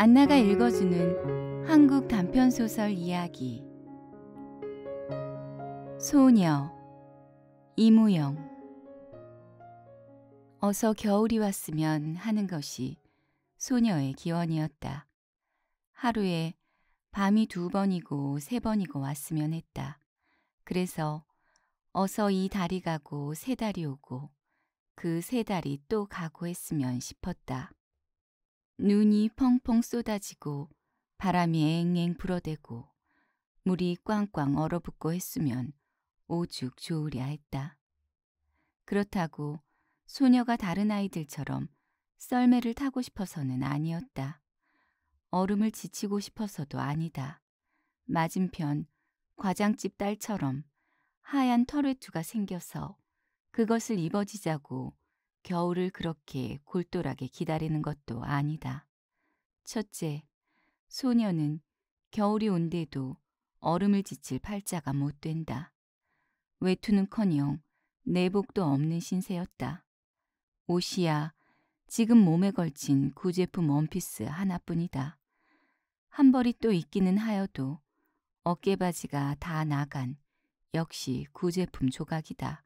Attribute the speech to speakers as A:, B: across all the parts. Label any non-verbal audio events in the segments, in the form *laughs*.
A: 안나가 읽어주는 한국 단편소설 이야기 소녀 이무영 어서 겨울이 왔으면 하는 것이 소녀의 기원이었다. 하루에 밤이 두 번이고 세 번이고 왔으면 했다. 그래서 어서 이 달이 가고 세 달이 오고 그 세 달이 또 가고 했으면 싶었다. 눈이 펑펑 쏟아지고 바람이 앵앵 불어대고 물이 꽝꽝 얼어붙고 했으면 오죽 좋으랴 했다. 그렇다고 소녀가 다른 아이들처럼 썰매를 타고 싶어서는 아니었다. 얼음을 지치고 싶어서도 아니다. 맞은편 과장집 딸처럼 하얀 털외투가 생겨서 그것을 입어지자고 겨울을 그렇게 골똘하게 기다리는 것도 아니다. 첫째, 소녀는 겨울이 온대도 얼음을 지칠 팔자가 못 된다. 외투는커녕 내복도 없는 신세였다. 옷이야 지금 몸에 걸친 구제품 원피스 하나뿐이다. 한 벌이 또 있기는 하여도 어깨바지가 다 나간 역시 구제품 조각이다.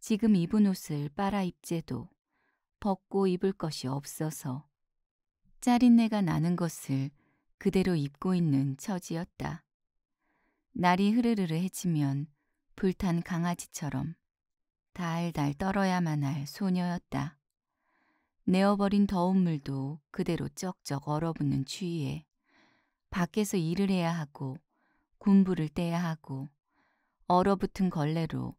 A: 지금 입은 옷을 빨아 입재도 벗고 입을 것이 없어서 짜린내가 나는 것을 그대로 입고 있는 처지였다. 날이 흐르르르해지면 불탄 강아지처럼 달달 떨어야만 할 소녀였다. 내어버린 더운 물도 그대로 쩍쩍 얼어붙는 추위에 밖에서 일을 해야 하고 군부를 떼야 하고 얼어붙은 걸레로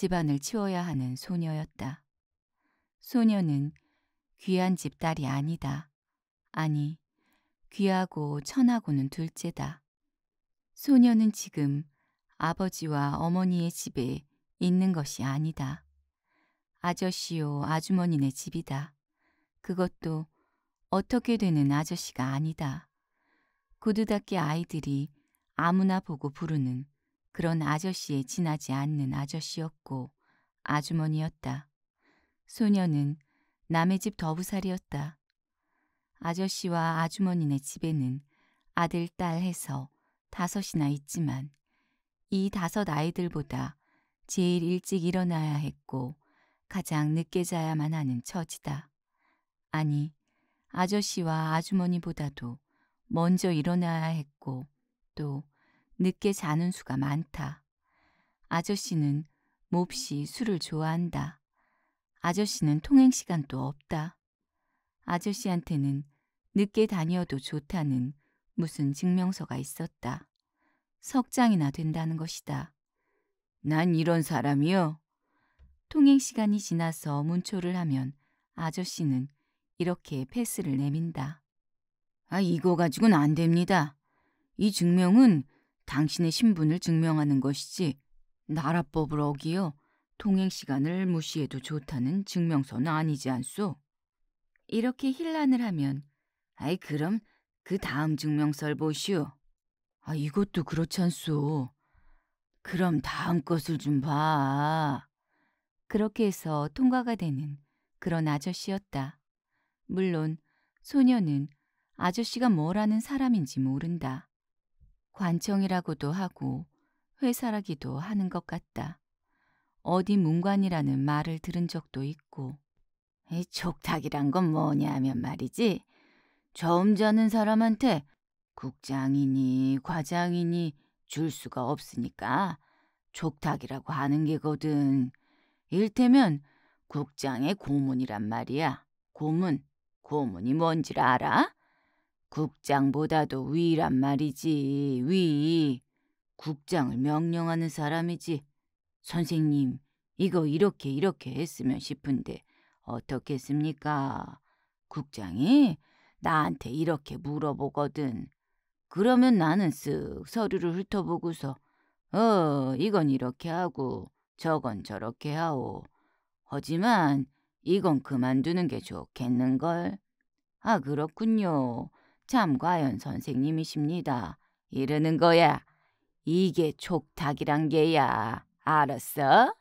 A: 집안을 치워야 하는 소녀였다. 소녀는 귀한 집 딸이 아니다. 아니, 귀하고 천하고는 둘째다. 소녀는 지금 아버지와 어머니의 집에 있는 것이 아니다. 아저씨요 아주머니네 집이다. 그것도 어떻게 되는 아저씨가 아니다. 고드닥게 아이들이 아무나 보고 부르는 그런 아저씨에 지나지 않는 아저씨였고 아주머니였다. 소녀는 남의 집 더부살이었다. 아저씨와 아주머니네 집에는 아들, 딸 해서 다섯이나 있지만 이 다섯 아이들보다 제일 일찍 일어나야 했고 가장 늦게 자야만 하는 처지다. 아니, 아저씨와 아주머니보다도 먼저 일어나야 했고 또 늦게 자는 수가 많다. 아저씨는 몹시 술을 좋아한다. 아저씨는 통행시간도 없다. 아저씨한테는 늦게 다녀도 좋다는 무슨 증명서가 있었다. 석 장이나 된다는 것이다. 난 이런 사람이요. 통행시간이 지나서 문초를 하면 아저씨는 이렇게 패스를 내민다. 아, 이거 가지고는 안 됩니다. 이 증명은 당신의 신분을 증명하는 것이지 나라법을 어기어 통행 시간을 무시해도 좋다는 증명서는 아니지 않소? 이렇게 힐난을 하면 아이 그럼 그 다음 증명서를 보시오. 아 이것도 그렇지 않소. 그럼 다음 것을 좀 봐. 그렇게 해서 통과가 되는 그런 아저씨였다. 물론 소녀는 아저씨가 뭐라는 사람인지 모른다. 관청이라고도 하고 회사라기도 하는 것 같다. 어디 문관이라는 말을 들은 적도 있고 이촉탁이란건 뭐냐면 말이지 처음 자는 사람한테 국장이니 과장이니 줄 수가 없으니까 촉탁이라고 하는 게거든. 일테면 국장의 고문이란 말이야. 고문, 고문이 뭔지 알아? 국장보다도 위란 말이지, 위. 국장을 명령하는 사람이지. 선생님, 이거 이렇게 이렇게 했으면 싶은데 어떻겠습니까? 국장이 나한테 이렇게 물어보거든. 그러면 나는 쓱 서류를 훑어보고서 어, 이건 이렇게 하고 저건 저렇게 하오. 하지만 이건 그만두는 게 좋겠는걸? 아, 그렇군요. 참과연 선생님이십니다. 이러는 거야. 이게 촉탁이란 게야. 알았어?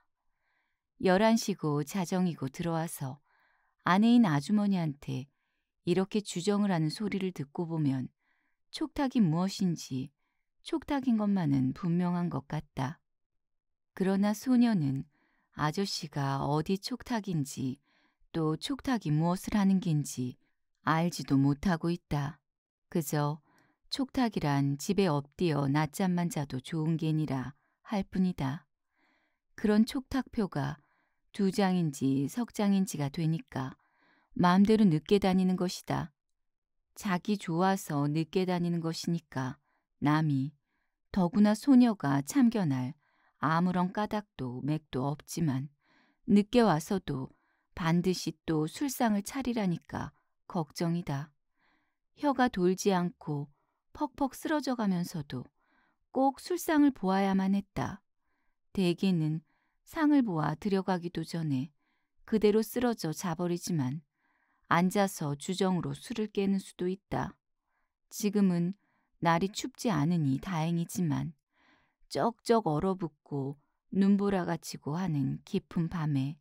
A: 열한 시고 자정이고 들어와서 아내인 아주머니한테 이렇게 주정을 하는 소리를 듣고 보면 촉탁이 무엇인지 촉탁인 것만은 분명한 것 같다. 그러나 소녀는 아저씨가 어디 촉탁인지 또 촉탁이 무엇을 하는 겐지 알지도 못하고 있다. 그저 촉탁이란 집에 엎디어 낮잠만 자도 좋은 게니라 할 뿐이다. 그런 촉탁표가 두 장인지 석 장인지가 되니까 마음대로 늦게 다니는 것이다. 자기 좋아서 늦게 다니는 것이니까 남이 더구나 소녀가 참견할 아무런 까닭도 맥도 없지만 늦게 와서도 반드시 또 술상을 차리라니까 걱정이다. 혀가 돌지 않고 퍽퍽 쓰러져 가면서도 꼭 술상을 보아야만 했다. 대개는 상을 보아 들여가기도 전에 그대로 쓰러져 자버리지만 앉아서 주정으로 술을 깨는 수도 있다. 지금은 날이 춥지 않으니 다행이지만 쩍쩍 얼어붙고 눈보라가 지고 하는 깊은 밤에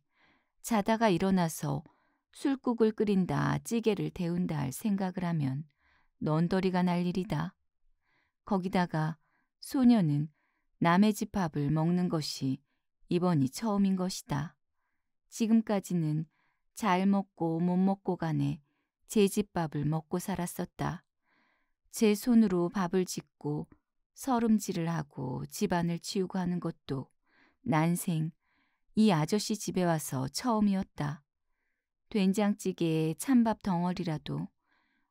A: 자다가 일어나서 술국을 끓인다, 찌개를 데운다 할 생각을 하면 넌더리가 날 일이다. 거기다가 소녀는 남의 집 밥을 먹는 것이 이번이 처음인 것이다. 지금까지는 잘 먹고 못 먹고 간에 제 집 밥을 먹고 살았었다. 제 손으로 밥을 짓고 서름질을 하고 집안을 치우고 하는 것도 난생 이 아저씨 집에 와서 처음이었다. 된장찌개에 찬밥 덩어리라도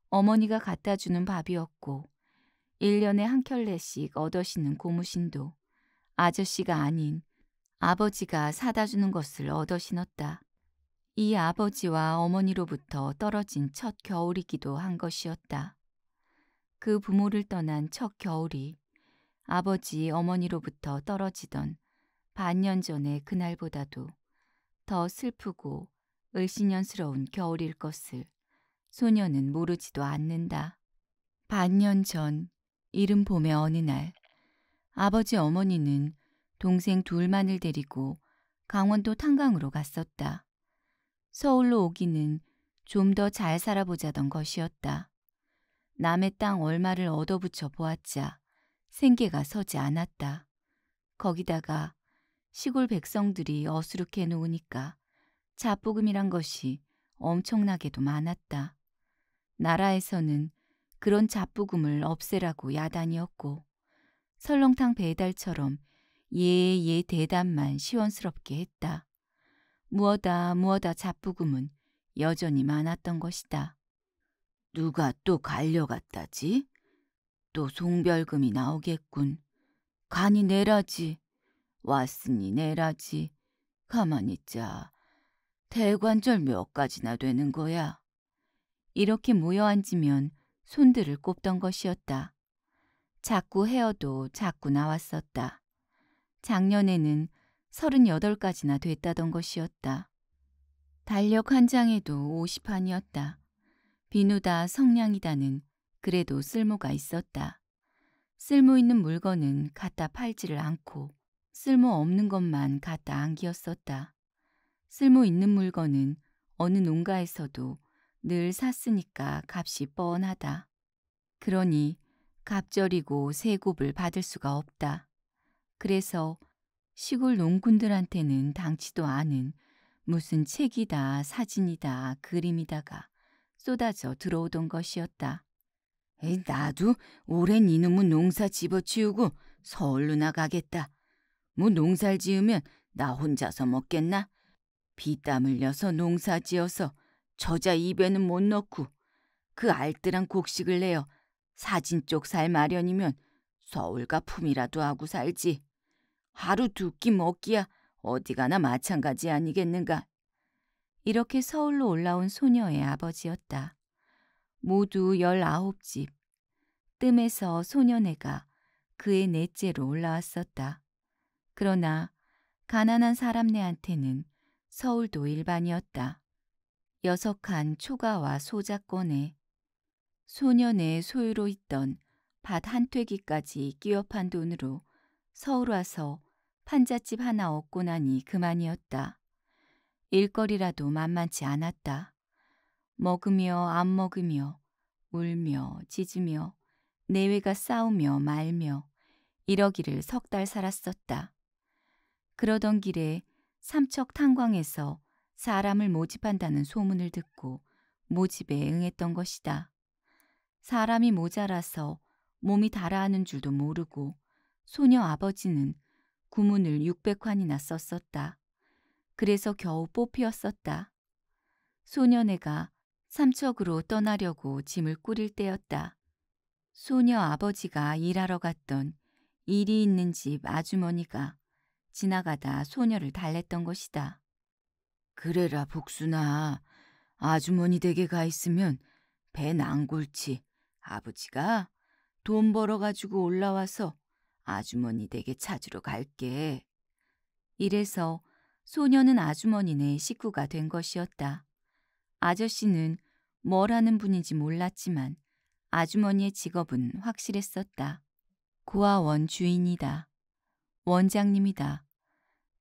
A: 어머니가 갖다 주는 밥이었고 1년에 한 켤레씩 얻어시는 고무신도 아저씨가 아닌 아버지가 사다 주는 것을 얻어 신었다. 이 아버지와 어머니로부터 떨어진 첫 겨울이기도 한 것이었다. 그 부모를 떠난 첫 겨울이 아버지 어머니로부터 떨어지던 반년 전의 그날보다도 더 슬프고 을씨년스러운 겨울일 것을 소녀는 모르지도 않는다. 반년 전 이른 봄의 어느 날 아버지 어머니는 동생 둘만을 데리고 강원도 탄강으로 갔었다. 서울로 오기는 좀 더 잘 살아보자던 것이었다. 남의 땅 얼마를 얻어붙여 보았자 생계가 서지 않았다. 거기다가 시골 백성들이 어수룩해 놓으니까 잡복금이란 것이 엄청나게도 많았다. 나라에서는 그런 잡복금을 없애라고 야단이었고 설렁탕 배달처럼 예예 대답만 시원스럽게 했다. 무어다 무어다 잡부금은 여전히 많았던 것이다. 누가 또 갈려갔다지? 또 송별금이 나오겠군. 간이 내라지. 왔으니 내라지. 가만히 있자. 대관절 몇 가지나 되는 거야. 이렇게 모여 앉으면 손들을 꼽던 것이었다. 자꾸 헤어도 자꾸 나왔었다. 작년에는 38가지나 됐다던 것이었다. 달력 한 장에도 50판이었다. 비누다 성냥이다는 그래도 쓸모가 있었다. 쓸모 있는 물건은 갖다 팔지를 않고 쓸모 없는 것만 갖다 안기었었다. 쓸모 있는 물건은 어느 농가에서도 늘 샀으니까 값이 뻔하다. 그러니 갑절이고 세곱을 받을 수가 없다. 그래서 시골 농군들한테는 당치도 않은 무슨 책이다, 사진이다, 그림이다가 쏟아져 들어오던 것이었다. 에이, 나도 오랜 이놈은 농사 집어치우고 서울로 나가겠다. 뭐 농사를 지으면 나 혼자서 먹겠나? 비땀 흘려서 농사지어서 저자 입에는 못 넣고 그 알뜰한 곡식을 내어 사진 쪽 살 마련이면 서울가 품이라도 하고 살지. 하루 두 끼 먹기야 어디 가나 마찬가지 아니겠는가. 이렇게 서울로 올라온 소녀의 아버지였다. 모두 열아홉 집. 뜸에서 소년애가 그의 넷째로 올라왔었다. 그러나 가난한 사람네한테는 서울도 일반이었다. 여석한 초가와 소작권에 소년의 소유로 있던 밭 한 퇴기까지 끼어 판 돈으로 서울 와서 판잣집 하나 얻고 나니 그만이었다. 일거리라도 만만치 않았다. 먹으며 안 먹으며 울며 짖으며 내외가 싸우며 말며 이러기를 석 달 살았었다. 그러던 길에 삼척 탄광에서 사람을 모집한다는 소문을 듣고 모집에 응했던 것이다. 사람이 모자라서 몸이 달아하는 줄도 모르고 소녀 아버지는 구문을 600환이나 썼었다. 그래서 겨우 뽑히었었다. 소년애가 삼척으로 떠나려고 짐을 꾸릴 때였다. 소녀 아버지가 일하러 갔던 일이 있는 집 아주머니가 지나가다 소녀를 달랬던 것이다. 그래라 복순아. 아주머니 댁에 가 있으면 배는 안 골치. 아버지가 돈 벌어가지고 올라와서 아주머니 댁에 찾으러 갈게. 이래서 소녀는 아주머니네 식구가 된 것이었다. 아저씨는 뭘 하는 분인지 몰랐지만 아주머니의 직업은 확실했었다. 고아원 주인이다. 원장님이다.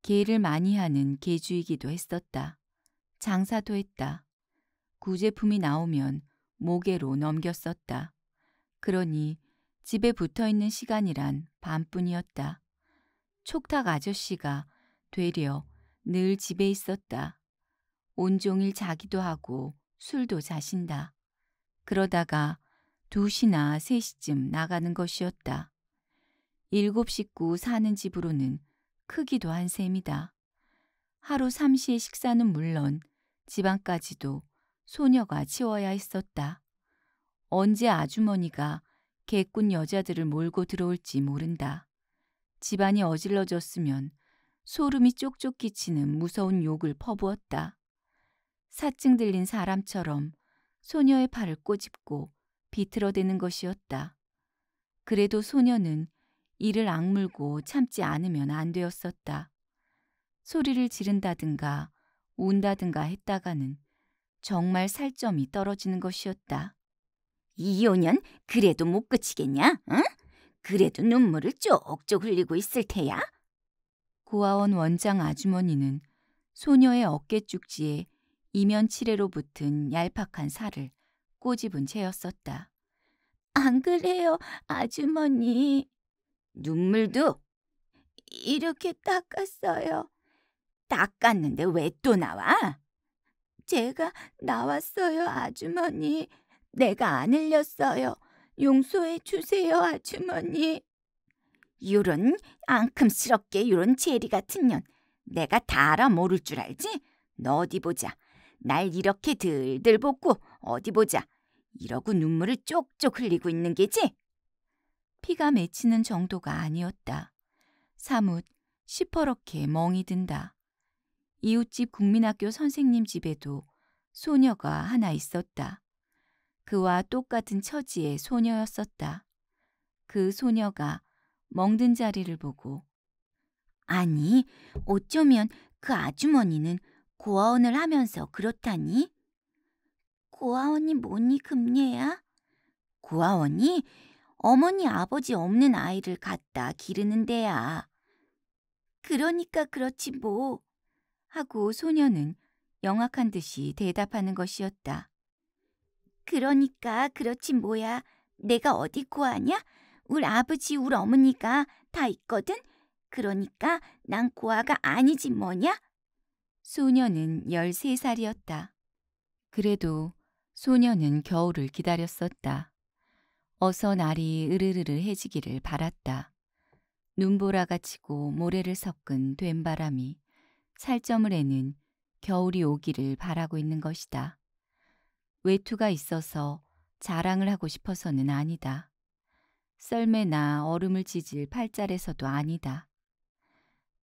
A: 개를 많이 하는 개주이기도 했었다. 장사도 했다. 구제품이 나오면 모개로 넘겼었다. 그러니 집에 붙어있는 시간이란 밤뿐이었다. 촉탁 아저씨가 되려 늘 집에 있었다. 온종일 자기도 하고 술도 자신다. 그러다가 두시나세시쯤 나가는 것이었다. 일곱 식구 사는 집으로는 크기도 한 셈이다. 하루 3시의 식사는 물론 지방까지도 소녀가 치워야 했었다. 언제 아주머니가 개꾼 여자들을 몰고 들어올지 모른다. 집안이 어질러졌으면 소름이 쪽쪽 끼치는 무서운 욕을 퍼부었다. 사증 들린 사람처럼 소녀의 팔을 꼬집고 비틀어대는 것이었다. 그래도 소녀는 이를 악물고 참지 않으면 안 되었었다. 소리를 지른다든가 운다든가 했다가는 정말 살점이 떨어지는 것이었다. 이오년 그래도 못 그치겠냐? 응? 그래도 눈물을 쪽쪽 흘리고 있을 테야. 고아원 원장 아주머니는 소녀의 어깨죽지에 이면치레로 붙은 얄팍한 살을 꼬집은 채였었다. 안 그래요, 아주머니. 눈물도 이렇게 닦았어요. 닦았는데 왜 또 나와? 제가 나왔어요, 아주머니. 내가 안 흘렸어요. 용서해 주세요, 아주머니. 요런 앙큼스럽게 요런 체리 같은 년. 내가 다 알아 모를 줄 알지? 너 어디 보자. 날 이렇게 들들 볶고 어디 보자. 이러고 눈물을 쪽쪽 흘리고 있는 게지? 피가 맺히는 정도가 아니었다. 사뭇 시퍼렇게 멍이 든다. 이웃집 국민학교 선생님 집에도 소녀가 하나 있었다. 그와 똑같은 처지의 소녀였었다. 그 소녀가 멍든 자리를 보고 아니, 어쩌면 그 아주머니는 고아원을 하면서 그렇다니? 고아원이 뭐니 금예야? 고아원이 어머니 아버지 없는 아이를 갖다 기르는 데야. 그러니까 그렇지 뭐. 하고 소녀는 영악한 듯이 대답하는 것이었다. 그러니까 그렇지 뭐야. 내가 어디 고아냐? 울 아버지 울 어머니가 다 있거든. 그러니까 난 고아가 아니지 뭐냐? 소녀는 13살이었다. 그래도 소녀는 겨울을 기다렸었다. 어서 날이 으르르르 해지기를 바랐다. 눈보라가 치고 모래를 섞은 된바람이 살점을 해는 겨울이 오기를 바라고 있는 것이다. 외투가 있어서 자랑을 하고 싶어서는 아니다. 썰매나 얼음을 지질 팔자에서도 아니다.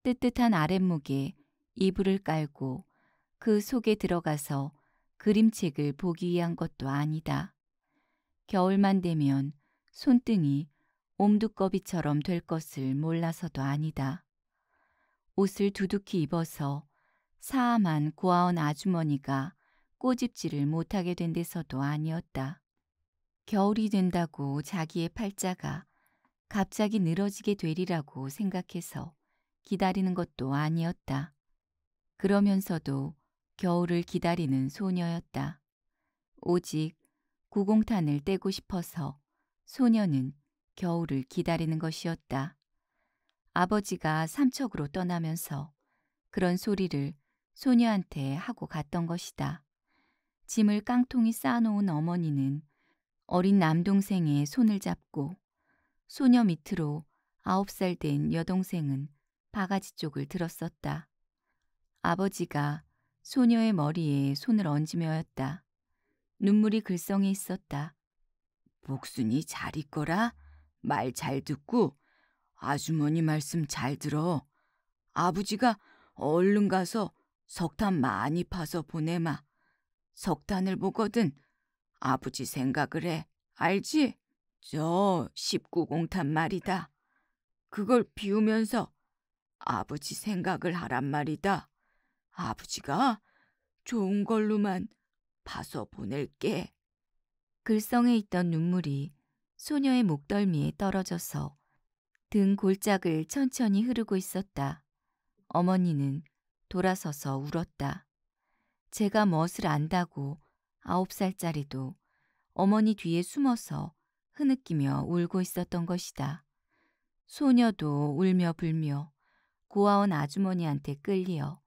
A: 뜨뜻한 아랫목에 이불을 깔고 그 속에 들어가서 그림책을 보기 위한 것도 아니다. 겨울만 되면 손등이 옴두꺼비처럼 될 것을 몰라서도 아니다. 옷을 두둑히 입어서 사암한 고아원 아주머니가 꼬집지를 못하게 된 데서도 아니었다. 겨울이 된다고 자기의 팔자가 갑자기 늘어지게 되리라고 생각해서 기다리는 것도 아니었다. 그러면서도 겨울을 기다리는 소녀였다. 오직 구공탄을 떼고 싶어서 소녀는 겨울을 기다리는 것이었다. 아버지가 삼척으로 떠나면서 그런 소리를 소녀한테 하고 갔던 것이다. 짐을 깡통이 쌓아놓은 어머니는 어린 남동생의 손을 잡고 소녀 밑으로 아홉 살 된 여동생은 바가지 쪽을 들었었다. 아버지가 소녀의 머리에 손을 얹으며였다. 눈물이 글썽해 있었다. 복순이 잘 있거라. 말 잘 듣고 아주머니 말씀 잘 들어. 아버지가 얼른 가서 석탄 많이 파서 보내마. 석탄을 보거든 아버지 생각을 해. 알지? 저 19공탄 말이다. 그걸 비우면서 아버지 생각을 하란 말이다. 아버지가 좋은 걸로만 봐서 보낼게. 글썽에 있던 눈물이 소녀의 목덜미에 떨어져서 등 골짝을 천천히 흐르고 있었다. 어머니는 돌아서서 울었다. 제가 멋을 안다고 아홉 살짜리도 어머니 뒤에 숨어서 흐느끼며 울고 있었던 것이다. 소녀도 울며 불며 고아원 아주머니한테 끌려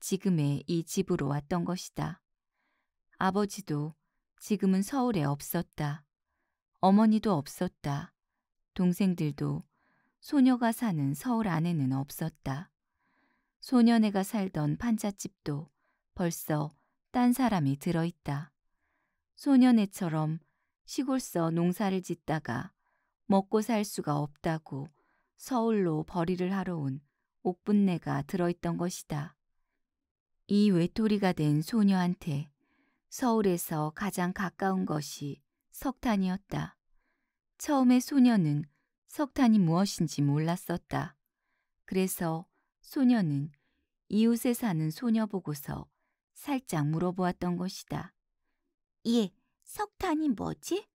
A: 지금의 이 집으로 왔던 것이다. 아버지도 지금은 서울에 없었다. 어머니도 없었다. 동생들도 소녀가 사는 서울 안에는 없었다. 소년애가 살던 판잣집도 벌써 딴 사람이 들어있다. 소년애처럼 시골서 농사를 짓다가 먹고 살 수가 없다고 서울로 벌이를 하러 온 옥분내가 들어있던 것이다. 이 외톨이가 된 소녀한테 서울에서 가장 가까운 것이 석탄이었다. 처음에 소녀는 석탄이 무엇인지 몰랐었다. 그래서 소녀는 이웃에 사는 소녀 보고서 살짝 물어보았던 것이다. 예, 석탄이 뭐지?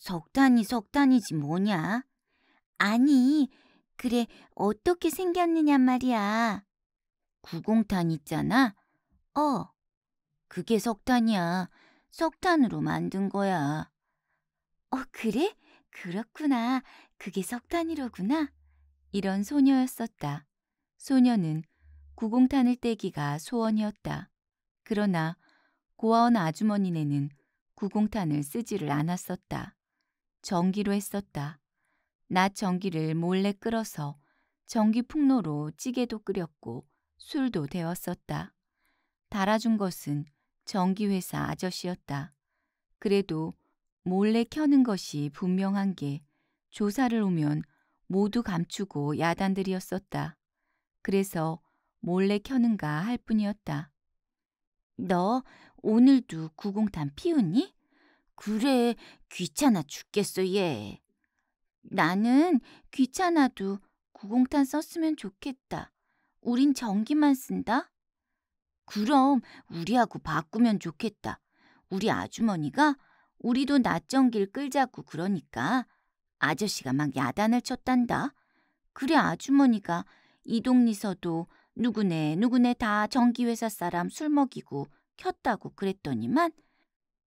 A: 석탄이 석탄이지 뭐냐? 아니, 그래 어떻게 생겼느냐 말이야. 구공탄 있잖아. 어. 그게 석탄이야. 석탄으로 만든 거야. 어, 그래? 그렇구나. 그게 석탄이로구나. 이런 소녀였었다. 소녀는 구공탄을 떼기가 소원이었다. 그러나 고아원 아주머니네는 구공탄을 쓰지를 않았었다. 전기로 했었다. 낮 전기를 몰래 끌어서 전기 풍로로 찌개도 끓였고 술도 데웠었다. 달아준 것은 전기회사 아저씨였다. 그래도 몰래 켜는 것이 분명한 게 조사를 오면 모두 감추고 야단들이었었다. 그래서 몰래 켜는가 할 뿐이었다. 너 오늘도 구공탄 피우니? 그래, 귀찮아 죽겠어 얘. 나는 귀찮아도 구공탄 썼으면 좋겠다. 우린 전기만 쓴다. 그럼 우리하고 바꾸면 좋겠다. 우리 아주머니가 우리도 낮정길 끌자고 그러니까 아저씨가 막 야단을 쳤단다. 그래 아주머니가 이 동리서도 누구네 누구네 다 전기회사 사람 술 먹이고 켰다고 그랬더니만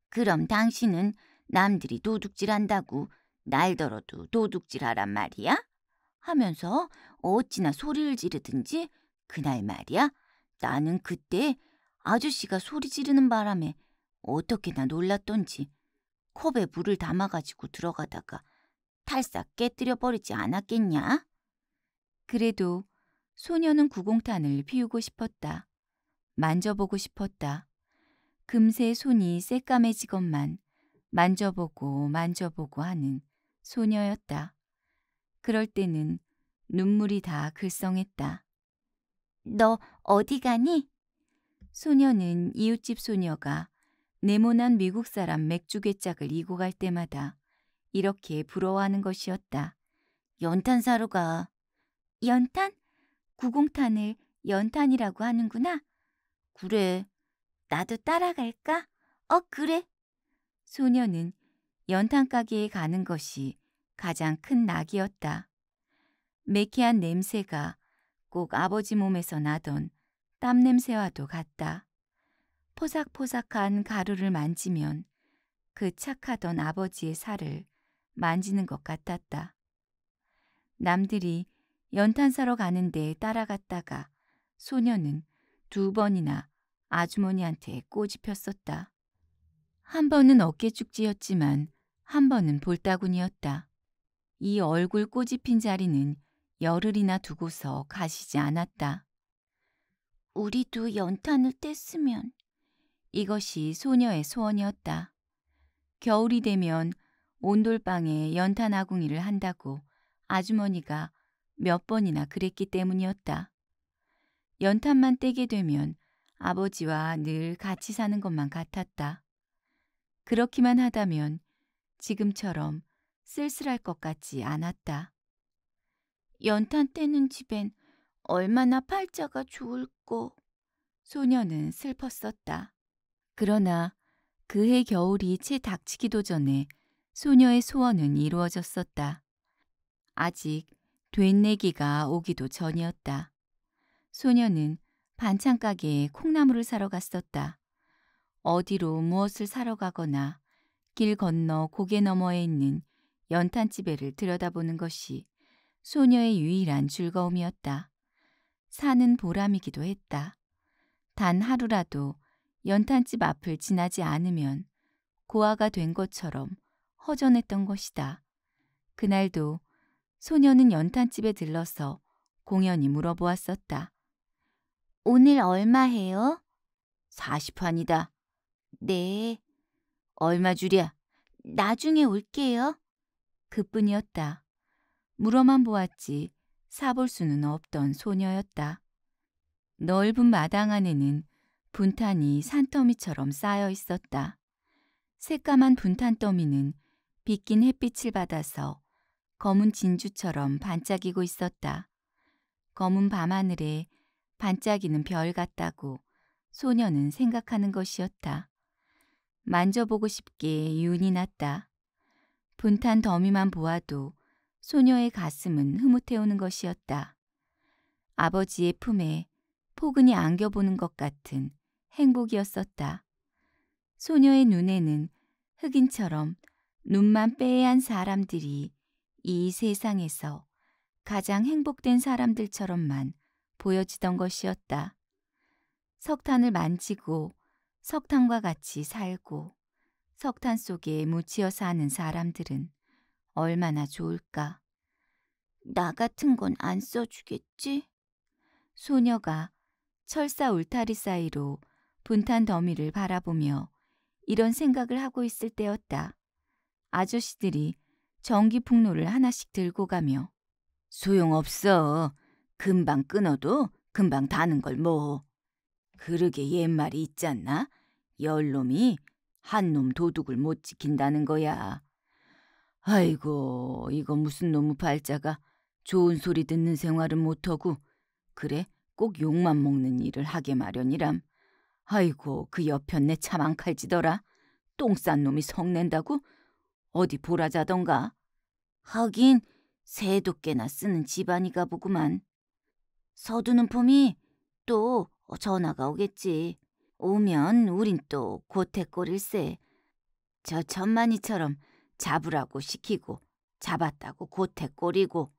A: 그럼 당신은 남들이 도둑질한다고 날더러도 도둑질하란 말이야? 하면서 어찌나 소리를 지르든지 그날 말이야 나는 그때 아저씨가 소리 지르는 바람에 어떻게나 놀랐던지 컵에 물을 담아가지고 들어가다가 탈싹 깨뜨려 버리지 않았겠냐? 그래도 소녀는 구공탄을 피우고 싶었다. 만져보고 싶었다. 금세 손이 새까매지건만 만져보고 만져보고 하는 소녀였다. 그럴 때는 눈물이 다 글썽했다. 너 어디 가니? 소녀는 이웃집 소녀가 네모난 미국 사람 맥주괴짝을 이고 갈 때마다 이렇게 부러워하는 것이었다. 연탄 사러 가. 연탄? 구공탄을 연탄이라고 하는구나. 그래. 나도 따라갈까? 어, 그래. 소녀는 연탄 가게에 가는 것이 가장 큰 낙이었다. 매캐한 냄새가 꼭 아버지 몸에서 나던 땀냄새와도 같다. 포삭포삭한 가루를 만지면 그 착하던 아버지의 살을 만지는 것 같았다. 남들이 연탄 사러 가는데 따라갔다가 소녀는 두 번이나 아주머니한테 꼬집혔었다. 한 번은 어깨죽지였지만 한 번은 볼따군이었다. 이 얼굴 꼬집힌 자리는 열흘이나 두고서 가시지 않았다. 우리도 연탄을 뗐으면 이것이 소녀의 소원이었다. 겨울이 되면 온돌방에 연탄 아궁이를 한다고 아주머니가 몇 번이나 그랬기 때문이었다. 연탄만 떼게 되면 아버지와 늘 같이 사는 것만 같았다. 그렇기만 하다면 지금처럼 쓸쓸할 것 같지 않았다. 연탄 떼는 집엔 얼마나 팔자가 좋을꼬. 소녀는 슬펐었다. 그러나 그해 겨울이 채 닥치기도 전에 소녀의 소원은 이루어졌었다. 아직 된내기가 오기도 전이었다. 소녀는 반찬 가게에 콩나물을 사러 갔었다. 어디로 무엇을 사러 가거나 길 건너 고개 너머에 있는 연탄집에를 들여다보는 것이 소녀의 유일한 즐거움이었다. 사는 보람이기도 했다. 단 하루라도 연탄집 앞을 지나지 않으면 고아가 된 것처럼 허전했던 것이다. 그날도 소녀는 연탄집에 들러서 공연히 물어보았었다. 오늘 얼마 해요? 4 0판이다 네. 얼마 주랴? 나중에 올게요. 그뿐이었다. 물어만 보았지 사볼 수는 없던 소녀였다. 넓은 마당 안에는 분탄이 산더미처럼 쌓여 있었다. 새까만 분탄더미는 빗긴 햇빛을 받아서 검은 진주처럼 반짝이고 있었다. 검은 밤하늘에 반짝이는 별 같다고 소녀는 생각하는 것이었다. 만져보고 싶게 윤이 났다. 분탄 더미만 보아도 소녀의 가슴은 흐뭇해오는 것이었다. 아버지의 품에 포근히 안겨보는 것 같은 행복이었었다. 소녀의 눈에는 흑인처럼 눈만 빼한 사람들이 이 세상에서 가장 행복된 사람들처럼만 보여지던 것이었다. 석탄을 만지고 석탄과 같이 살고 석탄 속에 묻혀어 사는 사람들은 얼마나 좋을까. 나 같은 건 안 써주겠지? 소녀가 철사 울타리 사이로 분탄 더미를 바라보며 이런 생각을 하고 있을 때였다. 아저씨들이 전기 풍로를 하나씩 들고 가며 소용없어. 금방 끊어도 금방 다는 걸 뭐. 그러게 옛말이 있지 않나? 열놈이 한 놈 도둑을 못 지킨다는 거야. 아이고 이거 무슨 놈의 발자가 좋은 소리 듣는 생활은 못하고 그래 꼭 욕만 먹는 일을 하게 마련이람. 아이고 그 옆편네 차만 칼지더라. 똥 싼 놈이 성낸다고? 어디 보라자던가. 하긴 새도 꽤나 쓰는 집안이가 보구만. 서두는 폼이 또 전화가 오겠지. 오면 우린 또 고태꼴일세. 저 천만이처럼 잡으라고 시키고 잡았다고 고태 꼬리고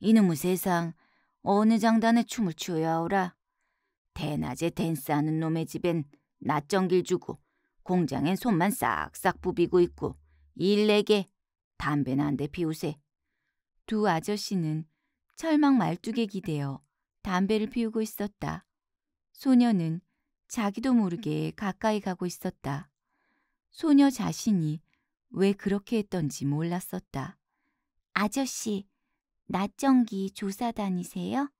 A: 이놈의 세상 어느 장단에 춤을 추어야오라. 대낮에 댄스하는 놈의 집엔 낮정길 주고 공장엔 손만 싹싹 부비고 있고 일내게 담배나 한 대 피우세. 두 아저씨는 철망 말뚝에 기대어 담배를 피우고 있었다. 소녀는 자기도 모르게 가까이 가고 있었다. 소녀 자신이 왜 그렇게 했던지 몰랐었다. 아저씨, 낮전기 조사다니세요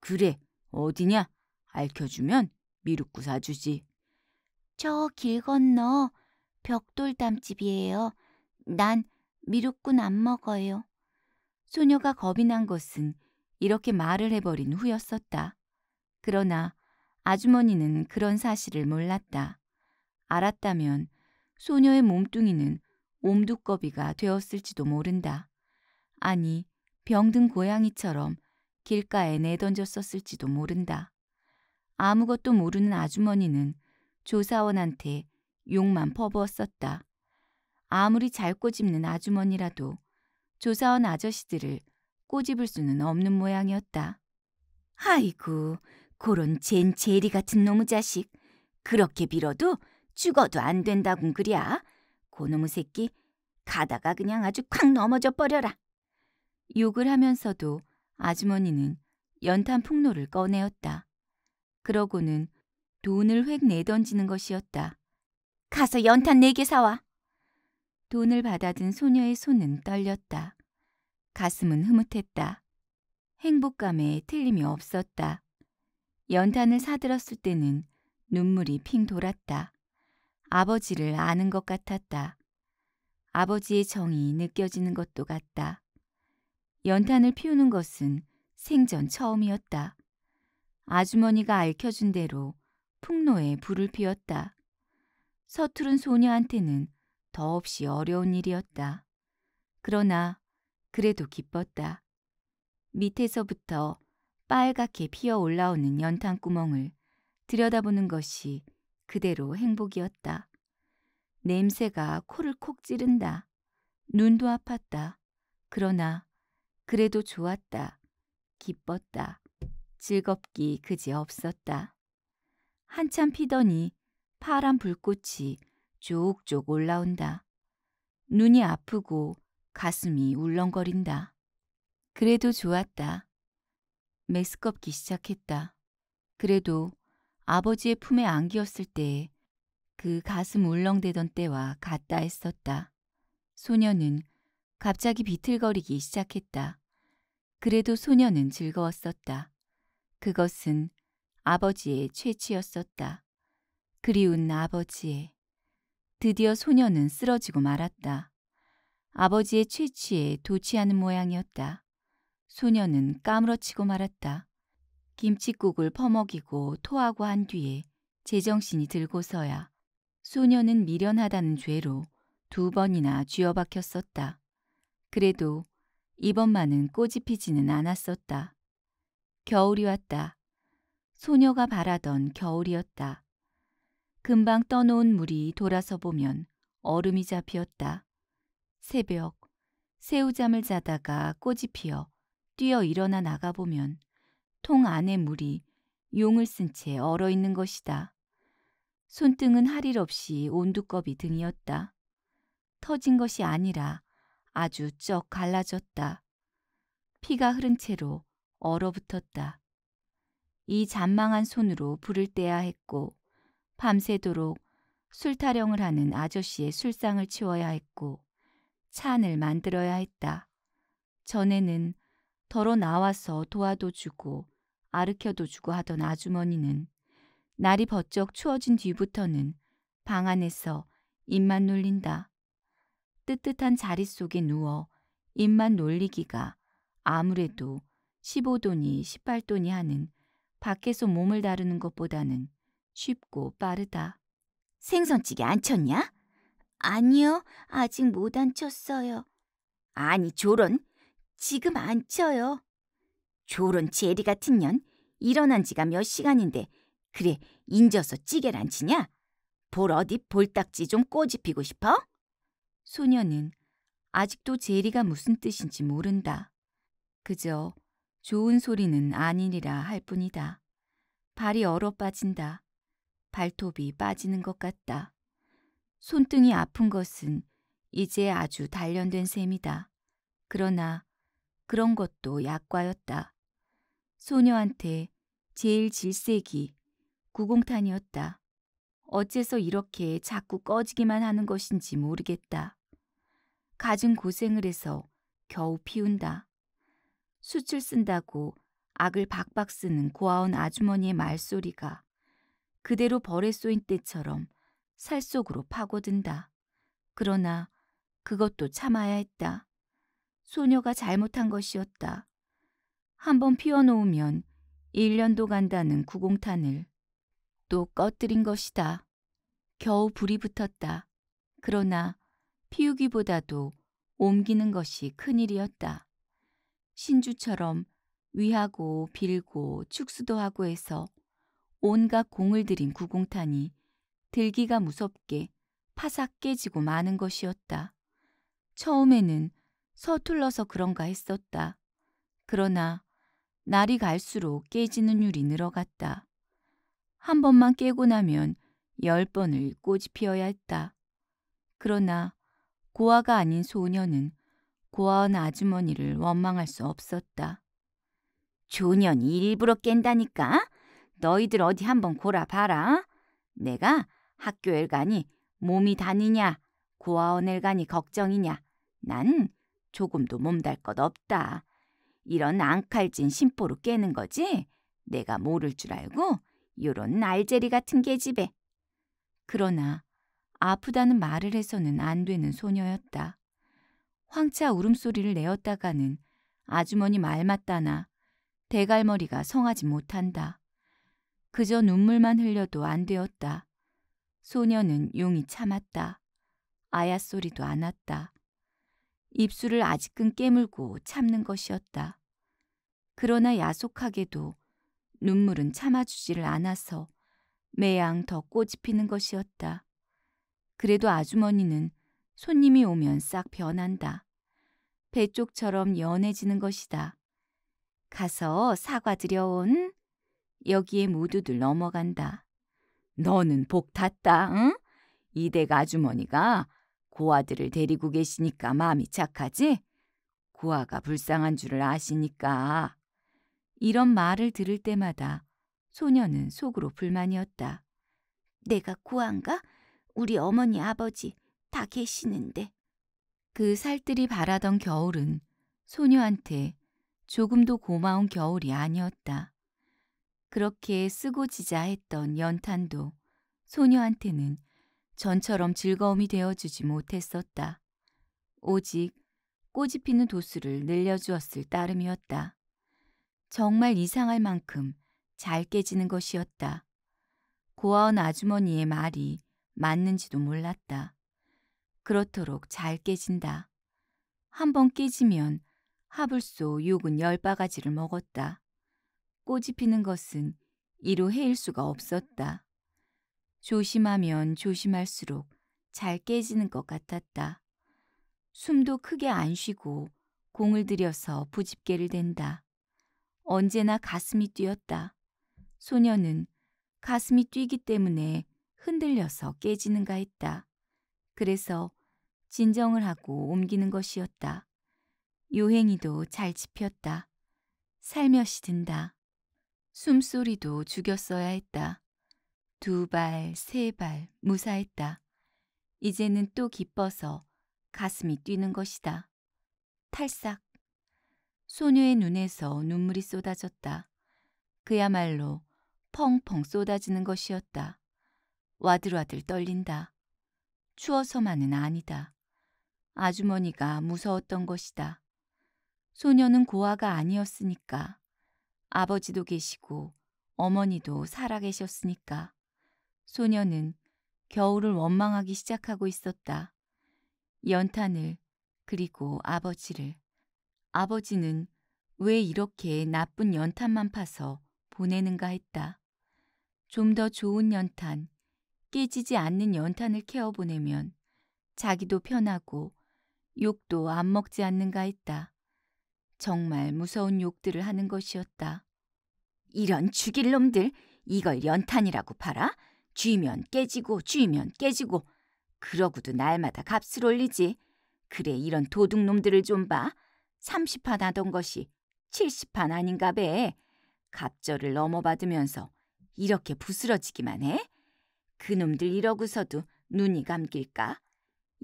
A: 그래, 어디냐? 알켜주면 미루꾸 사주지. 저 길 건너 벽돌담집이에요. 난 미루꾼 안 먹어요. 소녀가 겁이 난 것은 이렇게 말을 해버린 후였었다. 그러나 아주머니는 그런 사실을 몰랐다. 알았다면 소녀의 몸뚱이는 옴두꺼비가 되었을지도 모른다. 아니 병든 고양이처럼 길가에 내던졌었을지도 모른다. 아무것도 모르는 아주머니는 조사원한테 욕만 퍼부었었다. 아무리 잘 꼬집는 아주머니라도 조사원 아저씨들을 꼬집을 수는 없는 모양이었다. 아이고, 그런 젠 제리 같은 놈의 자식. 그렇게 빌어도 죽어도 안 된다군 그랴. 고놈의 새끼 가다가 그냥 아주 콱 넘어져 버려라. 욕을 하면서도 아주머니는 연탄 풍로를 꺼내었다. 그러고는 돈을 획 내던지는 것이었다. 가서 연탄 네 개 사와. 돈을 받아든 소녀의 손은 떨렸다. 가슴은 흐뭇했다. 행복감에 틀림이 없었다. 연탄을 사들었을 때는 눈물이 핑 돌았다. 아버지를 아는 것 같았다. 아버지의 정이 느껴지는 것도 같다. 연탄을 피우는 것은 생전 처음이었다. 아주머니가 알켜준 대로 풍로에 불을 피웠다. 서투른 소녀한테는 더없이 어려운 일이었다. 그러나 그래도 기뻤다. 밑에서부터 빨갛게 피어 올라오는 연탄구멍을 들여다보는 것이 그대로 행복이었다. 냄새가 코를 콕 찌른다. 눈도 아팠다. 그러나 그래도 좋았다. 기뻤다. 즐겁기 그지 없었다. 한참 피더니 파란 불꽃이 쭉쭉 올라온다. 눈이 아프고 가슴이 울렁거린다. 그래도 좋았다. 메스껍기 시작했다. 그래도 아버지의 품에 안기었을 때에 그 가슴 울렁대던 때와 같다 했었다. 소녀는 갑자기 비틀거리기 시작했다. 그래도 소녀는 즐거웠었다. 그것은 아버지의 최치였었다. 그리운 아버지의. 드디어 소녀는 쓰러지고 말았다. 아버지의 최치에 도취하는 모양이었다. 소녀는 까무러치고 말았다. 김칫국을 퍼먹이고 토하고 한 뒤에 제정신이 들고서야 소녀는 미련하다는 죄로 두 번이나 쥐어박혔었다. 그래도 이번만은 꼬집 히지는 않았었다. 겨울이 왔다. 소녀가 바라던 겨울이었다. 금방 떠놓은 물이 돌아서 보면 얼음이 잡혔다 새벽, 새우잠을 자다가 꼬집 히어 뛰어 일어나 나가보면 통 안의 물이 용을 쓴 채 얼어 있는 것이다. 손등은 할일 없이 온두꺼비 등이었다. 터진 것이 아니라 아주 쩍 갈라졌다. 피가 흐른 채로 얼어붙었다. 이 잔망한 손으로 불을 떼야 했고 밤새도록 술 타령을 하는 아저씨의 술상을 치워야 했고 찬을 만들어야 했다. 전에는 더러 나와서 도와도 주고 아르켜도 주고 하던 아주머니는 날이 버쩍 추워진 뒤부터는 방 안에서 입만 놀린다. 뜨뜻한 자리 속에 누워 입만 놀리기가 아무래도 15도니 18도니 하는 밖에서 몸을 다루는 것보다는 쉽고 빠르다. 생선찌개 안 쳤냐? 아니요, 아직 못 안 쳤어요. 아니, 저런, 지금 안쳐요 조론 제리 같은 년 일어난 지가 몇 시간인데 그래 인져서 찌개를 안 치냐? 볼 어디 볼딱지 좀 꼬집히고 싶어? 소녀는 아직도 제리가 무슨 뜻인지 모른다. 그저 좋은 소리는 아니리라 할 뿐이다. 발이 얼어 빠진다. 발톱이 빠지는 것 같다. 손등이 아픈 것은 이제 아주 단련된 셈이다. 그러나 그런 것도 약과였다. 소녀한테 제일 질색이 구공탄이었다. 어째서 이렇게 자꾸 꺼지기만 하는 것인지 모르겠다. 가진 고생을 해서 겨우 피운다. 수출 쓴다고 악을 박박 쓰는 고아원 아주머니의 말소리가 그대로 벌에 쏘인 때처럼 살 속으로 파고든다. 그러나 그것도 참아야 했다. 소녀가 잘못한 것이었다. 한 번 피워놓으면 1년도 간다는 구공탄을 또 꺼뜨린 것이다. 겨우 불이 붙었다. 그러나 피우기보다도 옮기는 것이 큰일이었다. 신주처럼 위하고 빌고 축수도 하고 해서 온갖 공을 들인 구공탄이 들기가 무섭게 파삭 깨지고 마는 것이었다. 처음에는 서툴러서 그런가 했었다. 그러나 날이 갈수록 깨지는 율이 늘어갔다. 한 번만 깨고 나면 열 번을 꼬집히어야 했다. 그러나 고아가 아닌 소녀는 고아원 아주머니를 원망할 수 없었다. 조년이 일부러 깬다니까? 너희들 어디 한번 골아봐라. 내가 학교에 가니 몸이 다니냐, 고아원에 가니 걱정이냐. 난 조금도 몸 달 것 없다. 이런 앙칼진 심보로 깨는 거지? 내가 모를 줄 알고 요런 알제리 같은 계집애. 그러나 아프다는 말을 해서는 안 되는 소녀였다. 황차 울음소리를 내었다가는 아주머니 말 맞다나 대갈머리가 성하지 못한다. 그저 눈물만 흘려도 안 되었다. 소녀는 용이 참았다. 아야 소리도 안았다 입술을 아직은 깨물고 참는 것이었다. 그러나 야속하게도 눈물은 참아주지를 않아서 매양 더 꼬집히는 것이었다. 그래도 아주머니는 손님이 오면 싹 변한다. 배쪽처럼 연해지는 것이다. 가서 사과 들여온 여기에 모두들 넘어간다. 너는 복 탔다, 응? 이대가 아주머니가 고아들을 데리고 계시니까 마음이 착하지? 고아가 불쌍한 줄을 아시니까. 이런 말을 들을 때마다 소녀는 속으로 불만이었다. 내가 고인가 우리 어머니 아버지 다 계시는데. 그 살뜰히 바라던 겨울은 소녀한테 조금도 고마운 겨울이 아니었다. 그렇게 쓰고 지자 했던 연탄도 소녀한테는 전처럼 즐거움이 되어주지 못했었다. 오직 꼬집히는 도수를 늘려주었을 따름이었다. 정말 이상할 만큼 잘 깨지는 것이었다. 고아원 아주머니의 말이 맞는지도 몰랐다. 그렇도록 잘 깨진다. 한 번 깨지면 하불소 욕은 열 바가지를 먹었다. 꼬집히는 것은 이로 해일 수가 없었다. 조심하면 조심할수록 잘 깨지는 것 같았다. 숨도 크게 안 쉬고 공을 들여서 부집개를 댄다. 언제나 가슴이 뛰었다. 소녀는 가슴이 뛰기 때문에 흔들려서 깨지는가 했다. 그래서 진정을 하고 옮기는 것이었다. 요행이도 잘 짚혔다. 살며시 든다. 숨소리도 죽였어야 했다. 두 발, 세 발 무사했다. 이제는 또 기뻐서 가슴이 뛰는 것이다. 탈싹 소녀의 눈에서 눈물이 쏟아졌다. 그야말로 펑펑 쏟아지는 것이었다. 와들와들 떨린다. 추워서만은 아니다. 아주머니가 무서웠던 것이다. 소녀는 고아가 아니었으니까. 아버지도 계시고 어머니도 살아계셨으니까. 소녀는 겨울을 원망하기 시작하고 있었다. 연탄을 그리고 아버지를. 아버지는 왜 이렇게 나쁜 연탄만 파서 보내는가 했다. 좀 더 좋은 연탄, 깨지지 않는 연탄을 케어 보내면 자기도 편하고 욕도 안 먹지 않는가 했다. 정말 무서운 욕들을 하는 것이었다. 이런 죽일 놈들, 이걸 연탄이라고 팔아? 쥐면 깨지고 쥐면 깨지고 그러고도 날마다 값을 올리지. 그래 이런 도둑놈들을 좀 봐. 30판 하던 것이 70판 아닌가 배. 갑절을 넘어받으면서 이렇게 부스러지기만 해? 그놈들 이러고서도 눈이 감길까?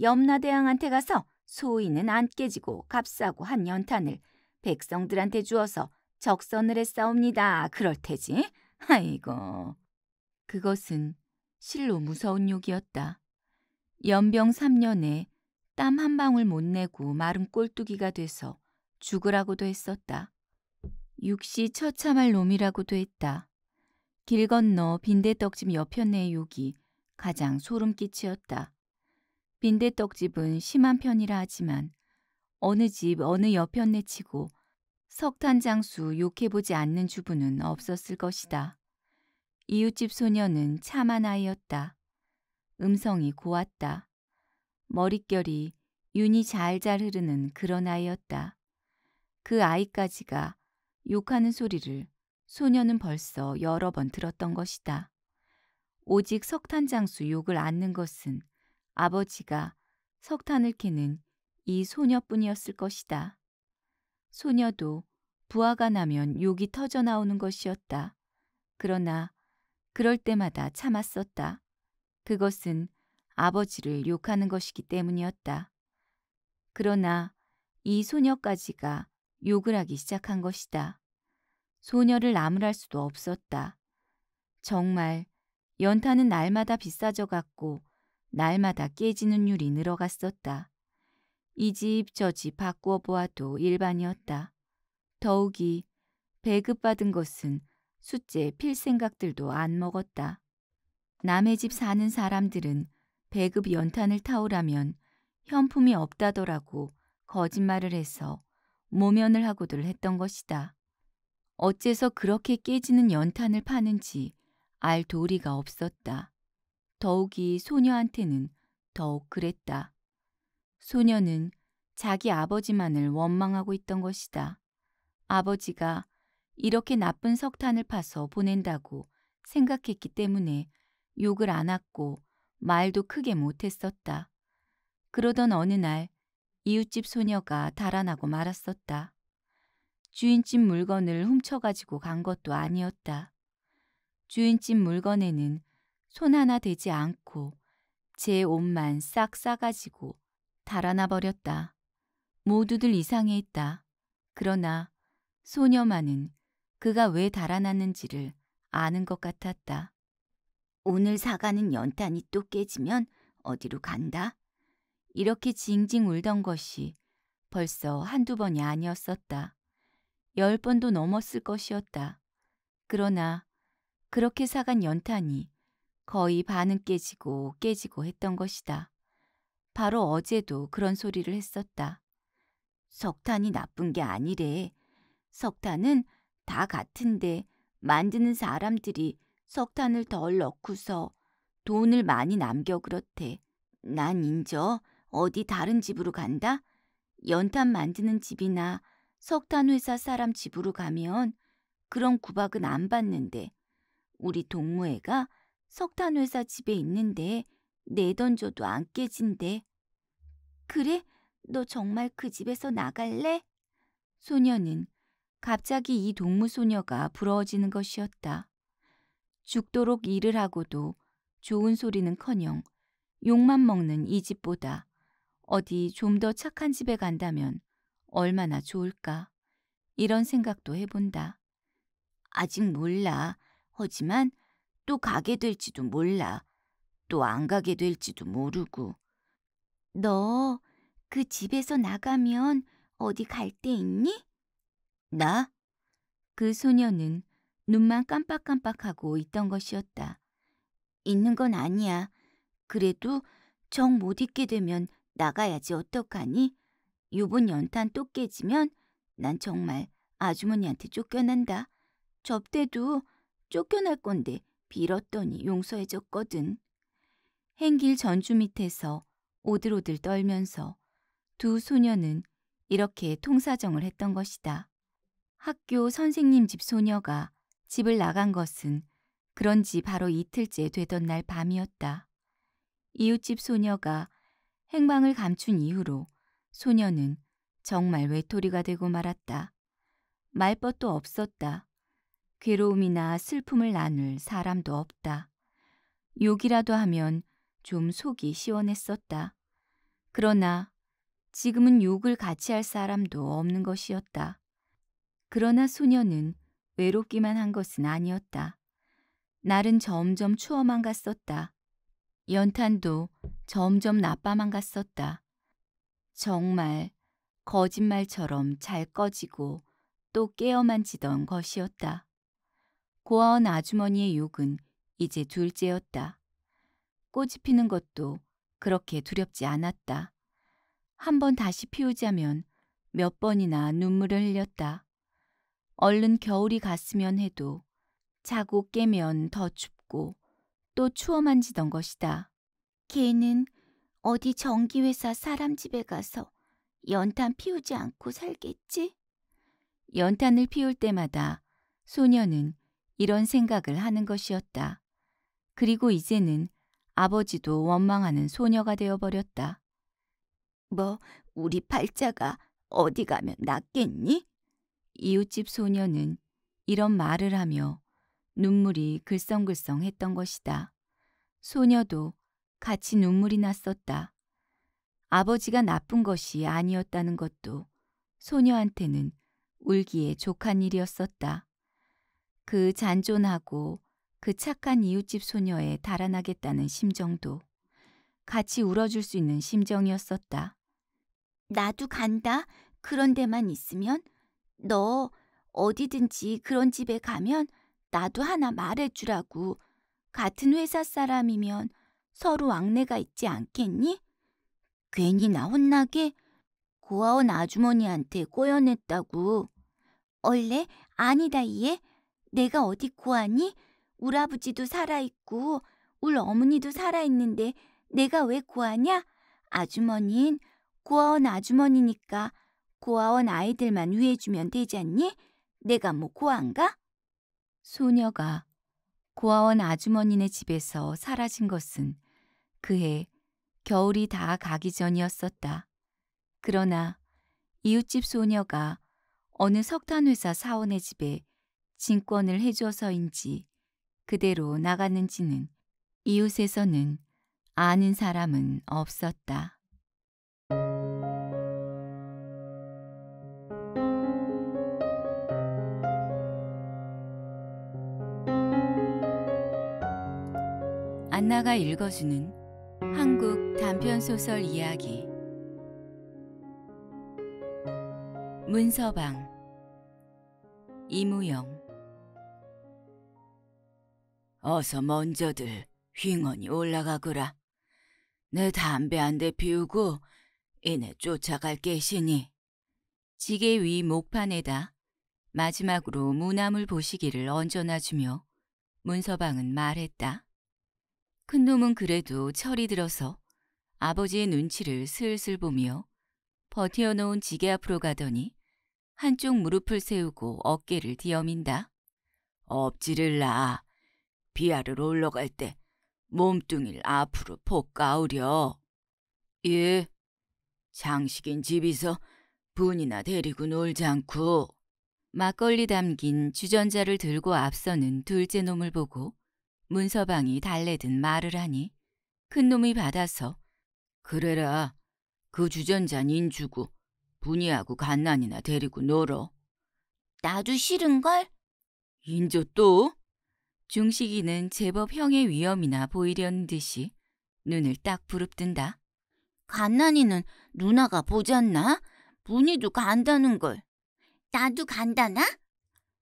A: 염라대왕한테 가서 소인은 안 깨지고 값싸고 한 연탄을 백성들한테 주어서 적선을 했사옵니다. 그럴 테지? 아이고... 그것은 실로 무서운 욕이었다. 연병 3년에 땀 한 방울 못 내고 마른 꼴뚜기가 돼서 죽으라고도 했었다. 육시 처참할 놈이라고도 했다. 길 건너 빈대떡집 옆편네의 욕이 가장 소름 끼치였다 빈대떡집은 심한 편이라 하지만 어느 집 어느 옆편네 치고 석탄 장수 욕해보지 않는 주부는 없었을 것이다. 이웃집 소녀는 참한 아이였다. 음성이 고왔다. 머릿결이 윤이 잘잘 흐르는 그런 아이였다. 그 아이까지가 욕하는 소리를 소녀는 벌써 여러 번 들었던 것이다. 오직 석탄 장수 욕을 앓는 것은 아버지가 석탄을 캐는 이 소녀뿐이었을 것이다. 소녀도 부하가 나면 욕이 터져 나오는 것이었다. 그러나 그럴 때마다 참았었다. 그것은 아버지를 욕하는 것이기 때문이었다. 그러나 이 소녀까지가 욕을 하기 시작한 것이다. 소녀를 암울할 수도 없었다. 정말 연탄은 날마다 비싸져 갔고 날마다 깨지는 율이 늘어갔었다. 이 집 저 집 바꾸어 보아도 일반이었다. 더욱이 배급받은 것은 숫째 필 생각들도 안 먹었다. 남의 집 사는 사람들은 배급 연탄을 타오라면 현품이 없다더라고 거짓말을 해서 모면을 하고들 했던 것이다. 어째서 그렇게 깨지는 연탄을 파는지 알 도리가 없었다. 더욱이 소녀한테는 더욱 그랬다. 소녀는 자기 아버지만을 원망하고 있던 것이다. 아버지가 이렇게 나쁜 석탄을 파서 보낸다고 생각했기 때문에 욕을 안았고 말도 크게 못했었다. 그러던 어느 날 이웃집 소녀가 달아나고 말았었다. 주인집 물건을 훔쳐가지고 간 것도 아니었다. 주인집 물건에는 손 하나 대지 않고 제 옷만 싹 싸가지고 달아나 버렸다. 모두들 이상해했다. 그러나 소녀만은 그가 왜 달아났는지를 아는 것 같았다. 오늘 사가는 연탄이 또 깨지면 어디로 간다? 이렇게 징징 울던 것이 벌써 한두 번이 아니었었다. 열 번도 넘었을 것이었다. 그러나 그렇게 사간 연탄이 거의 반은 깨지고 깨지고 했던 것이다. 바로 어제도 그런 소리를 했었다. 석탄이 나쁜 게 아니래. 석탄은 다 같은데 만드는 사람들이 석탄을 덜 넣고서 돈을 많이 남겨 그렇대. 난 인저 어디 다른 집으로 간다? 연탄 만드는 집이나 석탄 회사 사람 집으로 가면 그런 구박은 안 받는데 우리 동무애가 석탄 회사 집에 있는데 내던져도 안 깨진대. 그래? 너 정말 그 집에서 나갈래? 소녀는 갑자기 이 동무소녀가 부러워지는 것이었다. 죽도록 일을 하고도 좋은 소리는커녕 욕만 먹는 이 집보다 어디 좀 더 착한 집에 간다면 얼마나 좋을까 이런 생각도 해본다. 아직 몰라. 하지만 또 가게 될지도 몰라. 또 안 가게 될지도 모르고. 너 그 집에서 나가면 어디 갈 데 있니? 나? 그 소녀는 눈만 깜빡깜빡하고 있던 것이었다. 있는 건 아니야. 그래도 정못 있게 되면 나가야지 어떡하니? 요번 연탄 또 깨지면 난 정말 아주머니한테 쫓겨난다. 접대도 쫓겨날 건데 빌었더니 용서해줬거든. 행길 전주 밑에서 오들오들 떨면서 두 소녀는 이렇게 통사정을 했던 것이다. 학교 선생님 집 소녀가 집을 나간 것은 그런 지 바로 이틀째 되던 날 밤이었다. 이웃집 소녀가 행방을 감춘 이후로 소녀는 정말 외톨이가 되고 말았다. 말벗도 없었다. 괴로움이나 슬픔을 나눌 사람도 없다. 욕이라도 하면 좀 속이 시원했었다. 그러나 지금은 욕을 같이 할 사람도 없는 것이었다. 그러나 소녀는 외롭기만 한 것은 아니었다. 날은 점점 추워만 갔었다. 연탄도 점점 나빠만 갔었다. 정말 거짓말처럼 잘 꺼지고 또 깨어만 지던 것이었다. 고아원 아주머니의 욕은 이제 둘째였다. 꽃이 피는 것도 그렇게 두렵지 않았다. 한 번 다시 피우자면 몇 번이나 눈물을 흘렸다. 얼른 겨울이 갔으면 해도 자고 깨면 더 춥고 또 추워만 지던 것이다. 걔는 어디 전기회사 사람 집에 가서 연탄 피우지 않고 살겠지? 연탄을 피울 때마다 소녀는 이런 생각을 하는 것이었다. 그리고 이제는 아버지도 원망하는 소녀가 되어버렸다. 뭐 우리 팔자가 어디 가면 낫겠니? 이웃집 소녀는 이런 말을 하며 눈물이 글썽글썽 했던 것이다. 소녀도 같이 눈물이 났었다. 아버지가 나쁜 것이 아니었다는 것도 소녀한테는 울기에 족한 일이었었다. 그 잔존하고 그 착한 이웃집 소녀에 달아나겠다는 심정도 같이 울어줄 수 있는 심정이었었다. 나도 간다. 그런 데만 있으면 너 어디든지 그런 집에 가면 나도 하나 말해주라고. 같은 회사 사람이면 서로 왕래가 있지 않겠니? 괜히 나 혼나게 고아원 아주머니한테 꼬여냈다고. 원래 아니다 이해? 내가 어디 고아니? 우리 아버지도 살아있고 우리 어머니도 살아있는데 내가 왜 고아냐? 아주머니는 고아원 아주머니니까 고아원 아이들만 위해주면 되지 않니? 내가 뭐 고아인가? 소녀가 고아원 아주머니네 집에서 사라진 것은 그해 겨울이 다 가기 전이었었다. 그러나 이웃집 소녀가 어느 석탄회사 사원의 집에 진권을 해줘서인지 그대로 나갔는지는 이웃에서는 아는 사람은 없었다. 안나가 읽어주는 한국 단편소설 이야기 문서방 이무영 어서 먼저들 휘원이 올라가거라. 내 담배 한 대 피우고 이내 쫓아갈 게시니. 지게 위 목판에다 마지막으로 무나물 보시기를 얹어놔주며 문서방은 말했다. 큰놈은 그래도 철이 들어서 아버지의 눈치를 슬슬 보며 버텨놓은 지게 앞으로 가더니 한쪽 무릎을 세우고 어깨를 뒤어민다. 엎지를 놔. 비아를 올라갈 때 몸뚱이를 앞으로 폭 까우려. 예. 장식인 집에서 분이나 데리고 놀지 않고 막걸리 담긴 주전자를 들고 앞서는 둘째 놈을 보고 문서방이 달래든 말을 하니 큰놈이 받아서 그래라 그 주전자 인 주고 분이하고 간난이나 데리고 놀어. 나도 싫은걸? 인조 또? 중식이는 제법 형의 위험이나 보이려는 듯이 눈을 딱 부릅뜬다. 간난이는 누나가 보잖나? 분이도 간다는 걸. 나도 간다나?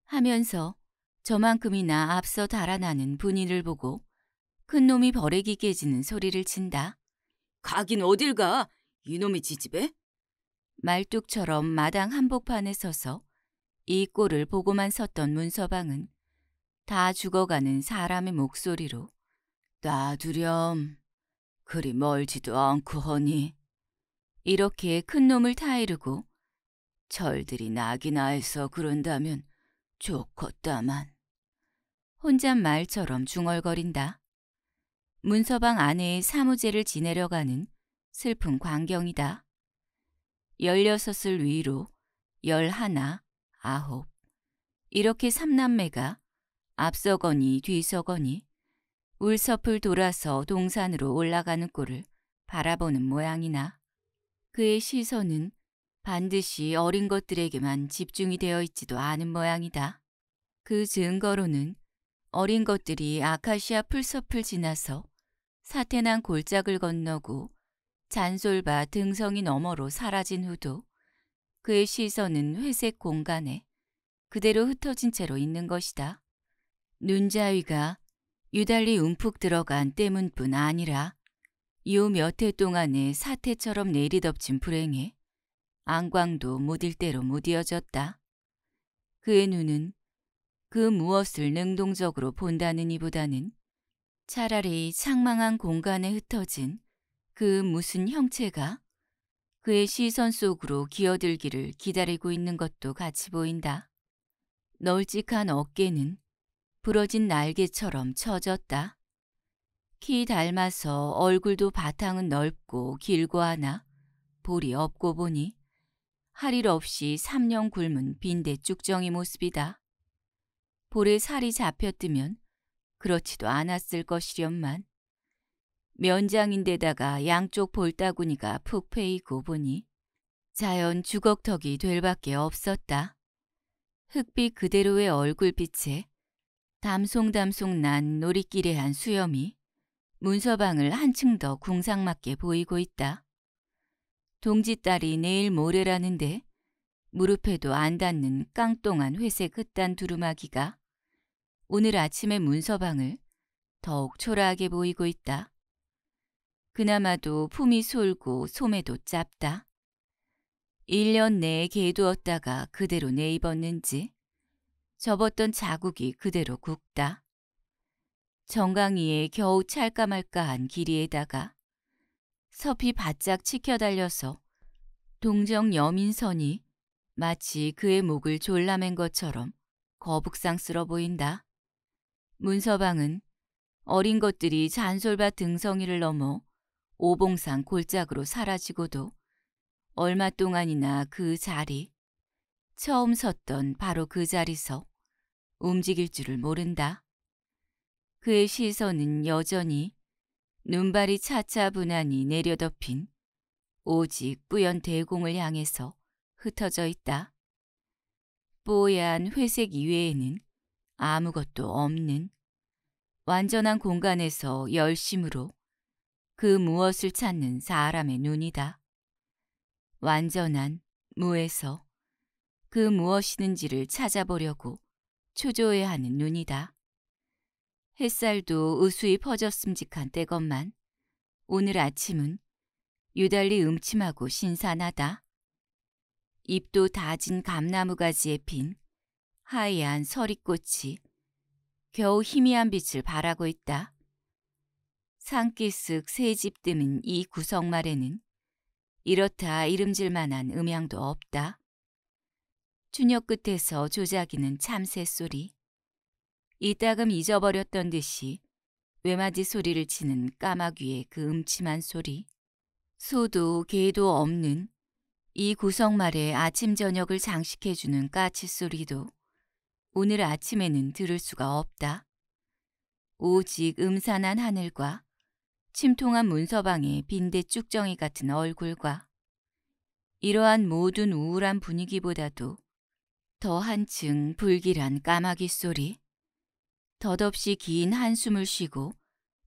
A: 하면서 저만큼이나 앞서 달아나는 분위를 보고 큰 놈이 버레기 깨지는 소리를 친다. 가긴 어딜 가? 이놈이 지집에? 말뚝처럼 마당 한복판에 서서 이 꼴을 보고만 섰던 문서방은 다 죽어가는 사람의 목소리로 나두렴 그리 멀지도 않고 허니 이렇게 큰 놈을 타이르고 철들이나기나 해서 그런다면 좋겠다만 혼잣말처럼 중얼거린다. 문서방 아내 사무제를 지내려가는 슬픈 광경이다. 열여을 위로 열하나, 이렇게 삼남매가 앞서거니 뒤서거니 울서풀 돌아서 동산으로 올라가는 꼴을 바라보는 모양이나 그의 시선은 반드시 어린 것들에게만 집중이 되어 있지도 않은 모양이다. 그 증거로는 어린 것들이 아카시아 풀숲을 지나서 사태난 골짜기를 건너고 잔솔바 등성이 너머로 사라진 후도 그의 시선은 회색 공간에 그대로 흩어진 채로 있는 것이다. 눈자위가 유달리 움푹 들어간 때문뿐 아니라 이몇해 동안의 사태처럼 내리덮친 불행에 안광도 못 일대로 무디졌다 그의 눈은 그 무엇을 능동적으로 본다는 이보다는 차라리 창망한 공간에 흩어진 그 무슨 형체가 그의 시선 속으로 기어들기를 기다리고 있는 것도 같이 보인다. 널찍한 어깨는 부러진 날개처럼 처졌다. 키 닮아서 얼굴도 바탕은 넓고 길고 하나 볼이 없고 보니 할 일 없이 3년 굶은 빈대 쭉정이 모습이다. 볼에 살이 잡혔으면 그렇지도 않았을 것이련만 면장인데다가 양쪽 볼따구니가 푹 패이고 보니 자연 주걱턱이 될 밖에 없었다. 흙빛 그대로의 얼굴빛에 담송담송 난 노리끼리 한 수염이 문서방을 한층 더 궁상맞게 보이고 있다. 동지딸이 내일 모레라는데 무릎에도 안 닿는 깡똥한 회색 흑단 두루마기가 오늘 아침의 문서방을 더욱 초라하게 보이고 있다. 그나마도 품이 솔고 소매도 짧다. 1년 내에 개두었다가 그대로 내입었는지 접었던 자국이 그대로 굽다. 정강이에 겨우 찰까 말까 한 길이에다가 섭이 바짝 치켜달려서 동정 여민선이 마치 그의 목을 졸라맨 것처럼 거북상스러 보인다. 문서방은 어린 것들이 잔솔밭 등성이를 넘어 오봉산 골짜기로 사라지고도 얼마 동안이나 그 자리, 처음 섰던 바로 그 자리서 움직일 줄을 모른다. 그의 시선은 여전히 눈발이 차차 분한히 내려덮인 오직 뿌연 대공을 향해서 흩어져 있다. 뽀얀 회색 이외에는 아무것도 없는 완전한 공간에서 열심으로 그 무엇을 찾는 사람의 눈이다. 완전한 무에서 그 무엇이든지를 찾아보려고 초조해 하는 눈이다. 햇살도 우수히 퍼졌음직한 때건만 오늘 아침은 유달리 음침하고 신선하다. 잎도 다진 감나무 가지에 핀 하얀 서리꽃이 겨우 희미한 빛을 발하고 있다. 산기슭 새집 드문 이 구석말에는 이렇다 이름질만한 음향도 없다. 추녁 끝에서 조작이는 참새 소리. 이따금 잊어버렸던 듯이 외마디 소리를 치는 까마귀의 그 음침한 소리. 소도 개도 없는 이구석말에 아침 저녁을 장식해주는 까치 소리도 오늘 아침에는 들을 수가 없다. 오직 음산한 하늘과 침통한 문서방의 빈대 쭉정이 같은 얼굴과 이러한 모든 우울한 분위기보다도 더 한층 불길한 까마귀 소리, 덧없이 긴 한숨을 쉬고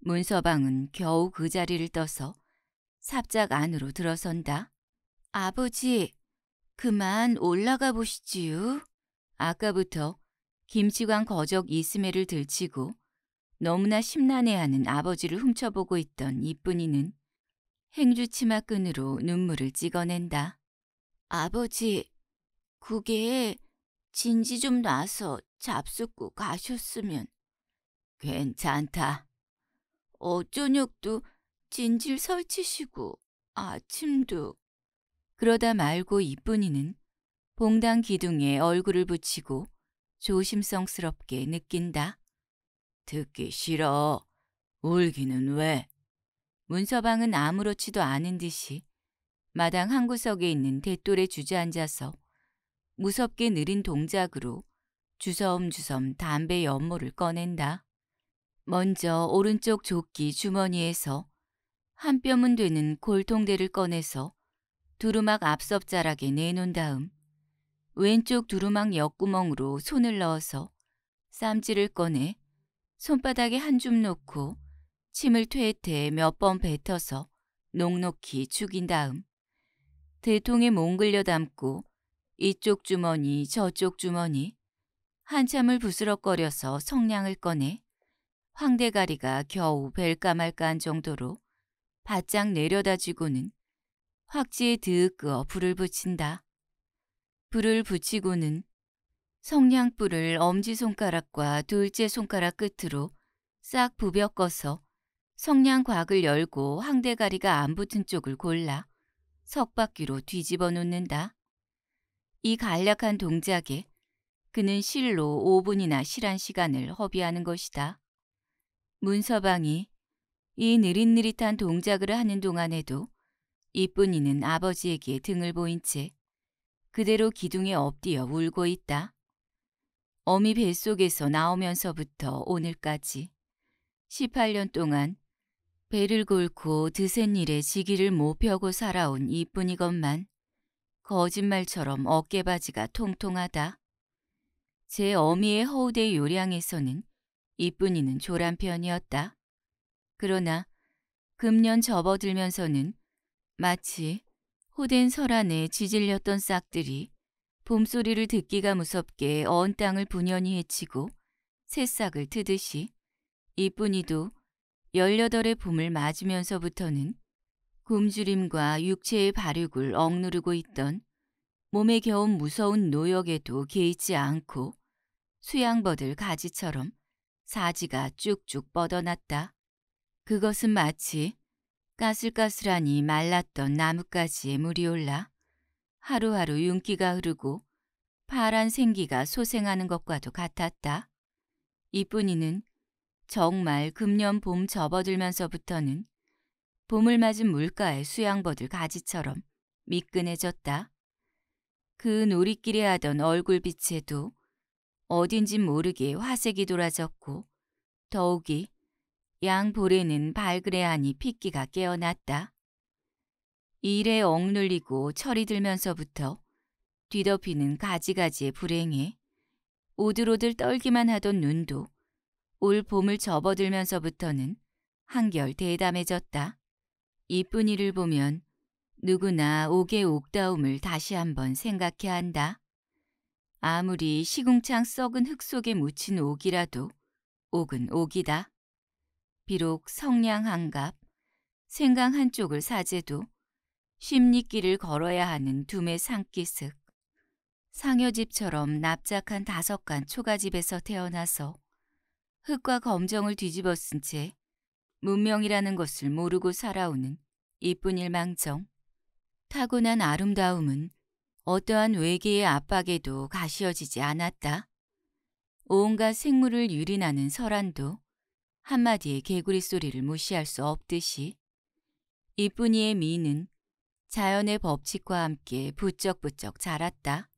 A: 문서방은 겨우 그 자리를 떠서 삽작 안으로 들어선다. 아버지, 그만 올라가 보시지요. 아까부터 김치관 거적 이스메를 들치고 너무나 심란해하는 아버지를 훔쳐보고 있던 이쁜이는 행주 치마끈으로 눈물을 찍어낸다. 아버지, 그게 진지 좀 놔서 잡숫고 가셨으면 괜찮다. 어저녁도 진질 설치시고 아침도 그러다 말고 이쁜이는 봉당 기둥에 얼굴을 붙이고 조심성스럽게 느낀다. 듣기 싫어. 울기는 왜? 문서방은 아무렇지도 않은 듯이 마당 한 구석에 있는 대돌에 주저앉아서 무섭게 느린 동작으로 주섬주섬 담배 연모를 꺼낸다. 먼저 오른쪽 조끼 주머니에서 한 뼘은 되는 골통대를 꺼내서 두루막 앞섭자락에 내놓은 다음 왼쪽 두루망 옆구멍으로 손을 넣어서 쌈지를 꺼내 손바닥에 한 줌 놓고 침을 퇴퇴 몇 번 뱉어서 녹록히 죽인 다음 대통에 몽글려 담고 이쪽 주머니 저쪽 주머니 한참을 부스럭거려서 성냥을 꺼내 황대가리가 겨우 벨까 말까 한 정도로 바짝 내려다지고는 확지에 드그어 불을 붙인다. 불을 붙이고는 성냥불을 엄지손가락과 둘째 손가락 끝으로 싹 부벼꺼서 성냥곽을 열고 황대가리가안 붙은 쪽을 골라 석박퀴로 뒤집어 놓는다. 이 간략한 동작에 그는 실로 5분이나 실한 시간을 허비하는 것이다. 문서방이 이 느릿느릿한 동작을 하는 동안에도 이쁜이는 아버지에게 등을 보인 채 그대로 기둥에 엎드려 울고 있다. 어미 뱃속에서 나오면서부터 오늘까지 18년 동안 배를 골고 드센 일에 지기를 못 펴고 살아온 이뿐이건만 거짓말처럼 어깨바지가 통통하다. 제 어미의 허우대 요량에서는 이뿐이는 조란 편이었다. 그러나 금년 접어들면서는 마치 호된 설 안에 지질렸던 싹들이 봄소리를 듣기가 무섭게 어언 땅을 분연히 헤치고 새싹을 트듯이 이뿐이도 열여덟의 봄을 맞으면서부터는 굶주림과 육체의 발육을 억누르고 있던 몸에 겨운 무서운 노역에도 개의치 않고 수양버들 가지처럼 사지가 쭉쭉 뻗어났다. 그것은 마치 까슬까슬하니 말랐던 나뭇가지에 물이 올라 하루하루 윤기가 흐르고 파란 생기가 소생하는 것과도 같았다. 이뿐이는 정말 금년 봄 접어들면서부터는 봄을 맞은 물가의 수양버들 가지처럼 미끈해졌다. 그 놀이끼리 하던 얼굴빛에도 어딘지 모르게 화색이 돌아졌고 더욱이 양보에는 발그레하니 핏기가 깨어났다. 일에 억눌리고 철이 들면서부터 뒤덮이는 가지가지의 불행에 오들오들 떨기만 하던 눈도 올 봄을 접어들면서부터는 한결 대담해졌다. 이쁜 이를 보면 누구나 옥의 옥다움을 다시 한번 생각해야 한다. 아무리 시궁창 썩은 흙 속에 묻힌 옥이라도 옥은 옥이다. 비록 성량 한갑, 생강 한쪽을 사재도 십리길을 걸어야 하는 둠의 산기슭. 상여집처럼 납작한 다섯 간 초가집에서 태어나서 흙과 검정을 뒤집어 쓴채 문명이라는 것을 모르고 살아오는 이쁜일 망정. 타고난 아름다움은 어떠한 외계의 압박에도 가시어지지 않았다. 온갖 생물을 유린하는 설안도 한마디의 개구리 소리를 무시할 수 없듯이 이쁜이의 미는 자연의 법칙과 함께 부쩍부쩍 자랐다.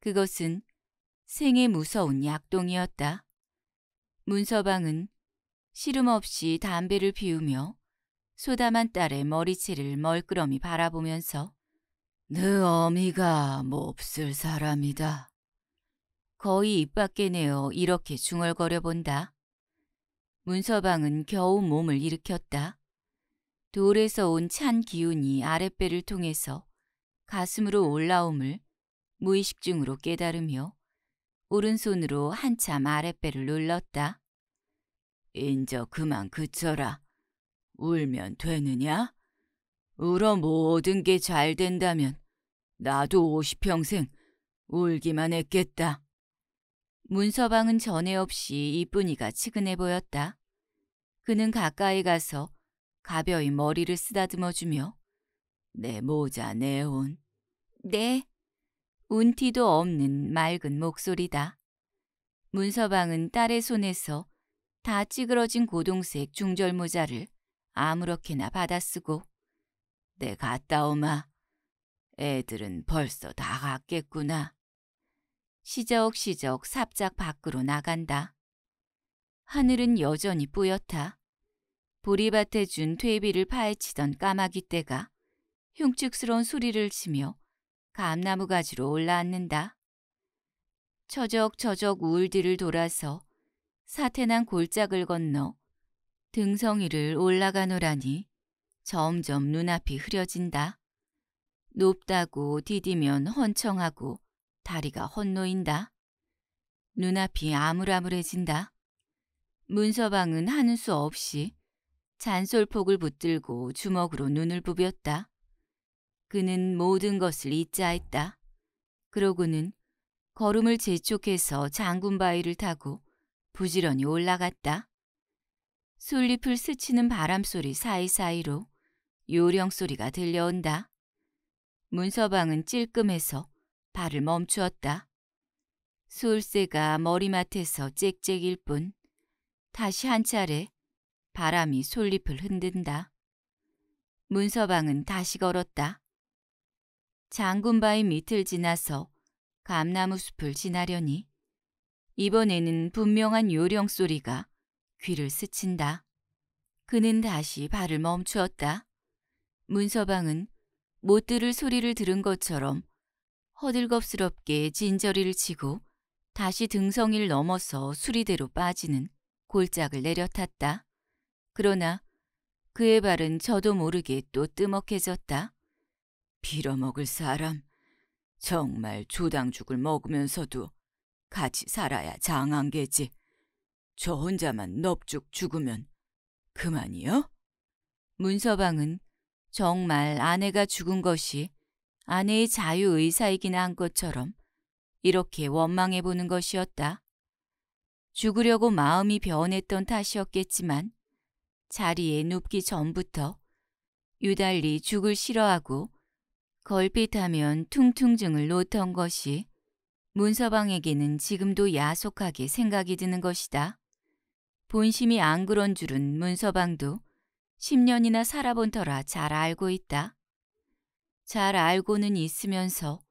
A: 그것은 생의 무서운 약동이었다. 문서방은 시름없이 담배를 피우며 소담한 딸의 머리채를 멀끄러미 바라보면서 너 어미가 몹쓸 사람이다. 거의 입 밖에 내어 이렇게 중얼거려 본다. 문서방은 겨우 몸을 일으켰다. 돌에서 온 찬 기운이 아랫배를 통해서 가슴으로 올라옴을 무의식 중으로 깨달으며 오른손으로 한참 아랫배를 눌렀다. 인저 그만 그쳐라. 울면 되느냐? 울어 모든 게 잘 된다면 나도 오십평생 울기만 했겠다. 문서방은 전에 없이 이쁜이가 치근해 보였다. 그는 가까이 가서 가벼이 머리를 쓰다듬어 주며 내 네, 모자 내온 네, 네 운티도 없는 맑은 목소리다. 문서방은 딸의 손에서 다 찌그러진 고동색 중절 모자를 아무렇게나 받아쓰고 내 네, 갔다 오마 애들은 벌써 다 갔겠구나 시적시적 삽작 밖으로 나간다. 하늘은 여전히 뿌옇다. 보리밭에 준 퇴비를 파헤치던 까마귀 떼가 흉측스러운 소리를 치며 감나무 가지로 올라앉는다. 처적처적 우울뒤를 돌아서 사태난 골짝을 건너 등성이를 올라가노라니 점점 눈앞이 흐려진다. 높다고 디디면 헌청하고 다리가 헛놓인다. 눈앞이 아물아물해진다. 문서방은 하는 수 없이 잔솔폭을 붙들고 주먹으로 눈을 부볐다. 그는 모든 것을 잊자 했다. 그러고는 걸음을 재촉해서 장군 바위를 타고 부지런히 올라갔다. 술잎을 스치는 바람소리 사이사이로 요령 소리가 들려온다. 문서방은 찔끔해서 발을 멈추었다. 수새가 머리맡에서 짹짹일 뿐 다시 한 차례 바람이 솔잎을 흔든다. 문서방은 다시 걸었다. 장군바위 밑을 지나서 감나무 숲을 지나려니 이번에는 분명한 요령 소리가 귀를 스친다. 그는 다시 발을 멈추었다. 문서방은 못 들을 소리를 들은 것처럼 허들겁스럽게 진저리를 치고 다시 등성이를 넘어서 수리대로 빠지는 골짝을 내려탔다. 그러나 그의 발은 저도 모르게 또 뜨먹해졌다. 빌어먹을 사람. 정말 조당죽을 먹으면서도 같이 살아야 장한 게지. 저 혼자만 넙죽 죽으면 그만이요? 문서방은 정말 아내가 죽은 것이 아내의 자유의사이기나 한 것처럼 이렇게 원망해 보는 것이었다. 죽으려고 마음이 변했던 탓이었겠지만 자리에 눕기 전부터 유달리 죽을 싫어하고 걸핏하면 퉁퉁증을 놓던 것이 문서방에게는 지금도 야속하게 생각이 드는 것이다. 본심이 안 그런 줄은 문서방도 10년이나 살아본 터라 잘 알고 있다. 잘 알고는 있으면서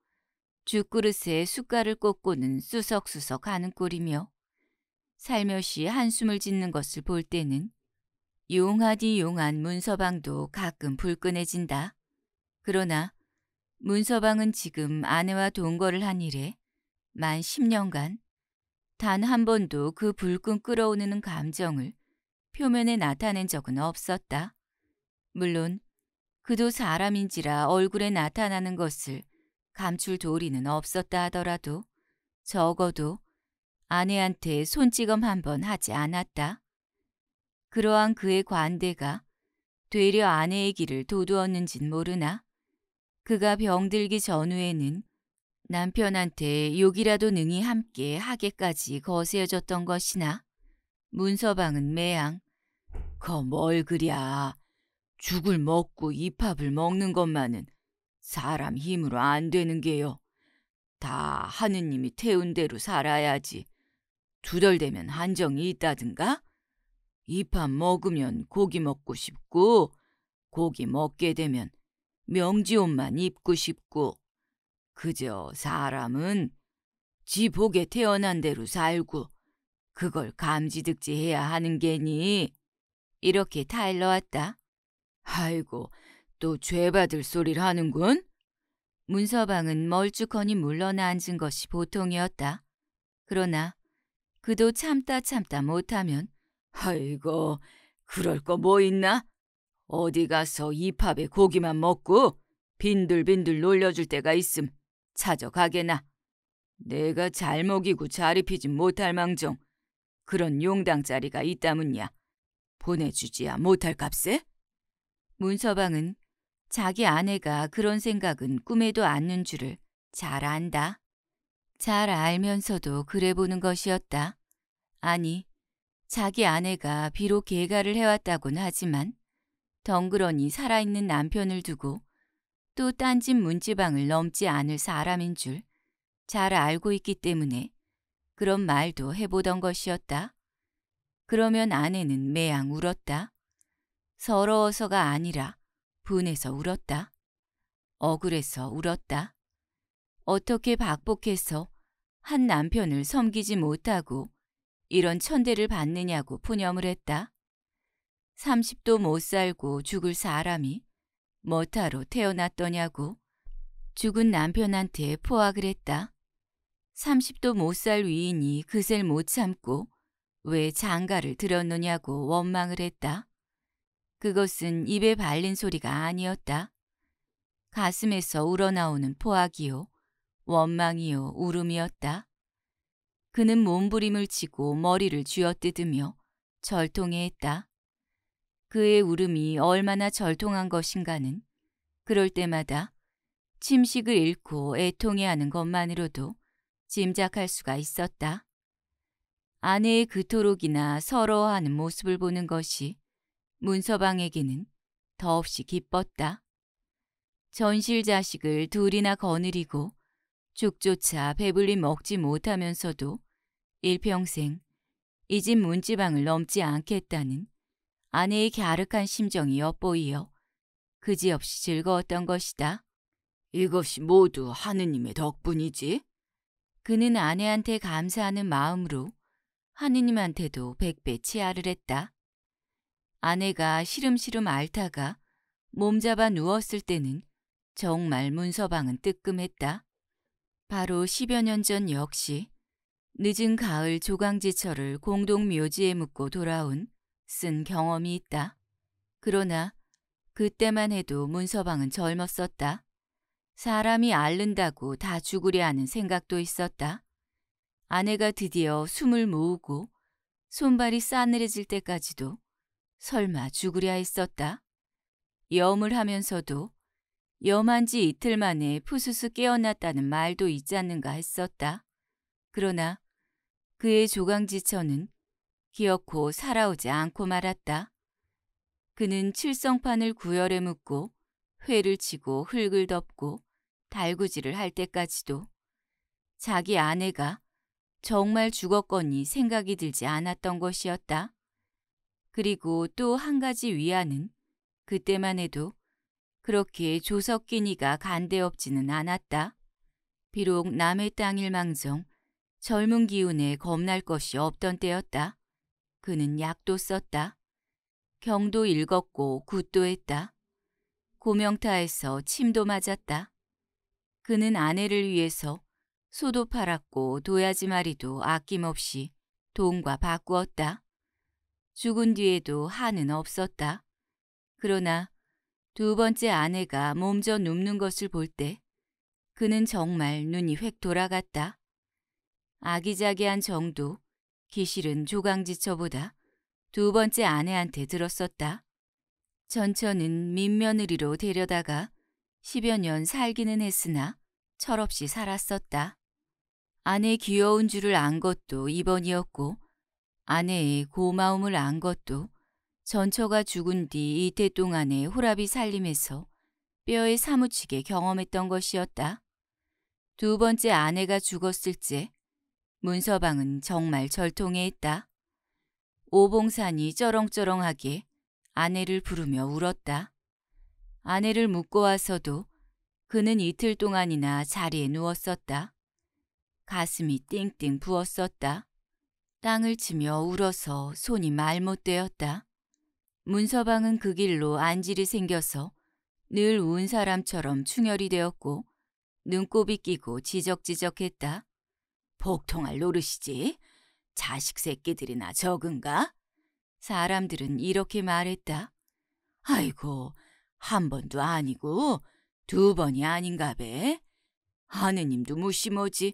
A: 죽그릇에 숟가락을 꽂고는 수석수석 하는 꼴이며 살며시 한숨을 짓는 것을 볼 때는 용하디 용한 문서방도 가끔 불끈해진다. 그러나 문서방은 지금 아내와 동거를 한 이래 만 10년간 단 한 번도 그 불끈 끌어오는 감정을 표면에 나타낸 적은 없었다. 물론 그도 사람인지라 얼굴에 나타나는 것을 감출 도리는 없었다 하더라도 적어도 아내한테 손찌검 한번 하지 않았다. 그러한 그의 관대가 되려 아내의 길을 도두었는진 모르나 그가 병들기 전후에는 남편한테 욕이라도 능히 함께 하게까지 거세어졌던 것이나 문서방은 매양 거뭘 그랴 죽을 먹고 입합을 먹는 것만은 사람 힘으로 안 되는 게요. 다 하느님이 태운 대로 살아야지. 두덜대면 한정이 있다든가? 입합 먹으면 고기 먹고 싶고 고기 먹게 되면 명지 옷만 입고 싶고 그저 사람은 지 복에 태어난 대로 살고 그걸 감지득지해야 하는 게니 이렇게 타일러 왔다. 아이고, 또 죄받을 소리를 하는군? 문서방은 멀쭉허니 물러나 앉은 것이 보통이었다. 그러나 그도 참다 참다 못하면 아이고, 그럴 거 뭐 있나? 어디 가서 이팝에 고기만 먹고 빈들빈들 놀려줄 때가 있음 찾아가게나. 내가 잘 먹이고 잘입히지 못할 망정 그런 용당자리가 있다문야. 보내주지야 못할 값에? 문서방은 자기 아내가 그런 생각은 꿈에도 않는 줄을 잘 안다. 잘 알면서도 그래 보는 것이었다. 아니, 자기 아내가 비록 개가를 해왔다곤 하지만 덩그러니 살아있는 남편을 두고 또 딴집 문지방을 넘지 않을 사람인 줄 잘 알고 있기 때문에 그런 말도 해보던 것이었다. 그러면 아내는 매양 울었다. 서러워서가 아니라 분해서 울었다. 억울해서 울었다. 어떻게 박복해서 한 남편을 섬기지 못하고 이런 천대를 받느냐고 푸념을 했다. 30도 못 살고 죽을 사람이 뭐타로 태어났더냐고 죽은 남편한테 포악을 했다. 30도 못 살 위인이 그 셀 못 참고 왜 장가를 들었느냐고 원망을 했다. 그것은 입에 발린 소리가 아니었다. 가슴에서 우러나오는 포악이요, 원망이요, 울음이었다. 그는 몸부림을 치고 머리를 쥐어뜯으며 절통해했다. 그의 울음이 얼마나 절통한 것인가는 그럴 때마다 침식을 잃고 애통해하는 것만으로도 짐작할 수가 있었다. 아내의 그토록이나 서러워하는 모습을 보는 것이 문서방에게는 더없이 기뻤다. 전실 자식을 둘이나 거느리고 죽조차 배불리 먹지 못하면서도 일평생 이 집 문지방을 넘지 않겠다는 아내의 갸륵한 심정이 엿보이어 그지없이 즐거웠던 것이다. 이것이 모두 하느님의 덕분이지. 그는 아내한테 감사하는 마음으로 하느님한테도 백배 치아를 했다. 아내가 시름시름 앓다가 몸잡아 누웠을 때는 정말 문서방은 뜨끔했다. 바로 10여 년 전 역시 늦은 가을 조강지철을 공동묘지에 묻고 돌아온 쓴 경험이 있다. 그러나 그때만 해도 문서방은 젊었었다. 사람이 앓는다고 다 죽으려 하는 생각도 있었다. 아내가 드디어 숨을 모으고 손발이 싸늘해질 때까지도 설마 죽으랴 했었다. 염을 하면서도 염한 지 이틀 만에 푸스스 깨어났다는 말도 있지 않는가 했었다. 그러나 그의 조강지처는 기어코 살아오지 않고 말았다. 그는 칠성판을 구열에 묶고 회를 치고 흙을 덮고 달구지를 할 때까지도 자기 아내가 정말 죽었거니 생각이 들지 않았던 것이었다. 그리고 또 한 가지 위안은 그때만 해도 그렇게 조석기니가 간대없지는 않았다. 비록 남의 땅일망정 젊은 기운에 겁날 것이 없던 때였다. 그는 약도 썼다. 경도 읽었고 굿도 했다. 고명타에서 침도 맞았다. 그는 아내를 위해서 소도 팔았고 도야지 마리도 아낌없이 돈과 바꾸었다. 죽은 뒤에도 한은 없었다. 그러나 두 번째 아내가 몸져 눕는 것을 볼 때 그는 정말 눈이 획 돌아갔다. 아기자기한 정도, 기실은 조강지처보다 두 번째 아내한테 들었었다. 전처는 민며느리로 데려다가 십여년 살기는 했으나 철없이 살았었다. 아내 귀여운 줄을 안 것도 이번이었고 아내의 고마움을 안 것도 전처가 죽은 뒤 이태 동안의 호랍이 살림에서 뼈에 사무치게 경험했던 것이었다. 두 번째 아내가 죽었을 때 문서방은 정말 절통해 했다. 오봉산이 쩌렁쩌렁하게 아내를 부르며 울었다. 아내를 묶고 와서도 그는 이틀 동안이나 자리에 누웠었다. 가슴이 띵띵 부었었다. 땅을 치며 울어서 손이 말 못되었다. 문서방은 그 길로 안질이 생겨서 늘 운 사람처럼 충혈이 되었고 눈곱이 끼고 지적지적했다. 복통할 노릇이지? 자식 새끼들이나 적은가? 사람들은 이렇게 말했다. 아이고, 한 번도 아니고 두 번이 아닌가 배. 하느님도 무심하지.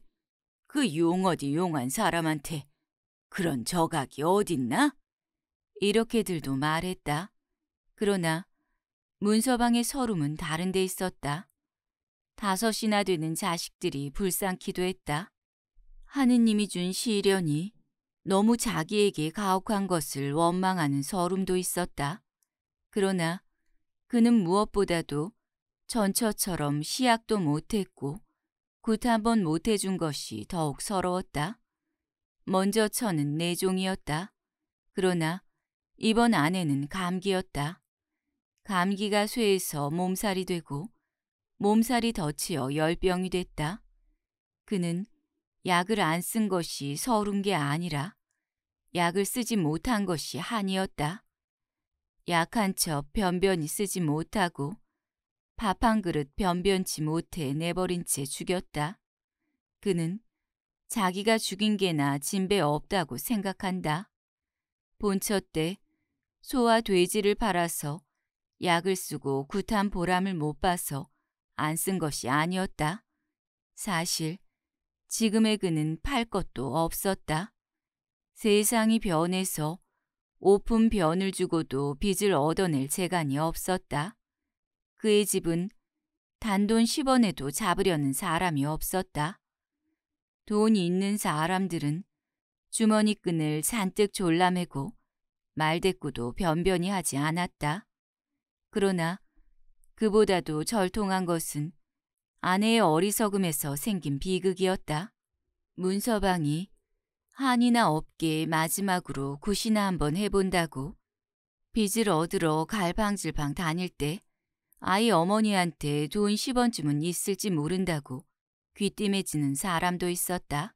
A: 그 용어디 용한 사람한테 그런 저각이 어딨나? 이렇게들도 말했다. 그러나 문서방의 서름은 다른 데 있었다. 다섯이나 되는 자식들이 불쌍기도 했다. 하느님이 준 시련이 너무 자기에게 가혹한 것을 원망하는 서름도 있었다. 그러나 그는 무엇보다도 전처처럼 시약도 못했고 굿한번 못해준 것이 더욱 서러웠다. 먼저 처는 내종이었다. 네 그러나 이번 아내는 감기였다. 감기가 쇠에서 몸살이 되고 몸살이 덧치어 열병이 됐다. 그는 약을 안 쓴 것이 서른게 아니라 약을 쓰지 못한 것이 한이었다. 약한 척 변변히 쓰지 못하고 밥 한 그릇 변변치 못해 내버린 채 죽였다. 그는 자기가 죽인 게나 진배 없다고 생각한다. 본처 때 소와 돼지를 팔아서 약을 쓰고 구탄 보람을 못 봐서 안 쓴 것이 아니었다. 사실 지금의 그는 팔 것도 없었다. 세상이 변해서 오픈 변을 주고도 빚을 얻어낼 재간이 없었다. 그의 집은 단돈 10원에도 잡으려는 사람이 없었다. 돈이 있는 사람들은 주머니끈을 잔뜩 졸라매고 말대꾸도 변변히 하지 않았다. 그러나 그보다도 절통한 것은 아내의 어리석음에서 생긴 비극이었다. 문서방이 한이나 업계에 마지막으로 굿이나 한번 해본다고 빚을 얻으러 갈방질방 다닐 때 아이 어머니한테 돈 10원쯤은 있을지 모른다고 귀띔해지는 사람도 있었다.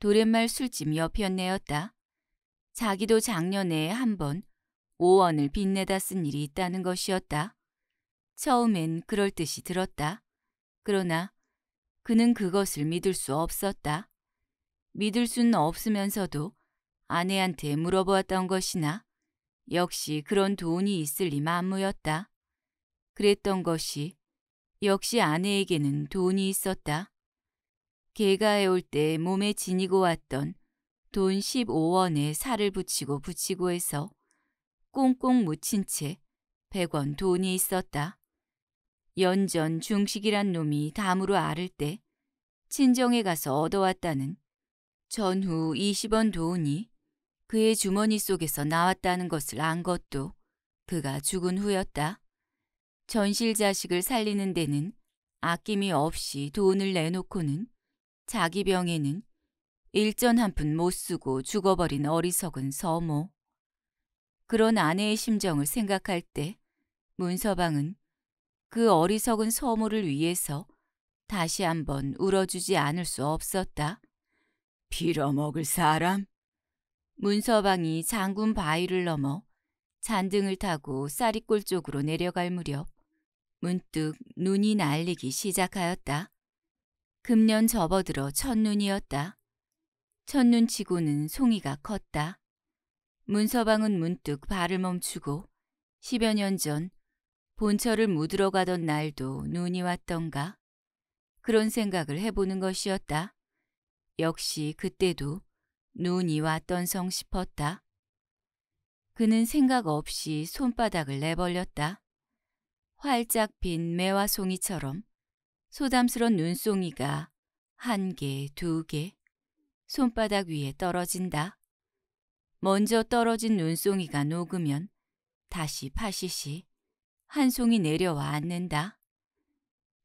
A: 도련말 술집 옆이었네였다. 자기도 작년에 한 번 5원을 빚내다 쓴 일이 있다는 것이었다. 처음엔 그럴 듯이 들었다. 그러나 그는 그것을 믿을 수 없었다. 믿을 수는 없으면서도 아내한테 물어보았던 것이나 역시 그런 돈이 있을 리 만무였다. 그랬던 것이 역시 아내에게는 돈이 있었다. 개가에 올때 몸에 지니고 왔던 돈 15원에 살을 붙이고 붙이고 해서 꽁꽁 묻힌 채 100원 돈이 있었다. 연전 중식이란 놈이 담으로 앓을 때 친정에 가서 얻어왔다는 전후 20원 돈이 그의 주머니 속에서 나왔다는 것을 안 것도 그가 죽은 후였다. 전실 자식을 살리는 데는 아낌이 없이 돈을 내놓고는 자기 병에는 일전 한 푼 못 쓰고 죽어버린 어리석은 서모. 그런 아내의 심정을 생각할 때 문서방은 그 어리석은 서모를 위해서 다시 한번 울어주지 않을 수 없었다. 빌어먹을 사람? 문서방이 장군 바위를 넘어 잔등을 타고 쌀이골 쪽으로 내려갈 무렵 문득 눈이 날리기 시작하였다. 금년 접어들어 첫눈이었다. 첫눈 치고는 송이가 컸다. 문서방은 문득 발을 멈추고 1여년 전 본처를 무들어 가던 날도 눈이 왔던가 그런 생각을 해보는 것이었다. 역시 그때도 눈이 왔던성 싶었다. 그는 생각 없이 손바닥을 내벌렸다. 활짝 핀 매화 송이처럼 소담스런 눈송이가 한 개, 두 개, 손바닥 위에 떨어진다. 먼저 떨어진 눈송이가 녹으면 다시 파시시 한 송이 내려와 앉는다.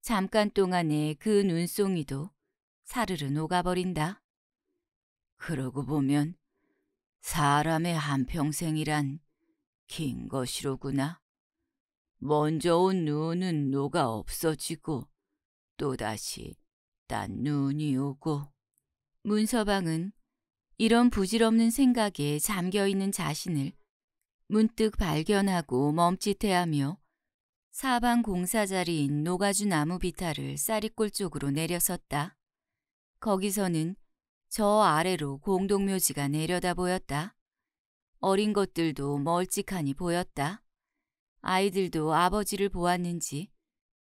A: 잠깐 동안에 그 눈송이도 사르르 녹아버린다. 그러고 보면 사람의 한평생이란 긴 것이로구나. 먼저 온 눈은 녹아 없어지고 또다시 딴 눈이 오고 문서방은 이런 부질없는 생각에 잠겨있는 자신을 문득 발견하고 멈칫해하며 사방 공사 자리인 녹아준 나무 비탈을 쌀이골 쪽으로 내려섰다. 거기서는 저 아래로 공동묘지가 내려다 보였다. 어린 것들도 멀찍하니 보였다. 아이들도 아버지를 보았는지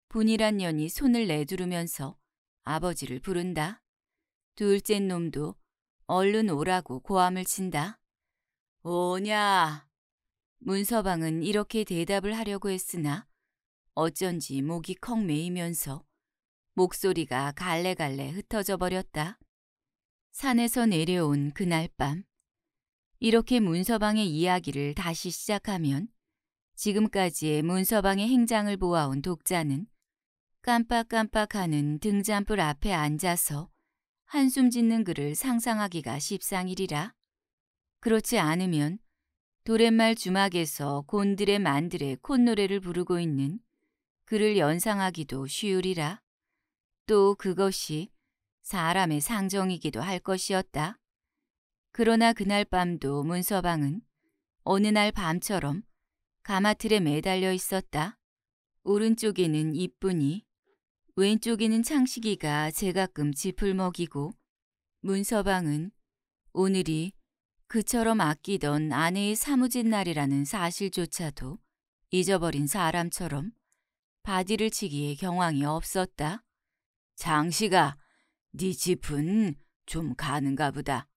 A: 분이란 년이 손을 내두르면서 아버지를 부른다. 둘째 놈도 얼른 오라고 고함을 친다. 오냐. 문서방은 이렇게 대답을 하려고 했으나 어쩐지 목이 컥 메이면서 목소리가 갈래갈래 흩어져 버렸다. 산에서 내려온 그날 밤 이렇게 문서방의 이야기를 다시 시작하면 지금까지의 문서방의 행장을 보아온 독자는 깜빡깜빡하는 등잔불 앞에 앉아서 한숨 짓는 그를 상상하기가 십상일이라. 그렇지 않으면 도랫말 주막에서 곤드레 만드레 콧노래를 부르고 있는 그를 연상하기도 쉬우리라. 또 그것이 사람의 상정이기도 할 것이었다. 그러나 그날 밤도 문서방은 어느 날 밤처럼 가마틀에 매달려 있었다. 오른쪽에는 이쁜이, 왼쪽에는 창식이가 제가끔 짚을 먹이고 문서방은 오늘이 그처럼 아끼던 아내의 사무진 날이라는 사실조차도 잊어버린 사람처럼 바디를 치기에 경황이 없었다. 장식아네 짚은 좀 가는가 보다.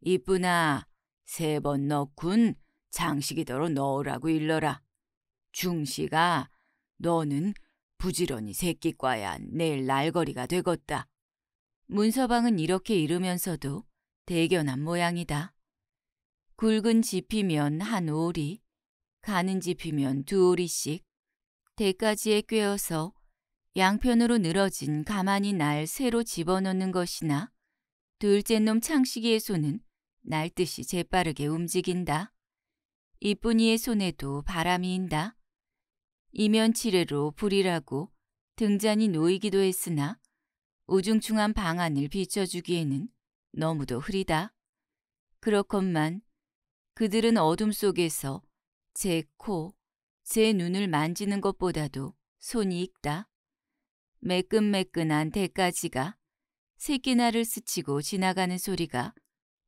A: 이쁘나 세번 넣군 장식이더러 넣으라고 일러라. 중시가 너는 부지런히 새끼과야 내일 날거리가 되겄다. 문서방은 이렇게 이르면서도 대견한 모양이다. 굵은 지피면 한 오리, 가는 지피면 두 오리씩 대까지에 꿰어서 양편으로 늘어진 가만히 날 새로 집어넣는 것이나 둘째 놈 창식이의 손은 날듯이 재빠르게 움직인다. 이쁜이의 손에도 바람이 인다. 이면치레로 불이라고 등잔이 놓이기도 했으나 우중충한 방안을 비춰주기에는 너무도 흐리다. 그렇건만 그들은 어둠 속에서 제 코, 제 눈을 만지는 것보다도 손이 익다. 매끈매끈한 대까지가 새끼나를 스치고 지나가는 소리가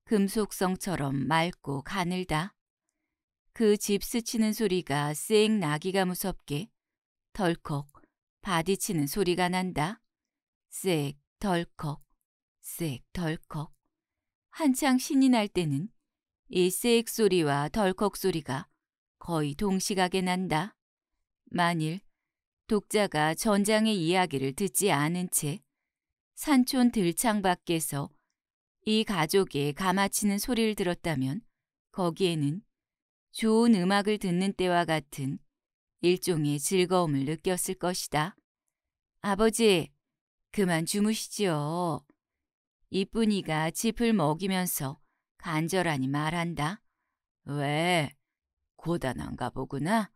A: 금속성처럼 맑고 가늘다. 그 집스치는 소리가 쌩 나기가 무섭게 덜컥 바디치는 소리가 난다. 쌩 덜컥 쌩 덜컥 한창 신이 날 때는 이 쌩 소리와 덜컥 소리가 거의 동시각에 난다. 만일 독자가 전장의 이야기를 듣지 않은 채 산촌 들창 밖에서 이 가족의 가마치는 소리를 들었다면 거기에는 좋은 음악을 듣는 때와 같은 일종의 즐거움을 느꼈을 것이다. 아버지, 그만 주무시지요. 이쁜이가 짚을 먹이면서 간절하니 말한다. 왜? 고단한가 보구나.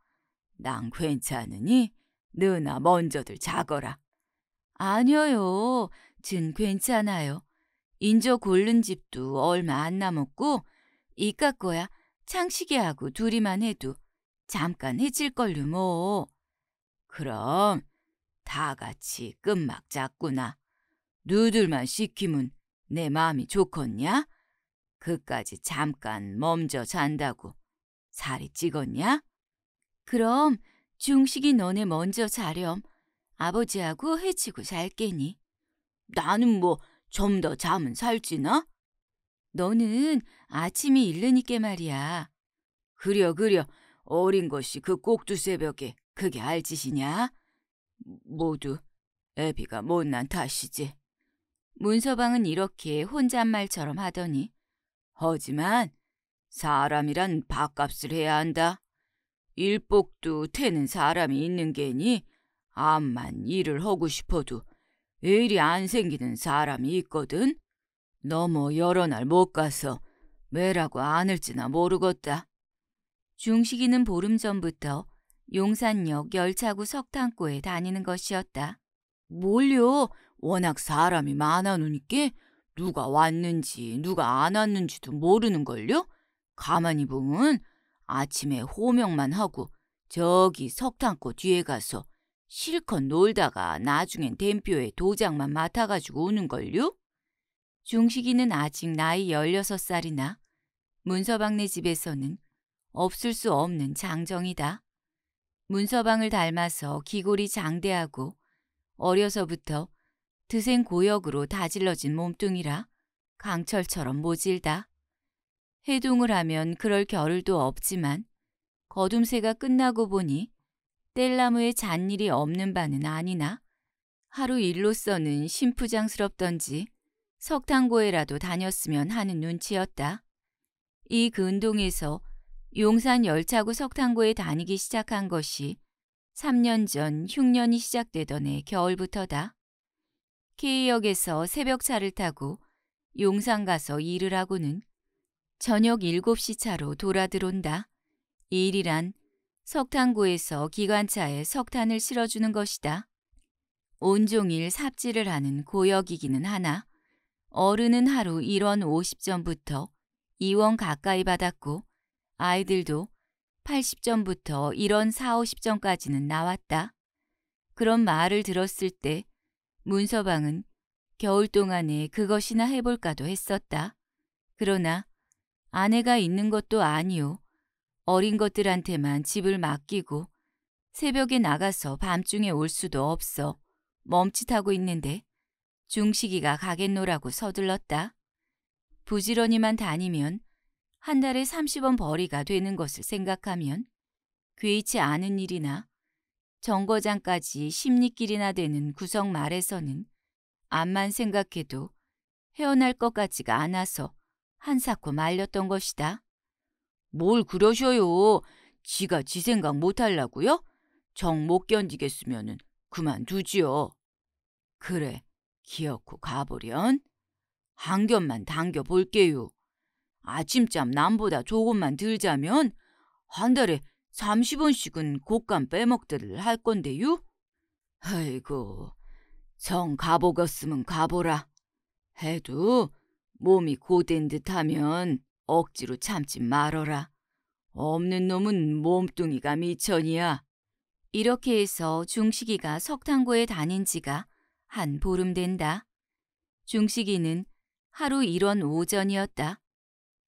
A: 난 괜찮으니 너나 먼저들 자거라. 아니요. 전 괜찮아요. 인조 고른 집도 얼마 안 남았고 이깟 거야. 창식이하고 둘이만 해도 잠깐 해질걸요 뭐. 그럼 다 같이 끝막 잡구나. 누들만 시키면 내 마음이 좋겠냐? 그까지 잠깐 멈저 잔다고 살이 찌겄냐? 그럼 중식이 너네 먼저 자렴. 아버지하고 해치고 잘게니 나는 뭐 좀 더 잠은 살찌나? 너는 아침이 일르니께 말이야. 그려 그려 어린 것이 그 꼭두 새벽에 그게 알 짓이냐? 모두 애비가 못난 탓이지. 문서방은 이렇게 혼잣말처럼 하더니 하지만 사람이란 밥값을 해야 한다. 일복도 태는 사람이 있는 게니 암만 일을 하고 싶어도 일이 안 생기는 사람이 있거든. 너무 뭐 여러 날 못 가서 왜라고 안을지나 모르겠다. 중식이는 보름 전부터 용산역 열차구 석탄고에 다니는 것이었다. 뭘요? 워낙 사람이 많아놓으니께 누가 왔는지 누가 안 왔는지도 모르는걸요? 가만히 보면 아침에 호명만 하고 저기 석탄고 뒤에 가서 실컷 놀다가 나중엔 댐표에 도장만 맡아가지고 오는걸요? 중식이는 아직 나이 16살이나 문서방네 집에서는 없을 수 없는 장정이다. 문서방을 닮아서 기골이 장대하고 어려서부터 드생 고역으로 다질러진 몸뚱이라 강철처럼 모질다. 해동을 하면 그럴 겨를도 없지만 거둠새가 끝나고 보니 뗄나무에 잔일이 없는 바는 아니나 하루 일로서는 심부장스럽던지 석탄고에라도 다녔으면 하는 눈치였다. 이 근동에서 그 용산 열차구 석탄고에 다니기 시작한 것이 3년 전 흉년이 시작되던 해 겨울부터다. K역에서 새벽차를 타고 용산 가서 일을 하고는 저녁 7시 차로 돌아 들온다 일이란 석탄고에서 기관차에 석탄을 실어주는 것이다. 온종일 삽질을 하는 고역이기는 하나 어른은 하루 1원 50점부터 2원 가까이 받았고 아이들도 80점부터 1원 4, 50점까지는 나왔다. 그런 말을 들었을 때 문서방은 겨울 동안에 그것이나 해볼까도 했었다. 그러나 아내가 있는 것도 아니오. 어린 것들한테만 집을 맡기고 새벽에 나가서 밤중에 올 수도 없어 멈칫하고 있는데 중식이가 가겠노라고 서둘렀다. 부지런히만 다니면 한 달에 30원 벌이가 되는 것을 생각하면 괴이치 않은 일이나 정거장까지 십리길이나 되는 구성 말에서는 암만 생각해도 헤어날 것 같지가 않아서 한사코 말렸던 것이다. 뭘 그러셔요. 지가 지 생각 못할라고요? 정 못 견디겠으면 은 그만두지요. 그래, 기어코 가보련? 한 겹만 당겨 볼게요. 아침잠 남보다 조금만 들자면 한 달에 30원씩은 곶감 빼먹들을할 건데요. 아이고, 정 가보겠으면 가보라. 해도 몸이 고된 듯하면 억지로 참지 말어라. 없는 놈은 몸뚱이가 미천이야. 이렇게 해서 중식이가 석탄고에 다닌 지가 한 보름 된다. 중식이는 하루 일원 오전이었다.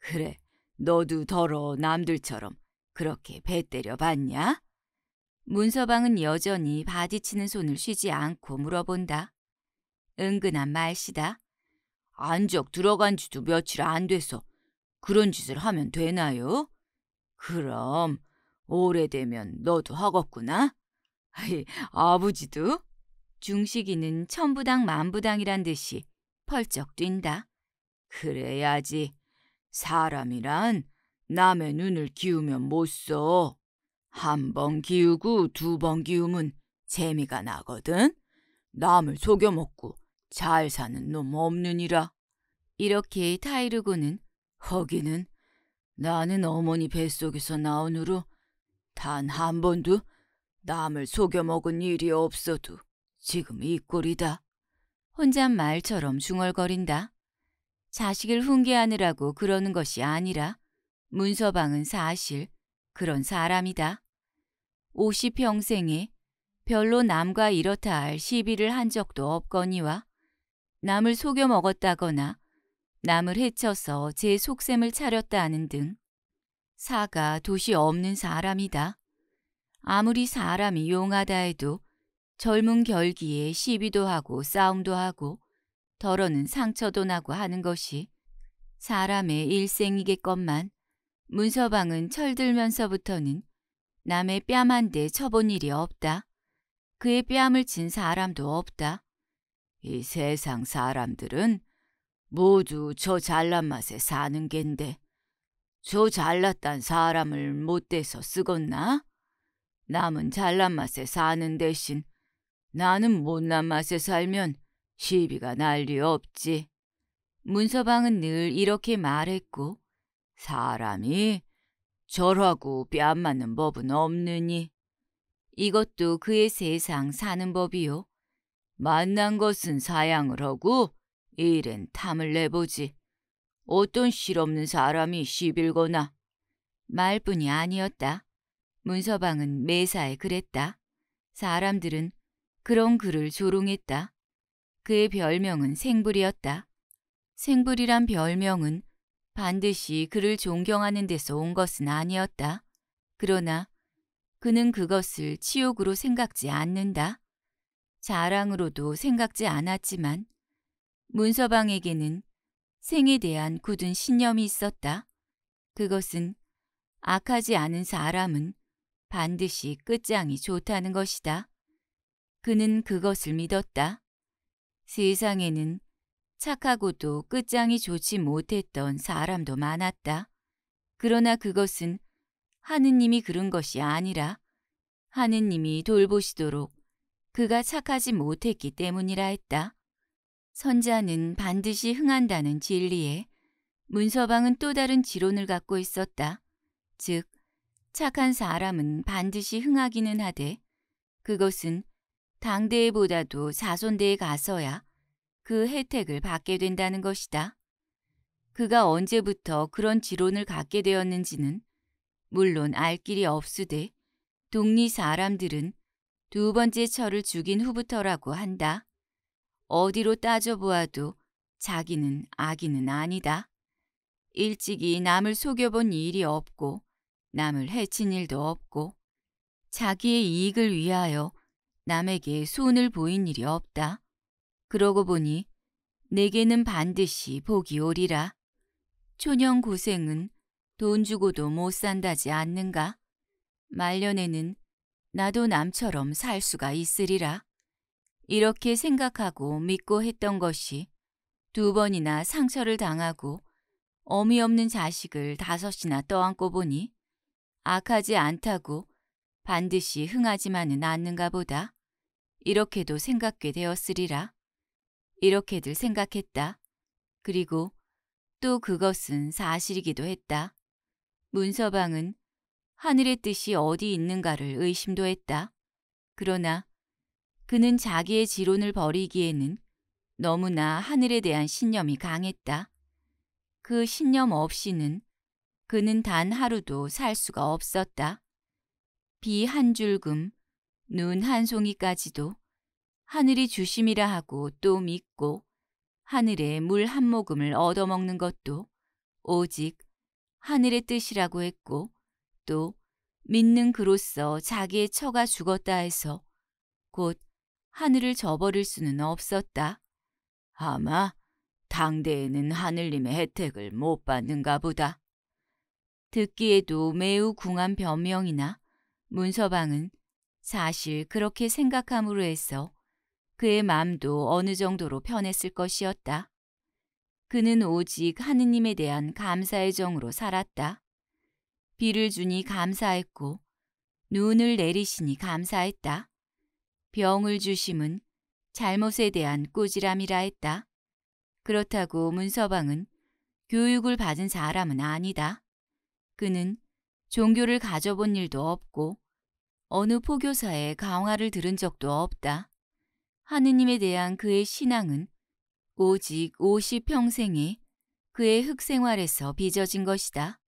A: 그래, 너도 더러 남들처럼 그렇게 배 때려 봤냐? 문서방은 여전히 바디치는 손을 쉬지 않고 물어본다. 은근한 말씨다. 안적 들어간 지도 며칠 안 돼서 그런 짓을 하면 되나요? 그럼 오래되면 너도 하겠구나? 아버지도? 중식이는 천부당 만부당이란 듯이 펄쩍 뛴다. 그래야지. 사람이란 남의 눈을 기우면 못 써. 한 번 기우고 두 번 기우면 재미가 나거든. 남을 속여먹고 잘 사는 놈 없느니라. 이렇게 타이르고는 허기는 나는 어머니 뱃속에서 나온 후로 단 한 번도 남을 속여먹은 일이 없어도 지금 이 꼴이다. 혼잣말처럼 중얼거린다. 자식을 훈계하느라고 그러는 것이 아니라 문서방은 사실 그런 사람이다. 50평생에 별로 남과 이렇다 할 시비를 한 적도 없거니와 남을 속여 먹었다거나 남을 해쳐서 제 속셈을 차렸다는 등 사가 도시 없는 사람이다. 아무리 사람이 용하다 해도 젊은 결기에 시비도 하고 싸움도 하고 더러는 상처도 나고 하는 것이 사람의 일생이겠건만 문서방은 철들면서부터는 남의 뺨 한 대 쳐본 일이 없다. 그의 뺨을 친 사람도 없다. 이 세상 사람들은 모두 저 잘난 맛에 사는 겐데 저 잘났단 사람을 못대서 쓰겄나? 남은 잘난 맛에 사는 대신 나는 못난 맛에 살면 시비가 날 리 없지. 문서방은 늘 이렇게 말했고 사람이 절하고 뺨 맞는 법은 없느니 이것도 그의 세상 사는 법이요. 만난 것은 사양을 하고 일은 탐을 내보지. 어떤 실없는 사람이 시빌거나 말뿐이 아니었다. 문서방은 매사에 그랬다. 사람들은 그런 그를 조롱했다. 그의 별명은 생불이었다. 생불이란 별명은 반드시 그를 존경하는 데서 온 것은 아니었다. 그러나 그는 그것을 치욕으로 생각지 않는다. 자랑으로도 생각지 않았지만 문서방에게는 생에 대한 굳은 신념이 있었다. 그것은 악하지 않은 사람은 반드시 끝장이 좋다는 것이다. 그는 그것을 믿었다. 세상에는 착하고도 끝장이 좋지 못했던 사람도 많았다. 그러나 그것은 하느님이 그런 것이 아니라 하느님이 돌보시도록 그가 착하지 못했기 때문이라 했다. 선자는 반드시 흥한다는 진리에 문서방은 또 다른 지론을 갖고 있었다. 즉, 착한 사람은 반드시 흥하기는 하되 그것은 당대회보다도 사손대에 가서야 그 혜택을 받게 된다는 것이다. 그가 언제부터 그런 지론을 갖게 되었는지는 물론 알 길이 없으되 동리 사람들은 두 번째 철을 죽인 후부터라고 한다. 어디로 따져보아도 자기는 악인은 아니다. 일찍이 남을 속여본 일이 없고 남을 해친 일도 없고 자기의 이익을 위하여 남에게 손을 보인 일이 없다. 그러고 보니 내게는 반드시 복이 오리라. 초년 고생은 돈 주고도 못 산다지 않는가? 말년에는 나도 남처럼 살 수가 있으리라. 이렇게 생각하고 믿고 했던 것이 두 번이나 상처를 당하고 어미없는 자식을 다섯이나 떠안고 보니 악하지 않다고 반드시 흥하지만은 않는가 보다. 이렇게도 생각게 되었으리라. 이렇게들 생각했다. 그리고 또 그것은 사실이기도 했다. 문서방은 하늘의 뜻이 어디 있는가를 의심도 했다. 그러나 그는 자기의 지론을 버리기에는 너무나 하늘에 대한 신념이 강했다. 그 신념 없이는 그는 단 하루도 살 수가 없었다. 비한 줄금, 눈 한 송이까지도 하늘이 주심이라 하고 또 믿고 하늘에물 한 모금을 얻어먹는 것도 오직 하늘의 뜻이라고 했고 또 믿는 그로서 자기의 처가 죽었다 해서 곧 하늘을 저버릴 수는 없었다. 아마 당대에는 하늘님의 혜택을 못 받는가 보다. 듣기에도 매우 궁한 변명이나 문서방은 사실 그렇게 생각함으로 해서 그의 마음도 어느 정도로 편했을 것이었다. 그는 오직 하느님에 대한 감사의 정으로 살았다. 비를 주니 감사했고 눈을 내리시니 감사했다. 병을 주심은 잘못에 대한 꾸지람이라 했다. 그렇다고 문서방은 교육을 받은 사람은 아니다. 그는 종교를 가져본 일도 없고 어느 포교사의 강화를 들은 적도 없다. 하느님에 대한 그의 신앙은 오직 50평생이 그의 흙생활에서 빚어진 것이다.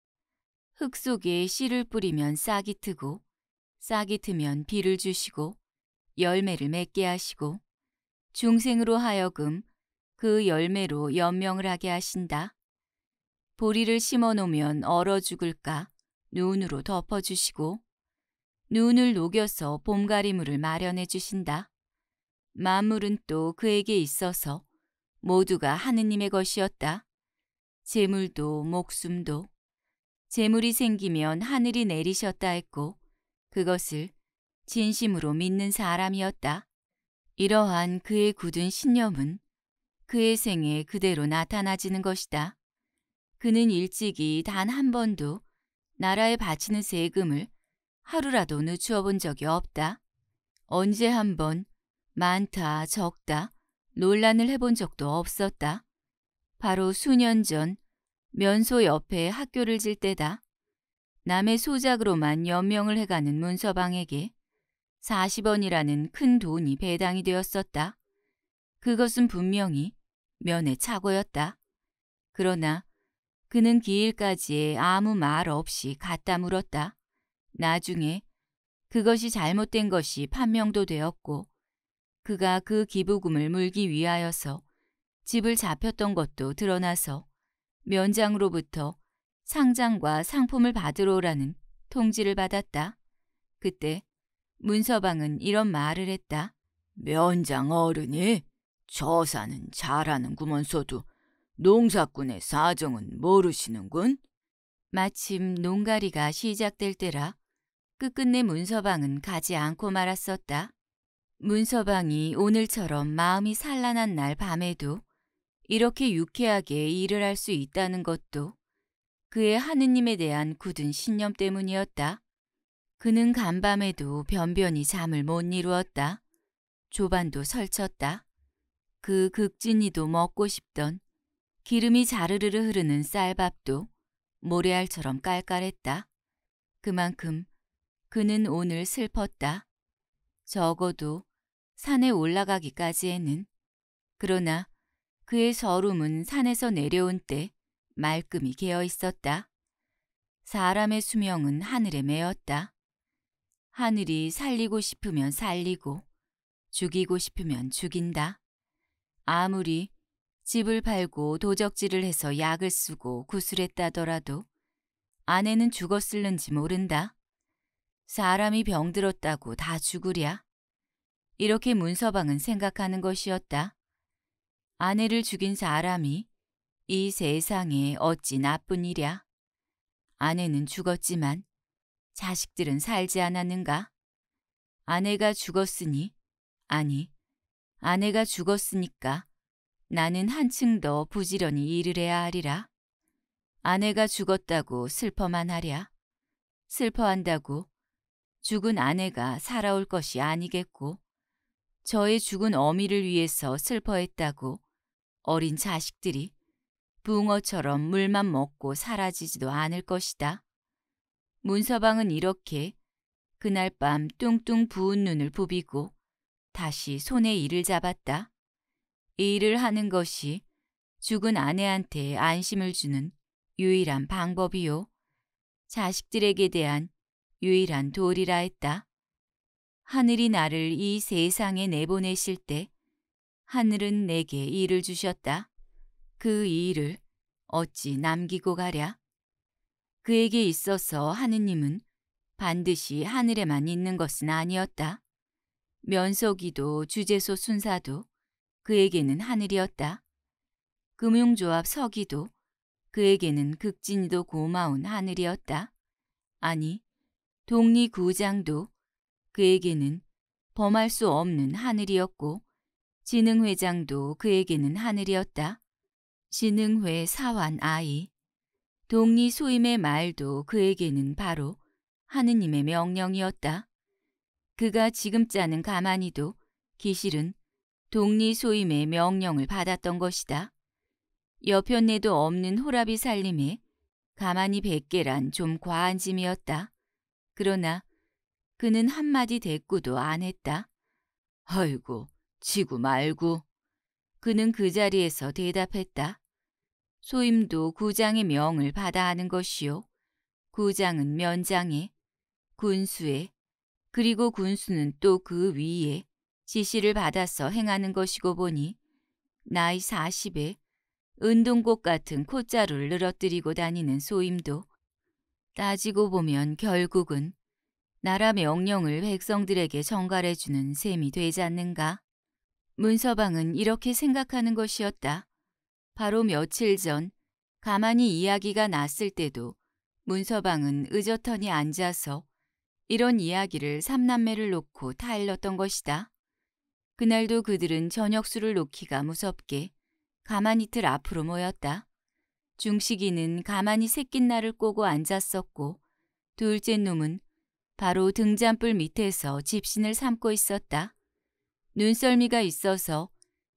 A: 흙 속에 씨를 뿌리면 싹이 트고 싹이 트면 비를 주시고 열매를 맺게 하시고 중생으로 하여금 그 열매로 연명을 하게 하신다. 보리를 심어 놓으면 얼어 죽을까 눈으로 덮어주시고 눈을 녹여서 봄가리물을 마련해 주신다. 만물은 또 그에게 있어서 모두가 하느님의 것이었다. 재물도 목숨도 재물이 생기면 하늘이 내리셨다 했고 그것을 진심으로 믿는 사람이었다. 이러한 그의 굳은 신념은 그의 생에 그대로 나타나지는 것이다. 그는 일찍이 단 한 번도 나라에 바치는 세금을 하루라도 늦추어 본 적이 없다. 언제 한번 많다 적다 논란을 해본 적도 없었다. 바로 수년 전 면소 옆에 학교를 질 때다. 남의 소작으로만 연명을 해가는 문서방에게 40원이라는 큰 돈이 배당이 되었었다. 그것은 분명히 면의 착오였다. 그러나 그는 기일까지에 아무 말 없이 갖다 물었다. 나중에 그것이 잘못된 것이 판명도 되었고 그가 그 기부금을 물기 위하여서 집을 잡혔던 것도 드러나서 면장으로부터 상장과 상품을 받으러 오라는 통지를 받았다. 그때 문서방은 이런 말을 했다. 면장 어른이 저사는 잘하는구먼서도 농사꾼의 사정은 모르시는군. 마침 농가리가 시작될 때라 끝끝내 문서방은 가지 않고 말았었다. 문서방이 오늘처럼 마음이 산란한 날 밤에도 이렇게 유쾌하게 일을 할 수 있다는 것도 그의 하느님에 대한 굳은 신념 때문이었다. 그는 간밤에도 변변히 잠을 못 이루었다. 조반도 설쳤다. 그 극진이도 먹고 싶던 기름이 자르르르 흐르는 쌀밥도 모래알처럼 깔깔했다. 그만큼 그는 오늘 슬펐다. 적어도 산에 올라가기까지에는. 그러나 그의 저름은 산에서 내려온 때 말끔히 개어 있었다. 사람의 수명은 하늘에 매었다. 하늘이 살리고 싶으면 살리고 죽이고 싶으면 죽인다. 아무리 집을 팔고 도적질을 해서 약을 쓰고 구슬했다더라도 아내는 죽었을는지 모른다. 사람이 병들었다고 다 죽으랴? 이렇게 문서방은 생각하는 것이었다. 아내를 죽인 사람이 이 세상에 어찌 나쁜 일이야. 아내는 죽었지만 자식들은 살지 않았는가? 아내가 죽었으니, 아니, 아내가 죽었으니까 나는 한층 더 부지런히 일을 해야 하리라. 아내가 죽었다고 슬퍼만 하랴. 슬퍼한다고 죽은 아내가 살아올 것이 아니겠고 저의 죽은 어미를 위해서 슬퍼했다고 어린 자식들이 붕어처럼 물만 먹고 사라지지도 않을 것이다. 문서방은 이렇게 그날 밤 뚱뚱 부은 눈을 부비고 다시 손에 일을 잡았다. 이 일을 하는 것이 죽은 아내한테 안심을 주는 유일한 방법이요. 자식들에게 대한 유일한 돌이라 했다. 하늘이 나를 이 세상에 내보내실 때 하늘은 내게 일을 주셨다. 그 일을 어찌 남기고 가랴? 그에게 있어서 하느님은 반드시 하늘에만 있는 것은 아니었다. 면서기도 주제소 순사도 그에게는 하늘이었다. 금융조합 서기도 그에게는 극진히도 고마운 하늘이었다. 아니 독리구장도 그에게는 범할 수 없는 하늘이었고 지능회장도 그에게는 하늘이었다. 지능회 사환 아이 독리소임의 말도 그에게는 바로 하느님의 명령이었다. 그가 지금 짜는 가만히도 기실은 독리소임의 명령을 받았던 것이다. 여편네도 없는 호라비 살림에 가만히 백개란좀 과한 짐이었다. 그러나 그는 한마디 대꾸도 안 했다. 아이고, 지구 말고. 그는 그 자리에서 대답했다. 소임도 구장의 명을 받아 하는 것이요. 구장은 면장에, 군수에, 그리고 군수는 또 그 위에 지시를 받아서 행하는 것이고 보니 나이 40에 은동곡 같은 콧자루를 늘어뜨리고 다니는 소임도 따지고 보면 결국은 나라 명령을 백성들에게 전갈해주는 셈이 되지 않는가? 문서방은 이렇게 생각하는 것이었다. 바로 며칠 전 가만히 이야기가 났을 때도 문서방은 의젓허니 앉아서 이런 이야기를 삼남매를 놓고 타일렀던 것이다. 그날도 그들은 저녁술을 놓기가 무섭게 가만히 틀 앞으로 모였다. 중식이는 가만히 새낀날을 꼬고 앉았었고 둘째 놈은 바로 등잔불 밑에서 집신을 삼고 있었다. 눈썰미가 있어서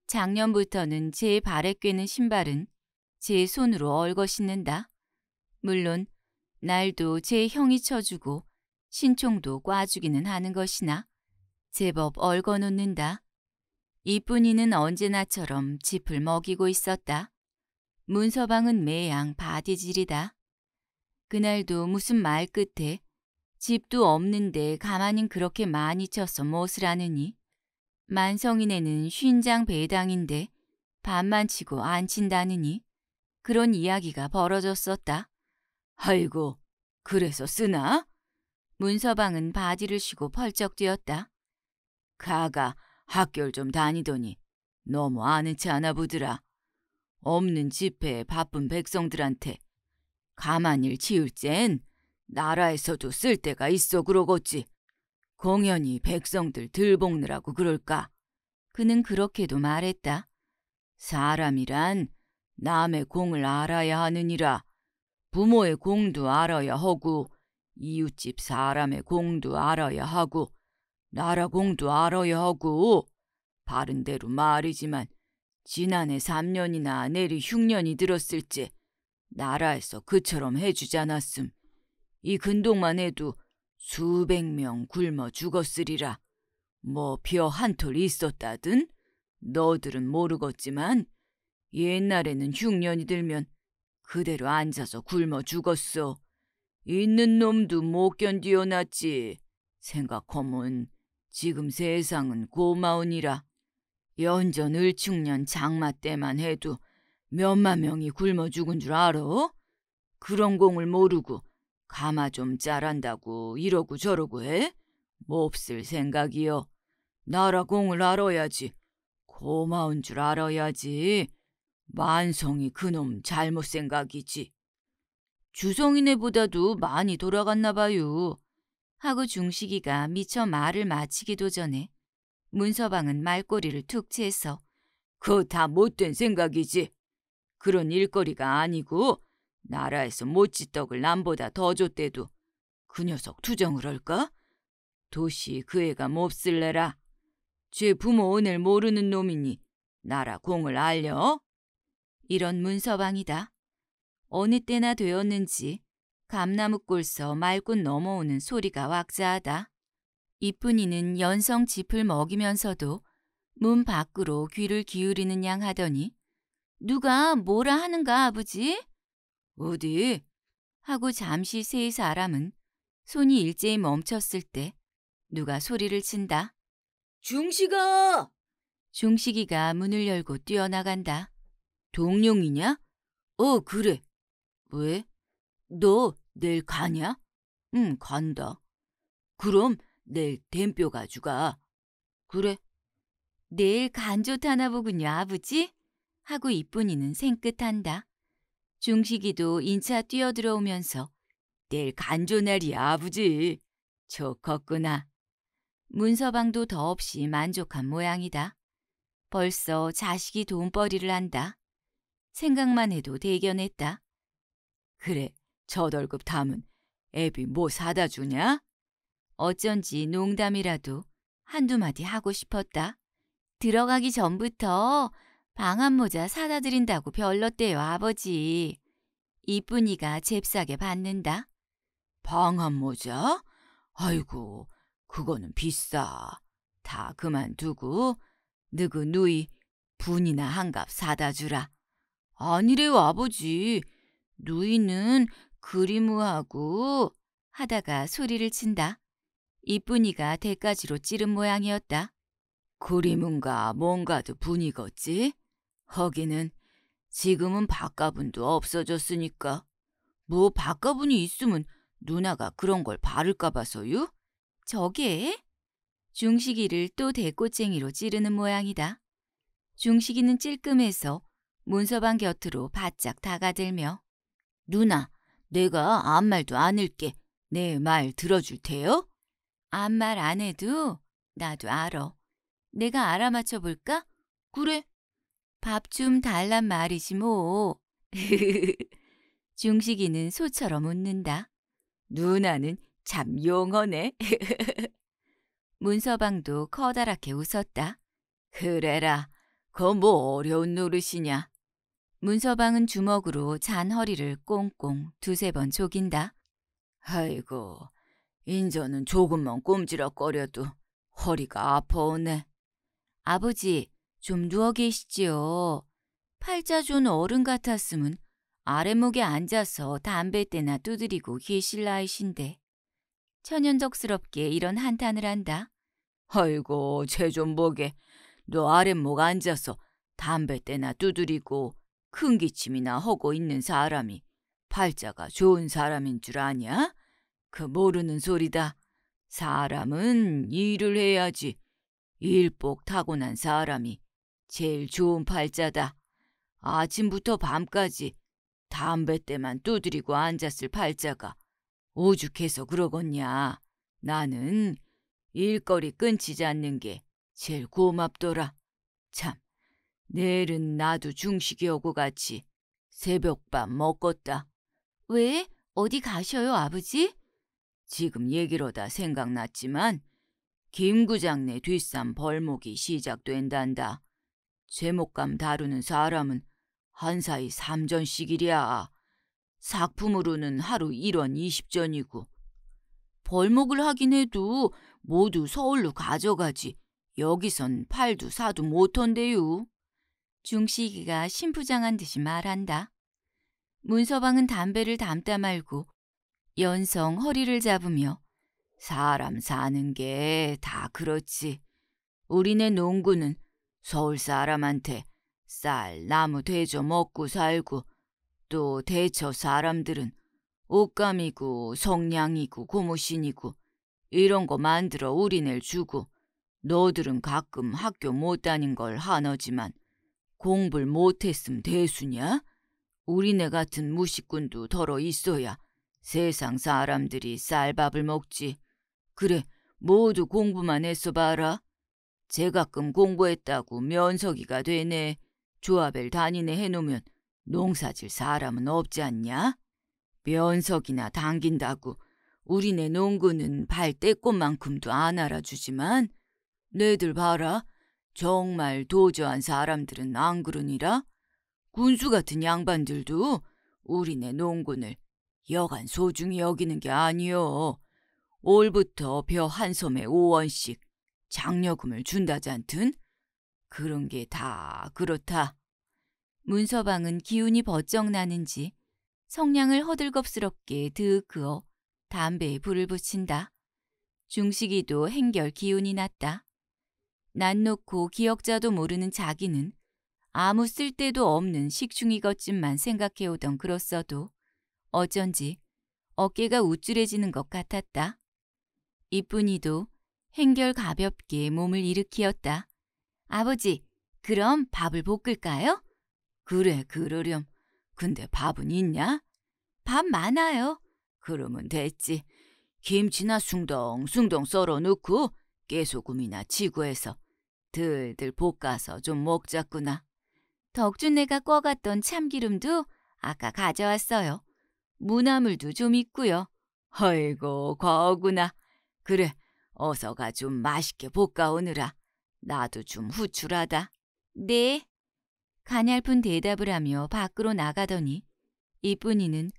A: 작년부터는 제 발에 꿰는 신발은 제 손으로 얼거 신는다. 물론 날도 제 형이 쳐주고 신총도 꽈주기는 하는 것이나 제법 얼거 놓는다. 이쁜이는 언제나처럼 짚을 먹이고 있었다. 문서방은 매양 바디질이다. 그날도 무슨 말 끝에 집도 없는데 가만히 그렇게 많이 쳐서 무엇을 하느니 만성인에는 쉰장 배당인데 밥만 치고 안 친다느니 그런 이야기가 벌어졌었다. 아이고 그래서 쓰나? 문서방은 바지를 쉬고 펄쩍 뛰었다. 가가 학교를 좀 다니더니 너무 아는 체 하나 보더라. 없는 집회에 바쁜 백성들한테 가만히 지을 땐 나라에서도 쓸 데가 있어 그러겠지. 공연히 백성들 들복느라고 그럴까. 그는 그렇게도 말했다. 사람이란 남의 공을 알아야 하느니라. 부모의 공도 알아야 하고 이웃집 사람의 공도 알아야 하고 나라 공도 알아야 하고 바른 대로 말이지만 지난해 3년이나 내리 흉년이 들었을지 나라에서 그처럼 해주지 않았음. 이 근동만 해도 수백 명 굶어 죽었으리라. 뭐벼한톨 있었다든 너들은 모르겠지만 옛날에는 흉년이 들면 그대로 앉아서 굶어 죽었어. 있는 놈도 못견디어났지 생각하면 지금 세상은 고마우니라. 연전 을충년 장마 때만 해도 몇만 명이 굶어 죽은 줄 알아? 그런 공을 모르고 가마 좀 짜란다고 이러고 저러고 해? 몹쓸 뭐 생각이여. 나라 공을 알아야지. 고마운 줄 알아야지. 만성이 그놈 잘못 생각이지. 주성이네보다도 많이 돌아갔나 봐요. 하고 중식이가 미처 말을 마치기도 전에 문서방은 말꼬리를 툭 치해서 그거 다 못된 생각이지. 그런 일거리가 아니고 나라에서 모찌떡을 남보다 더 줬대도 그 녀석 투정을 할까? 도시 그 애가 몹쓸래라. 제 부모 오늘 모르는 놈이니 나라 공을 알려? 이런 문서방이다. 어느 때나 되었는지 감나무 꼴서 말꾼 넘어오는 소리가 왁자하다. 이쁜이는 연성 짚을 먹이면서도 문 밖으로 귀를 기울이는 양 하더니 누가 뭐라 하는가 아버지? 어디? 하고 잠시 세 사람은 손이 일제히 멈췄을 때 누가 소리를 친다. 중식아! 중식이가 문을 열고 뛰어나간다. 동룡이냐? 어 그래. 왜? 너 내일 가냐? 응 간다. 그럼 내일 댐뼈 가져가. 그래? 내일 간 좋다나 보군요, 아버지? 하고 이쁜이는 생끗한다 중식이도 인차 뛰어들어오면서 내일 간조 날이야, 아버지. 좋겠구나. 문서방도 더없이 만족한 모양이다. 벌써 자식이 돈벌이를 한다. 생각만 해도 대견했다. 그래, 저덜급 담은 애비 뭐 사다 주냐? 어쩐지 농담이라도 한두 마디 하고 싶었다. 들어가기 전부터 방한 모자 사다 드린다고 별렀대요, 아버지. 이쁜이가 잽싸게 받는다. 방한 모자? 아이고, 그거는 비싸. 다 그만두고 누구 누이 분이나 한갑 사다 주라. 아니래요, 아버지. 누이는 그리무하고 하다가 소리를 친다. 이쁜이가 대까지로 찌른 모양이었다. 고리문가 뭔가도 분이겠지? 허기는 지금은 바가분도 없어졌으니까. 뭐 바가분이 있으면 누나가 그런 걸 바를까 봐서유? 저게? 중식이를 또 대꼬챙이로 찌르는 모양이다. 중식이는 찔끔해서 문서방 곁으로 바짝 다가들며 누나, 내가 아무 말도 안 읽게 내 말 들어줄 테요? 아무 말안 해도 나도 알아. 내가 알아맞혀 볼까? 그래. 밥 좀 달란 말이지 뭐. *laughs* 중식이는 소처럼 웃는다. 누나는 참 용어네. *laughs* 문서방도 커다랗게 웃었다. 그래라. 거 뭐 어려운 노릇이냐. 문서방은 주먹으로 잔 허리를 꽁꽁 두세 번 조긴다. 아이고, 인저는 조금만 꼼지락거려도 허리가 아파오네. 아버지, 좀 누워 계시지요. 팔자 좋은 어른 같았으면 아랫목에 앉아서 담배대나 두드리고 계실 나이신데. 천연덕스럽게 이런 한탄을 한다. 아이고, 쟤좀 보게. 너 아랫목 앉아서 담배대나 두드리고 큰 기침이나 하고 있는 사람이 팔자가 좋은 사람인 줄 아냐? 그 모르는 소리다. 사람은 일을 해야지. 일복 타고난 사람이 제일 좋은 팔자다. 아침부터 밤까지 담배 때만 두드리고 앉았을 팔자가 오죽해서 그러겠냐. 나는 일거리 끊치지 않는 게 제일 고맙더라. 참, 내일은 나도 중식이 오고 같이 새벽밥 먹겠다. 왜? 어디 가셔요, 아버지? 지금 얘기로다 생각났지만 김구장내 뒷산 벌목이 시작된단다. 제목감 다루는 사람은 한사이 삼전씩이랴. 작품으로는 하루 1원 20전이고 벌목을 하긴 해도 모두 서울로 가져가지 여기선 팔도 사도 못한대요. 중식이가 심부장한 듯이 말한다. 문서방은 담배를 담다 말고 연성 허리를 잡으며 사람 사는 게 다 그렇지. 우리네 농구는 서울 사람한테 쌀, 나무 대저 먹고 살고 또 대처 사람들은 옷감이고 성냥이고 고무신이고 이런 거 만들어 우리네 주고 너들은 가끔 학교 못 다닌 걸 하너지만 공부를 못했음 대수냐? 우리네 같은 무식군도 덜어 있어야 세상 사람들이 쌀밥을 먹지. 그래, 모두 공부만 했어봐라. 제가끔 공부했다고 면석이가 되네. 조합을 단니네 해놓으면 농사질 사람은 없지 않냐? 면석이나 당긴다고 우리네 농구는 발 떼꽃만큼도 안 알아주지만 네들 봐라. 정말 도저한 사람들은 안 그러니라. 군수 같은 양반들도 우리네 농군을 여간 소중히 여기는 게 아니요. 올부터 벼 한 섬에 5원씩 장려금을 준다잖든? 그런 게 다 그렇다. 문서방은 기운이 버쩍 나는지 성냥을 허들겁스럽게 드윽 그어 담배에 불을 붙인다. 중식이도 행결 기운이 났다. 난 놓고 기억자도 모르는 자기는 아무 쓸데도 없는 식충이것쯤만 생각해오던 그렇어도 어쩐지 어깨가 우쭐해지는 것 같았다. 이쁜이도 행결 가볍게 몸을 일으키었다. 아버지, 그럼 밥을 볶을까요? 그래, 그러렴. 근데 밥은 있냐? 밥 많아요. 그러면 됐지. 김치나 숭덩숭덩 썰어 놓고 깨소금이나 치고해서 들들 볶아서 좀 먹자꾸나. 덕준내가꿔갔던 참기름도 아까 가져왔어요. 무나물도 좀 있고요. 아이고 과어구나. 그래 어서가 좀 맛있게 볶아오느라. 나도 좀 후출하다. 네. 가냘픈 대답을 하며 밖으로 나가더니 이쁜이는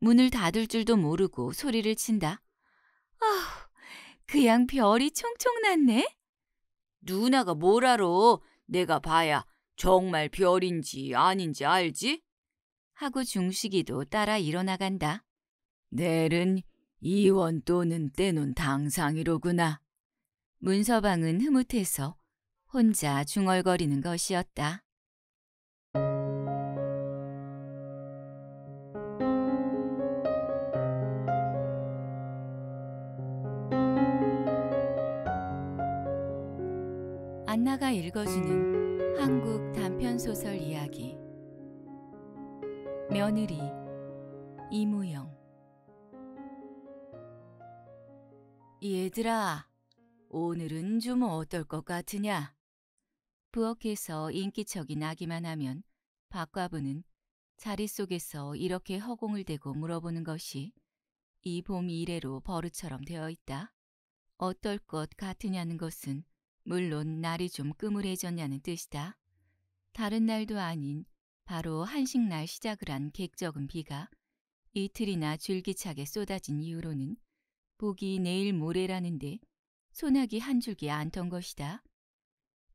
A: 문을 닫을 줄도 모르고 소리를 친다. 아우, 그양 별이 총총 났네. 누나가 뭘 알아? 내가 봐야 정말 별인지 아닌지 알지? 하고 중식이도 따라 일어나간다. 내일은 이원 또는 때론 당상이로구나. 문서방은 흐뭇해서 혼자 중얼거리는 것이었다. 안나가 읽어주는 한국 단편소설 이야기 며느리 이무영 얘들아, 오늘은 좀 어떨 것 같으냐? 부엌에서 인기척이 나기만 하면 박과부는 자리 속에서 이렇게 허공을 대고 물어보는 것이 이 봄 이래로 버릇처럼 되어 있다. 어떨 것 같으냐는 것은 물론 날이 좀 끄물해졌냐는 뜻이다. 다른 날도 아닌 바로 한식날 시작을 한 객적은 비가 이틀이나 줄기차게 쏟아진 이후로는 복이 내일 모레라는데 소나기 한 줄기 안던 것이다.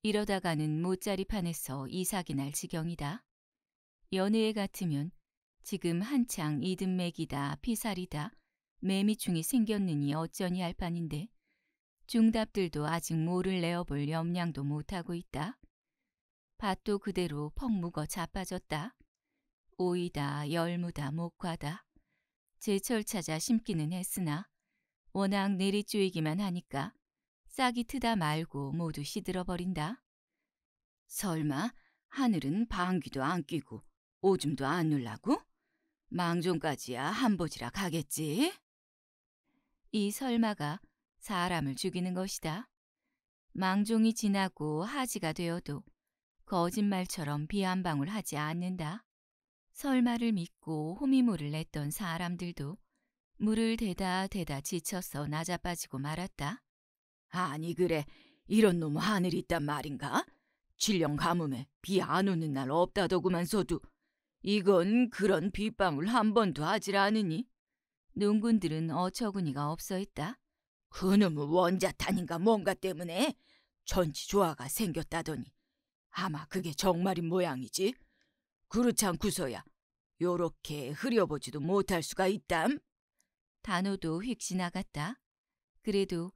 A: 이러다가는 모짜리판에서 이삭이 날 지경이다. 연애에 같으면 지금 한창 이듬맥이다 피살이다 매미충이 생겼느니 어쩌니 할 판인데 중답들도 아직 모를 내어볼 염량도 못하고 있다. 밭도 그대로 퍽묵어 자빠졌다. 오이다 열무다 목과다. 제철 찾아 심기는 했으나 워낙 내리쬐이기만 하니까 싹이 트다 말고 모두 시들어버린다. 설마 하늘은 방귀도 안 끼고 오줌도 안 눌라고? 망종까지야 한보지라 가겠지? 이 설마가 사람을 죽이는 것이다. 망종이 지나고 하지가 되어도 거짓말처럼 비 한방울 하지 않는다. 설마를 믿고 호미물을 냈던 사람들도 물을 대다 대다 지쳐서 낮아빠지고 말았다. 아니 그래 이런 놈 하늘이 있단 말인가? 질령 가뭄에 비 안 오는 날 없다더구만서도 이건 그런 빗방울 한 번도 하질 않으니 농군들은 어처구니가 없어 있다. 그놈은 원자탄인가 뭔가 때문에 전지 조화가 생겼다더니 아마 그게 정말인 모양이지. 그렇지 않고서야 요렇게 흐려보지도 못할 수가 있담. 단호도 휙 지나갔다. 그래도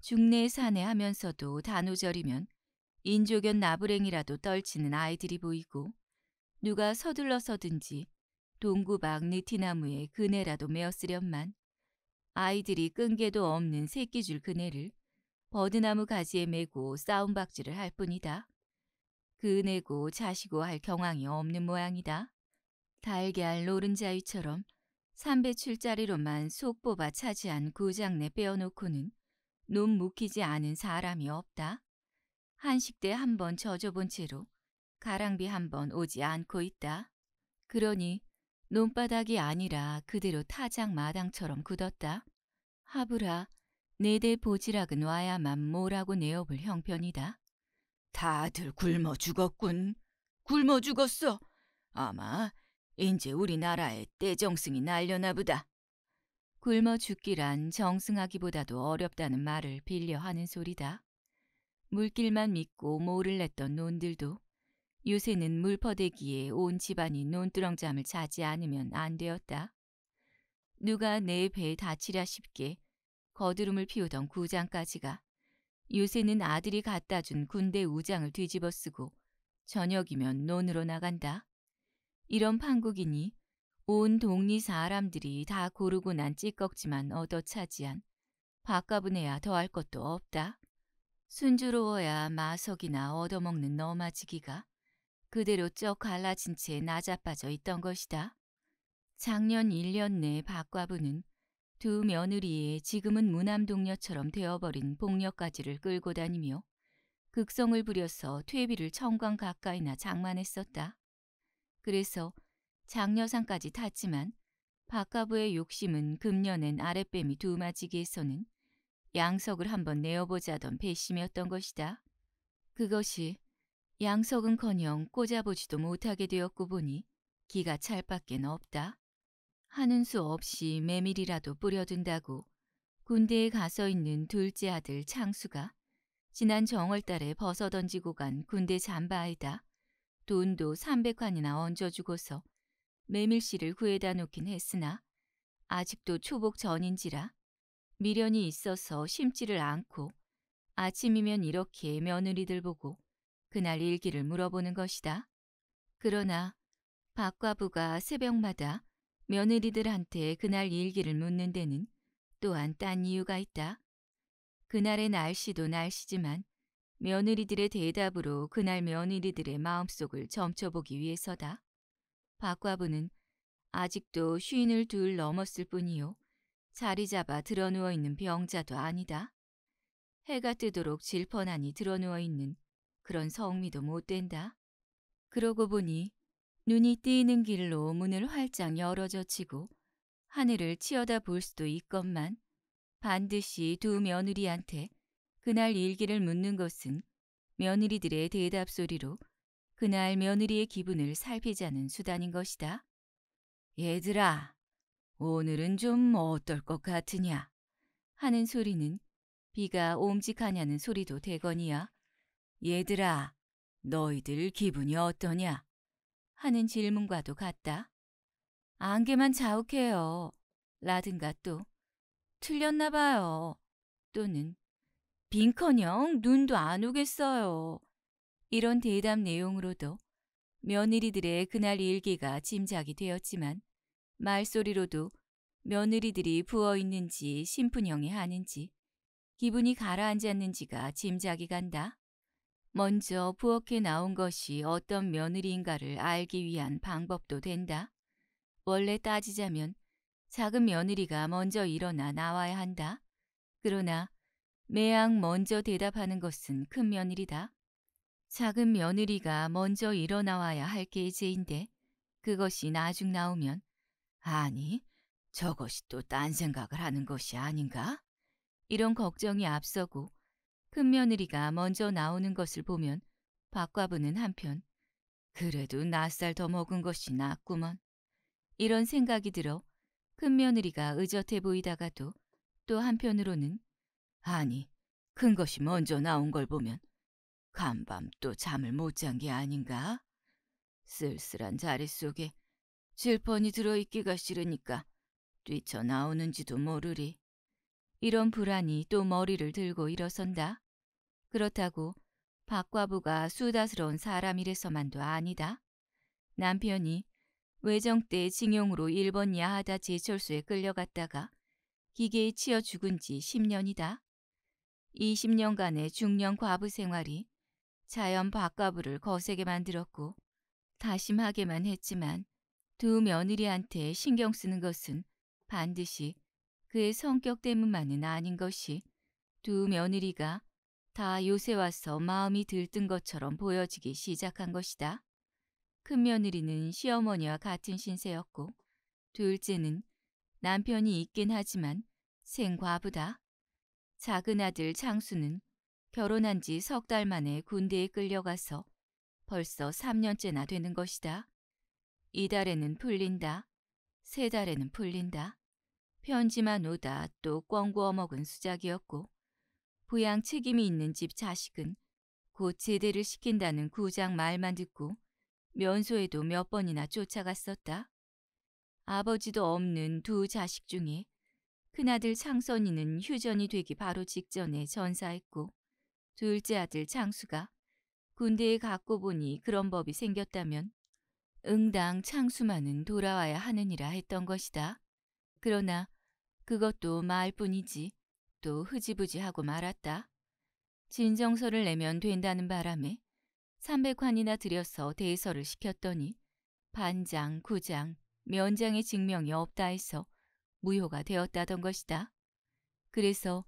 A: 중내 산에 하면서도 단호절이면 인조견 나부랭이라도 떨치는 아이들이 보이고 누가 서둘러서든지 동구박 느티나무에 그네라도 메었으련만 아이들이 끈개도 없는 새끼줄 그네를 버드나무 가지에 메고 싸움박질을 할 뿐이다. 그내고 자시고 할 경황이 없는 모양이다. 달걀 노른자위처럼 삼배 출자리로만 속 뽑아 차지한 구장내 빼어놓고는 눈묵히지 않은 사람이 없다. 한식 때 한번 젖어본 채로 가랑비 한 번 오지 않고 있다. 그러니 논바닥이 아니라 그대로 타작 마당처럼 굳었다. 하부라내대 보지락은 와야만 뭐라고 내어볼 형편이다. 다들 굶어 죽었군. 굶어 죽었어. 아마 이제 우리나라에 떼정승이 날려나 보다. 굶어 죽기란 정승하기보다도 어렵다는 말을 빌려 하는 소리다. 물길만 믿고 모를 냈던 논들도 요새는 물퍼대기에 온 집안이 논두렁잠을 자지 않으면 안 되었다. 누가 내 배에 다치랴 싶게 거드름을 피우던 구장까지가 요새는 아들이 갖다 준 군대 우장을 뒤집어 쓰고 저녁이면 논으로 나간다. 이런 판국이니 온 동리 사람들이 다 고르고 난 찌꺽지만 얻어차지한 바꿔분해야 더할 것도 없다. 순조로워야 마석이나 얻어먹는 너마지기가 그대로 쩍 갈라진 채 낮아빠져 있던 것이다. 작년 1년 내 박과부는 두 며느리의 지금은 무남동녀처럼 되어버린 복녀까지를 끌고 다니며 극성을 부려서 퇴비를 천관 가까이나 장만했었다. 그래서 장녀상까지 탔지만 박가부의 욕심은 금년엔 아랫뱀이 두 마지기에서는 양석을 한번 내어보자던 배심이었던 것이다. 그것이 양석은커녕 꽂아보지도 못하게 되었고 보니 기가 찰밖엔 없다. 하는 수 없이 메밀이라도 뿌려둔다고 군대에 가서 있는 둘째 아들 창수가 지난 정월달에 벗어던지고 간 군대 잠바에다 돈도 300관이나 얹어주고서 메밀씨를 구해다 놓긴 했으나 아직도 초복 전인지라 미련이 있어서 심지를 않고 아침이면 이렇게 며느리들 보고 그날 일기를 물어보는 것이다. 그러나 박과부가 새벽마다 며느리들한테 그날 일기를 묻는 데는 또한 딴 이유가 있다. 그날의 날씨도 날씨지만 며느리들의 대답으로 그날 며느리들의 마음속을 점쳐보기 위해서다. 박과부는 아직도 쉰을 둘 넘었을 뿐이요. 자리 잡아 드러누워 있는 병자도 아니다. 해가 뜨도록 질펀하니 드러누워 있는 그런 성미도 못 된다. 그러고 보니 눈이 띄는 길로 문을 활짝 열어젖히고 하늘을 치어다 볼 수도 있건만 반드시 두 며느리한테 그날 일기를 묻는 것은 며느리들의 대답 소리로 그날 며느리의 기분을 살피자는 수단인 것이다. 얘들아, 오늘은 좀 어떨 것 같으냐? 하는 소리는 비가 옴직하냐는 소리도 되거니와 얘들아, 너희들 기분이 어떠냐? 하는 질문과도 같다. 안개만 자욱해요. 라든가 또 틀렸나 봐요. 또는 빈커녕 눈도 안 오겠어요. 이런 대담 내용으로도 며느리들의 그날 일기가 짐작이 되었지만 말소리로도 며느리들이 부어있는지 심분영이 하는지 기분이 가라앉았는지가 짐작이 간다. 먼저 부엌에 나온 것이 어떤 며느리인가를 알기 위한 방법도 된다. 원래 따지자면 작은 며느리가 먼저 일어나 나와야 한다. 그러나 매양 먼저 대답하는 것은 큰 며느리다. 작은 며느리가 먼저 일어나와야 할 게제인데 그것이 나중 나오면 아니 저것이 또 딴 생각을 하는 것이 아닌가? 이런 걱정이 앞서고 큰며느리가 먼저 나오는 것을 보면 박과부는 한편 그래도 낯살 더 먹은 것이 낫구먼. 이런 생각이 들어 큰며느리가 의젓해 보이다가도 또 한편으로는 아니 큰 것이 먼저 나온 걸 보면 간밤 또 잠을 못 잔 게 아닌가? 쓸쓸한 자리 속에 질펀이 들어있기가 싫으니까 뛰쳐나오는지도 모르리. 이런 불안이 또 머리를 들고 일어선다. 그렇다고 박과부가 수다스러운 사람이래서만도 아니다. 남편이 외정 때 징용으로 일본 야하다 제철소에 끌려갔다가 기계에 치여 죽은 지 10년이다. 20년간의 중년 과부 생활이 자연 박과부를 거세게 만들었고 다심하게만 했지만 두 며느리한테 신경 쓰는 것은 반드시 그의 성격 때문만은 아닌 것이 두 며느리가 다 요새 와서 마음이 들뜬 것처럼 보여지기 시작한 것이다. 큰며느리는 시어머니와 같은 신세였고 둘째는 남편이 있긴 하지만 생과부다. 작은 아들 창수는 결혼한 지 석 달 만에 군대에 끌려가서 벌써 3년째나 되는 것이다. 이달에는 풀린다. 세 달에는 풀린다. 편지만 오다 또 꽝구어 먹은 수작이었고 부양 책임이 있는 집 자식은 곧 제대를 시킨다는 구장 말만 듣고 면소에도 몇 번이나 쫓아갔었다. 아버지도 없는 두 자식 중에 큰아들 창선이는 휴전이 되기 바로 직전에 전사했고 둘째 아들 창수가 군대에 갖고 보니 그런 법이 생겼다면 응당 창수만은 돌아와야 하느니라 했던 것이다. 그러나 그것도 말뿐이지 또 흐지부지하고 말았다. 진정서를 내면 된다는 바람에 300환이나 들여서 대서를 시켰더니 반장, 구장, 면장의 증명이 없다 해서 무효가 되었다던 것이다. 그래서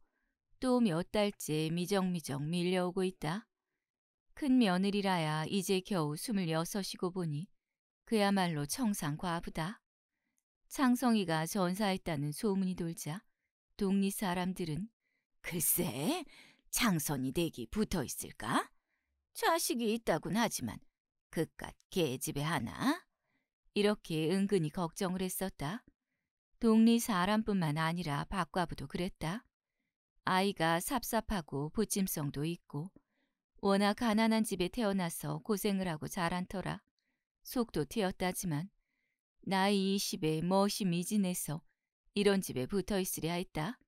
A: 또 몇 달째 미정미정 밀려오고 있다. 큰 며느리라야 이제 겨우 26이고 보니 그야말로 청상 과부다. 창성이가 전사했다는 소문이 돌자 동리 사람들은 글쎄 장선이 되기 붙어 있을까? 자식이 있다곤 하지만 그깟 개집에 하나? 이렇게 은근히 걱정을 했었다. 동리 사람뿐만 아니라 박과부도 그랬다. 아이가 삽삽하고 부침성도 있고 워낙 가난한 집에 태어나서 고생을 하고 자란 터라 속도 튀었다지만 나이 20에 멋이 미진해서 이런 집에 붙어 있으랴 했다.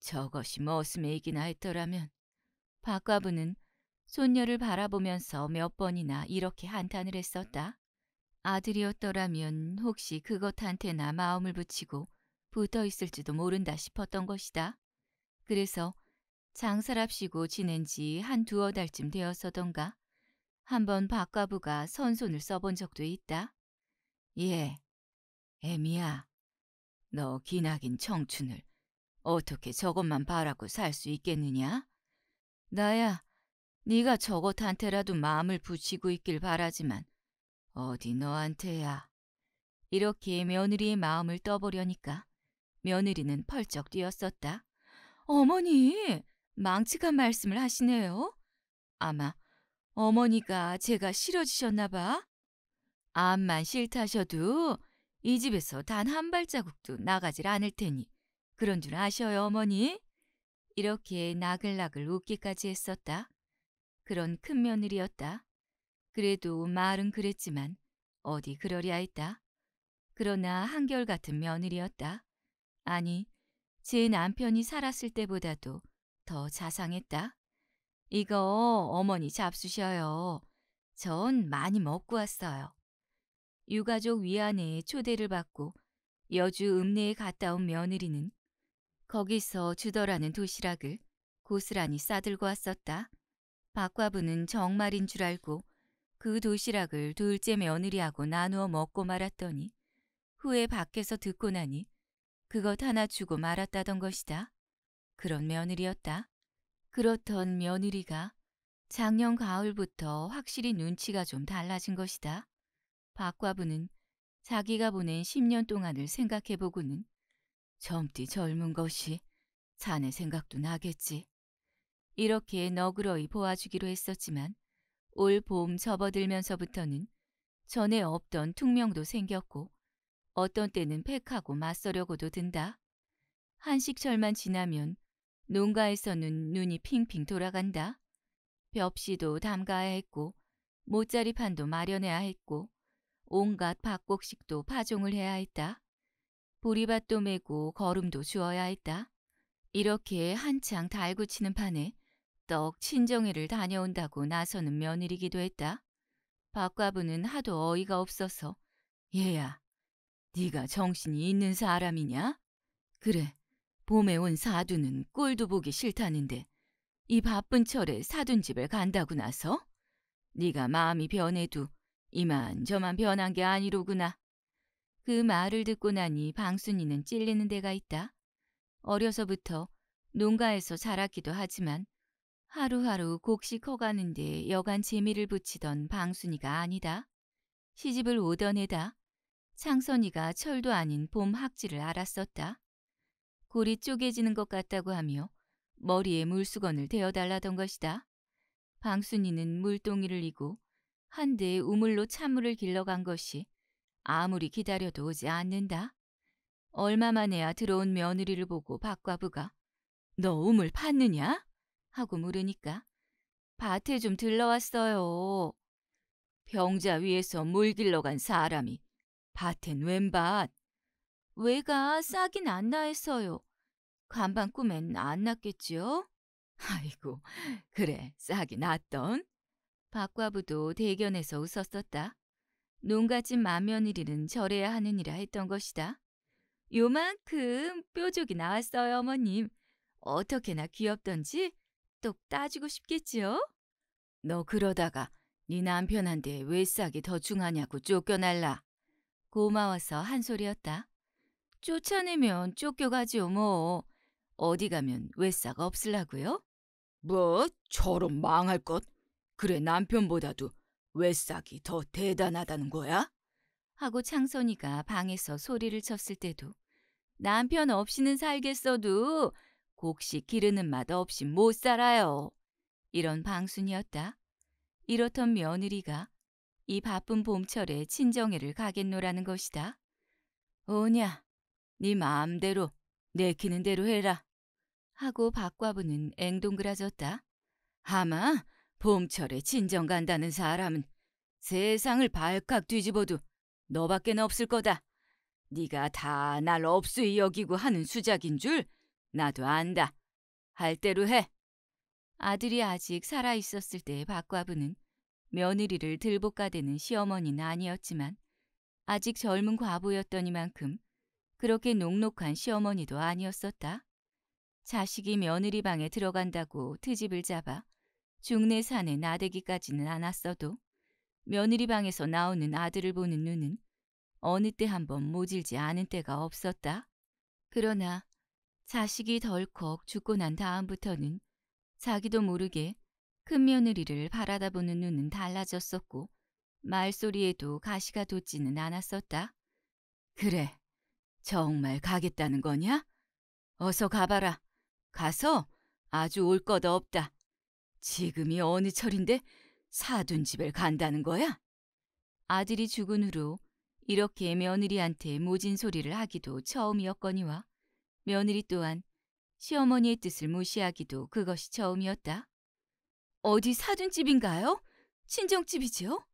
A: 저것이 머스메이기나 뭐 했더라면 박과부는 손녀를 바라보면서 몇 번이나 이렇게 한탄을 했었다. 아들이었더라면 혹시 그것한테나 마음을 붙이고 붙어 있을지도 모른다 싶었던 것이다. 그래서 장사랍시고 지낸 지 한 두어 달쯤 되었서던가 한 번 박과부가 선손을 써본 적도 있다. 예, 에미야 너 기나긴 청춘을 어떻게 저것만 바라고 살 수 있겠느냐? 나야, 네가 저것한테라도 마음을 붙이고 있길 바라지만 어디 너한테야. 이렇게 며느리의 마음을 떠보려니까 며느리는 펄쩍 뛰었었다. 어머니! 망치가 말씀을 하시네요. 아마 어머니가 제가 싫어지셨나 봐. 암만 싫다셔도 이 집에서 단 한 발자국도 나가질 않을 테니 그런 줄 아셔요 어머니? 이렇게 나글나글 웃기까지 했었다. 그런 큰 며느리였다. 그래도 말은 그랬지만 어디 그러랴 했다. 그러나 한결같은 며느리였다. 아니, 제 남편이 살았을 때보다도 더 자상했다. 이거 어머니 잡수셔요. 전 많이 먹고 왔어요. 유가족 위안회에 초대를 받고 여주 읍내에 갔다 온 며느리는 거기서 주더라는 도시락을 고스란히 싸들고 왔었다. 박과부는 정말인 줄 알고 그 도시락을 둘째 며느리하고 나누어 먹고 말았더니 후에 밖에서 듣고 나니 그것 하나 주고 말았다던 것이다. 그런 며느리였다. 그렇던 며느리가 작년 가을부터 확실히 눈치가 좀 달라진 것이다. 박과부는 자기가 보낸 10년 동안을 생각해보고는 젊디 젊은 것이 자네 생각도 나겠지. 이렇게 너그러이 보아주기로 했었지만 올 봄 접어들면서부터는 전에 없던 퉁명도 생겼고 어떤 때는 팩하고 맞서려고도 든다. 한식철만 지나면 농가에서는 눈이 핑핑 돌아간다. 벽시도 담가야 했고 모짜리 판도 마련해야 했고 온갖 박곡식도 파종을 해야 했다. 보리밭도 메고 거름도 주어야 했다. 이렇게 한창 달구치는 판에 떡 친정회를 다녀온다고 나서는 며느리기도 했다. 박과부는 하도 어이가 없어서 얘야, 네가 정신이 있는 사람이냐? 그래, 봄에 온 사두는 꼴도 보기 싫다는데 이 바쁜 철에 사둔 집을 간다고 나서? 네가 마음이 변해도 이만저만 변한 게 아니로구나. 그 말을 듣고 나니 방순이는 찔리는 데가 있다. 어려서부터 농가에서 자랐기도 하지만 하루하루 곡식 커가는데 여간 재미를 붙이던 방순이가 아니다. 시집을 오던 해다. 창선이가 철도 아닌 봄 학지를 알았었다. 골이 쪼개지는 것 같다고 하며 머리에 물수건을 대어달라던 것이다. 방순이는 물동이를 이고 한 대의 우물로 찬물을 길러간 것이 아무리 기다려도 오지 않는다. 얼마 만에야 들어온 며느리를 보고 박과부가 너 우물 팠느냐? 하고 물으니까 밭에 좀 들러왔어요. 병자 위에서 물 길러간 사람이 밭엔 웬밭. 왜가 싹이 안나 했어요. 간방 꿈엔 안 났겠지요? 아이고 그래 싹이 났던. 박과부도 대견해서 웃었었다. 농가집 마며느리는 절해야 하느니라 했던 것이다. 요만큼 뾰족이 나왔어요, 어머님. 어떻게나 귀엽던지 똑 따지고 싶겠지요? 너 그러다가 네 남편한테 왜 싹이 더 중하냐고 쫓겨날라. 고마워서 한 소리였다. 쫓아내면 쫓겨가지요 뭐. 어디 가면 왜싹 없을라고요? 뭐 저런 망할 것 그래 남편보다도 외싹이 더 대단하다는 거야? 하고 창선이가 방에서 소리를 쳤을 때도 남편 없이는 살겠어도 곡식 기르는 맛 없이 못 살아요. 이런 방순이었다. 이렇던 며느리가 이 바쁜 봄철에 친정에를 가겠노라는 것이다. 오냐, 네 마음대로 내키는 대로 해라. 하고 박과부는 앵동그라졌다. 아마 봄철에 진정 간다는 사람은 세상을 발칵 뒤집어도 너밖엔 없을 거다. 네가 다 날없수이 여기고 하는 수작인 줄 나도 안다. 할 대로 해. 아들이 아직 살아 있었을 때의 박과부는 며느리를 들볶아대는 시어머니는 아니었지만 아직 젊은 과부였더니만큼 그렇게 녹록한 시어머니도 아니었었다. 자식이 며느리 방에 들어간다고 트집을 잡아 중내산에 나대기까지는 않았어도 며느리 방에서 나오는 아들을 보는 눈은 어느 때 한 번 모질지 않은 때가 없었다. 그러나 자식이 덜컥 죽고 난 다음부터는 자기도 모르게 큰며느리를 바라다 보는 눈은 달라졌었고 말소리에도 가시가 돋지는 않았었다. 그래, 정말 가겠다는 거냐? 어서 가봐라. 가서 아주 올것 없다. 지금이 어느 철인데 사둔 집을 간다는 거야? 아들이 죽은 후로 이렇게 며느리한테 모진 소리를 하기도 처음이었거니와 며느리 또한 시어머니의 뜻을 무시하기도 그것이 처음이었다. 어디 사둔 집인가요? 친정집이지요?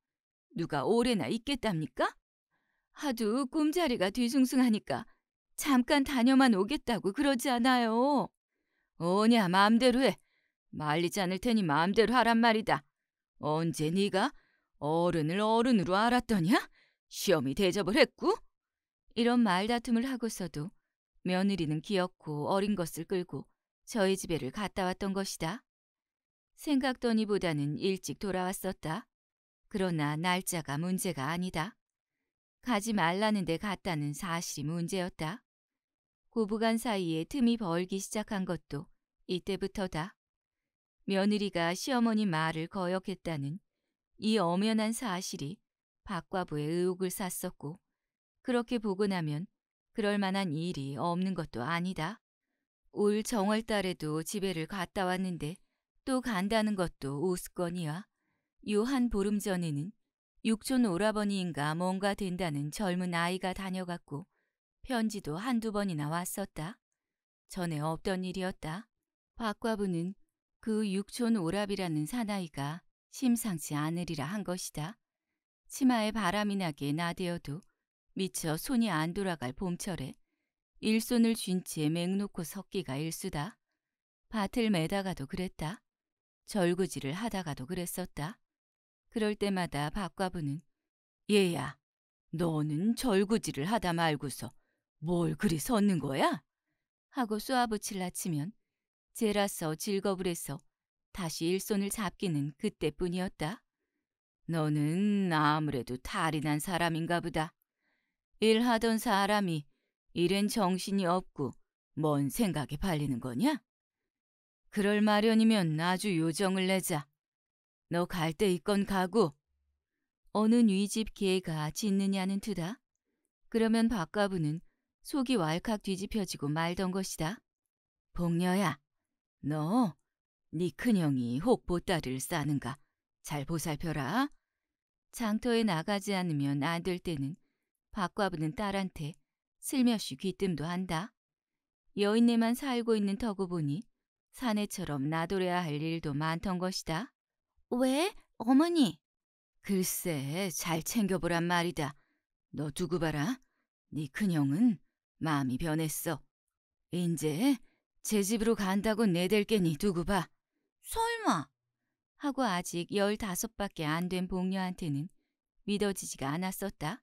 A: 누가 오래나 있겠답니까? 하도 꿈자리가 뒤숭숭하니까 잠깐 다녀만 오겠다고 그러지 않아요. 오냐 마음대로 해. 말리지 않을 테니 마음대로 하란 말이다. 언제 네가 어른을 어른으로 알았더냐? 시험이 대접을 했고? 이런 말다툼을 하고서도 며느리는 귀엽고 어린 것을 끌고 저희 집에를 갔다 왔던 것이다. 생각더니보다는 일찍 돌아왔었다. 그러나 날짜가 문제가 아니다. 가지 말라는데 갔다는 사실이 문제였다. 고부간 사이에 틈이 벌기 시작한 것도 이때부터다. 며느리가 시어머니 말을 거역했다는 이 엄연한 사실이 박과부의 의혹을 샀었고 그렇게 보고 나면 그럴 만한 일이 없는 것도 아니다. 올 정월달에도 집에를 갔다 왔는데 또 간다는 것도 우스거니와 요한 보름 전에는 육촌 오라버니인가 뭔가 된다는 젊은 아이가 다녀갔고 편지도 한두 번이나 왔었다. 전에 없던 일이었다. 박과부는 그 육촌 오랍이라는 사나이가 심상치 않으리라 한 것이다. 치마에 바람이 나게 나대어도 미처 손이 안 돌아갈 봄철에 일손을 쥔 채 맹놓고 섰기가 일수다. 밭을 매다가도 그랬다. 절구질을 하다가도 그랬었다. 그럴 때마다 박과부는 얘야 너는 절구질을 하다 말고서 뭘 그리 섰는 거야? 하고 쏘아붙일라 치면 제라서 즐겁을 해서 다시 일손을 잡기는 그때뿐이었다. 너는 아무래도 탈이 난 사람인가 보다. 일하던 사람이 이엔 정신이 없고 뭔 생각에 발리는 거냐? 그럴 마련이면 아주 요정을 내자. 너 갈때 있건 가고. 어느 위집 개가 짖느냐는 투다. 그러면 박가부는 속이 왈칵 뒤집혀지고 말던 것이다. 복녀야, 너, 네 큰형이 혹보 딸을 싸는가 잘 보살펴라. 장터에 나가지 않으면 안 될 때는 바꿔부는 딸한테 슬며시 귀뜸도 한다. 여인네만 살고 있는 터고 보니 사내처럼 나돌아야 할 일도 많던 것이다. 왜? 어머니? 글쎄, 잘 챙겨보란 말이다. 너 두고 봐라. 네 큰형은 마음이 변했어. 이제 제 집으로 간다고 내댈 게니 두고 봐. 설마! 하고 아직 열다섯밖에 안 된 복녀한테는 믿어지지가 않았었다.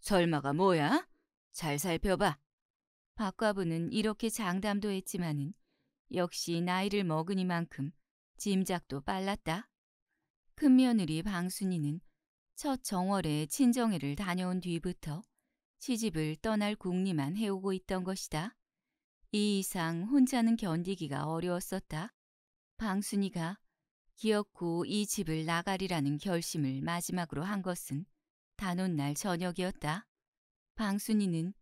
A: 설마가 뭐야? 잘 살펴봐. 박과부는 이렇게 장담도 했지만은 역시 나이를 먹으니만큼 짐작도 빨랐다. 큰며느리 방순이는 첫 정월에 친정에를 다녀온 뒤부터 시집을 떠날 궁리만 해오고 있던 것이다. 이 이상 혼자는 견디기가 어려웠었다. 방순이가 기어코 이 집을 나가리라는 결심을 마지막으로 한 것은 단오날 저녁이었다. 방순이는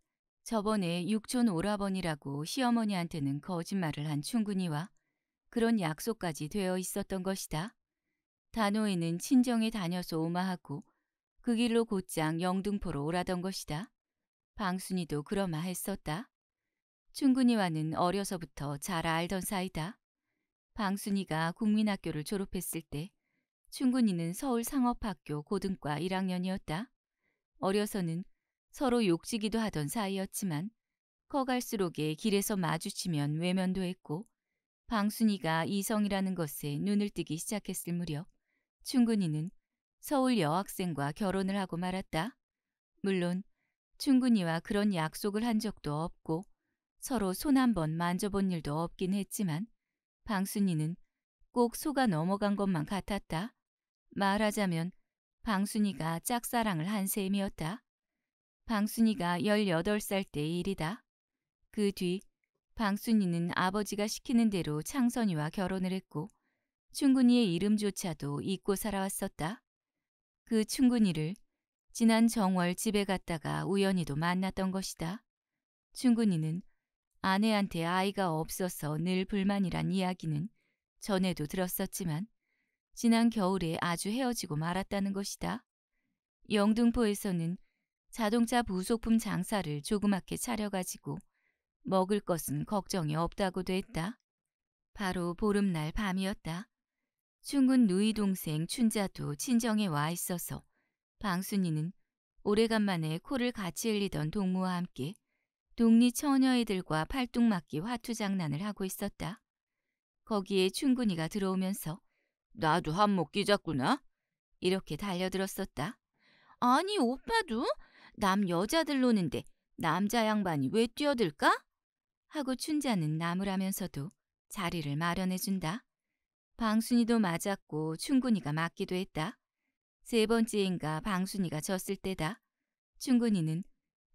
A: 저번에 육촌 오라버니라고 시어머니한테는 거짓말을 한 충군이와 그런 약속까지 되어 있었던 것이다. 단오에는 친정에 다녀서 오마하고 그 길로 곧장 영등포로 오라던 것이다. 방순이도 그러마 했었다. 충근이와는 어려서부터 잘 알던 사이다. 방순이가 국민학교를 졸업했을 때 충근이는 서울 상업학교 고등과 1학년이었다. 어려서는 서로 욕지기도 하던 사이였지만 커갈수록에 길에서 마주치면 외면도 했고 방순이가 이성이라는 것에 눈을 뜨기 시작했을 무렵 충근이는 서울 여학생과 결혼을 하고 말았다. 물론 충근이와 그런 약속을 한 적도 없고 서로 손 한 번 만져본 일도 없긴 했지만 방순이는 꼭 속아 넘어간 것만 같았다. 말하자면 방순이가 짝사랑을 한 셈이었다. 방순이가 18살 때 일이다. 그 뒤 방순이는 아버지가 시키는 대로 창선이와 결혼을 했고 충군이의 이름조차도 잊고 살아왔었다. 그 충군이를 지난 정월 집에 갔다가 우연히도 만났던 것이다. 충군이는 아내한테 아이가 없어서 늘 불만이란 이야기는 전에도 들었었지만 지난 겨울에 아주 헤어지고 말았다는 것이다. 영등포에서는 자동차 부속품 장사를 조그맣게 차려가지고 먹을 것은 걱정이 없다고도 했다. 바로 보름날 밤이었다. 충군 누이 동생 춘자도 친정에 와 있어서 방순이는 오래간만에 코를 같이 흘리던 동무와 함께 동리 처녀애들과 팔뚝맞기 화투 장난을 하고 있었다. 거기에 충군이가 들어오면서 나도 한몫 끼자꾸나? 이렇게 달려들었었다. 아니 오빠도? 남 여자들 노는데 남자 양반이 왜 뛰어들까? 하고 춘자는 나무라면서도 자리를 마련해준다. 방순이도 맞았고 충군이가 맞기도 했다. 세 번째인가 방순이가 졌을 때다. 충군이는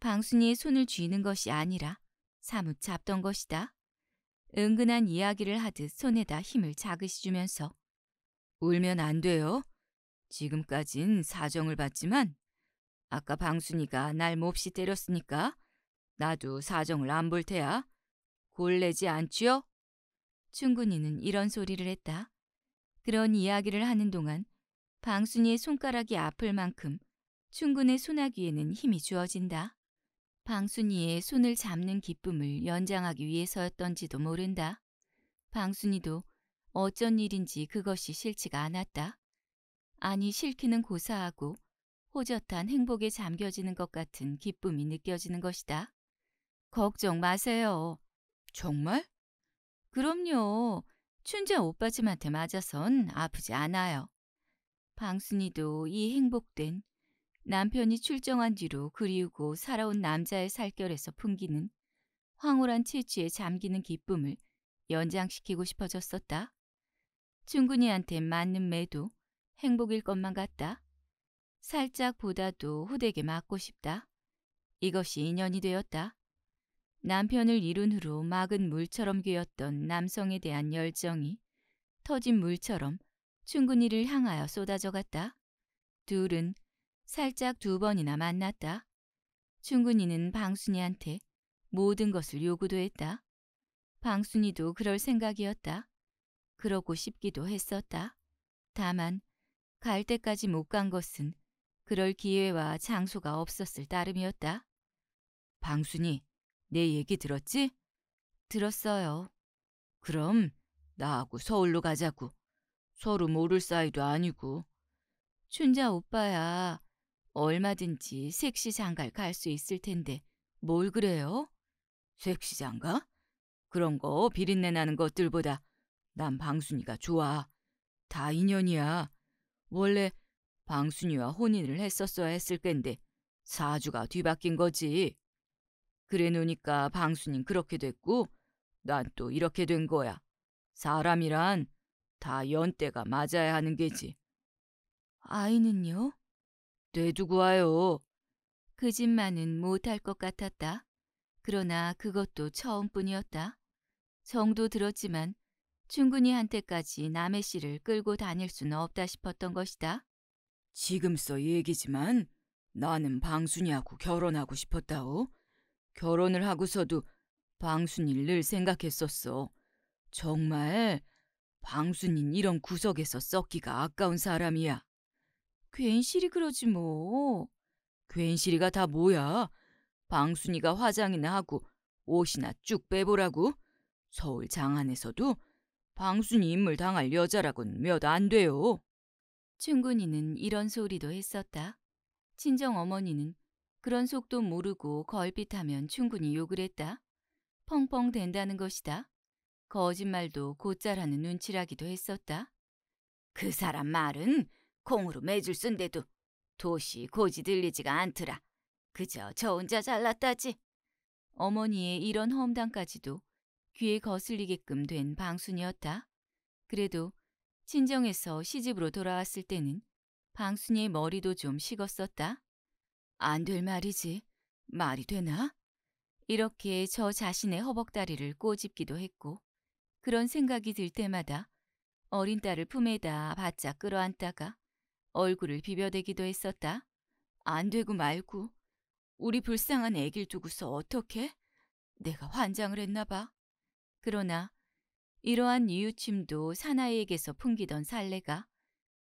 A: 방순이의 손을 쥐는 것이 아니라 사뭇 잡던 것이다. 은근한 이야기를 하듯 손에다 힘을 자그시 주면서 울면 안 돼요. 지금까진 사정을 받지만 아까 방순이가 날 몹시 때렸으니까 나도 사정을 안 볼 테야. 골래지 않지요? 충군이는 이런 소리를 했다. 그런 이야기를 하는 동안 방순이의 손가락이 아플 만큼 충군의 소나귀에는 힘이 주어진다. 방순이의 손을 잡는 기쁨을 연장하기 위해서였던지도 모른다. 방순이도 어쩐 일인지 그것이 싫지가 않았다. 아니 싫기는 고사하고 호젓한 행복에 잠겨지는 것 같은 기쁨이 느껴지는 것이다. 걱정 마세요. 정말? 그럼요. 춘자 오빠쯤한테 맞아선 아프지 않아요. 방순이도 이 행복된 남편이 출정한 뒤로 그리우고 살아온 남자의 살결에서 풍기는 황홀한 채취에 잠기는 기쁨을 연장시키고 싶어졌었다. 충근이한테 맞는 매도 행복일 것만 같다. 살짝 보다도 후대게 맞고 싶다. 이것이 인연이 되었다. 남편을 이룬 후로 막은 물처럼 괴었던 남성에 대한 열정이 터진 물처럼 충근이를 향하여 쏟아져 갔다. 둘은 살짝 두 번이나 만났다. 충근이는 방순이한테 모든 것을 요구도 했다. 방순이도 그럴 생각이었다. 그러고 싶기도 했었다. 다만 갈 때까지 못 간 것은 그럴 기회와 장소가 없었을 따름이었다. 방순이, 내 얘기 들었지? 들었어요. 그럼 나하고 서울로 가자고. 서로 모를 사이도 아니고. 춘자 오빠야, 얼마든지 섹시장가를갈수 있을 텐데 뭘 그래요? 섹시장가 그런 거 비린내 나는 것들보다 난 방순이가 좋아. 다 인연이야. 원래 방순이와 혼인을 했었어야 했을 겐데 사주가 뒤바뀐 거지. 그래 놓으니까 방순인 그렇게 됐고 난 또 이렇게 된 거야. 사람이란 다 연대가 맞아야 하는 게지. 아이는요? 떼주고 와요. 그 집만은 못할 것 같았다. 그러나 그것도 처음뿐이었다. 정도 들었지만 충근이한테까지 남의 씨를 끌고 다닐 수는 없다 싶었던 것이다. 지금서 얘기지만 나는 방순이하고 결혼하고 싶었다오. 결혼을 하고서도 방순이를 늘 생각했었어. 정말 방순인 이런 구석에서 썩기가 아까운 사람이야. 괜시리 그러지 뭐. 괜시리가 다 뭐야? 방순이가 화장이나 하고 옷이나 쭉 빼보라고? 서울 장안에서도 방순이 인물 당할 여자라곤 몇 안 돼요. 충근이는 이런 소리도 했었다. 친정 어머니는 그런 속도 모르고 걸핏하면 충분히 욕을 했다. 펑펑 된다는 것이다. 거짓말도 곧잘하는 눈치라기도 했었다. 그 사람 말은 콩으로 매줄 쓴데도 도시 고지 들리지가 않더라. 그저 저 혼자 잘났다지. 어머니의 이런 험담까지도 귀에 거슬리게끔 된 방순이었다. 그래도 친정에서 시집으로 돌아왔을 때는 방순이의 머리도 좀 식었었다. 안 될 말이지. 말이 되나? 이렇게 저 자신의 허벅다리를 꼬집기도 했고 그런 생각이 들 때마다 어린 딸을 품에다 바짝 끌어안다가 얼굴을 비벼대기도 했었다. 안 되고 말고 우리 불쌍한 애길 두고서 어떻게? 내가 환장을 했나 봐. 그러나 이러한 이유침도 사나이에게서 풍기던 살래가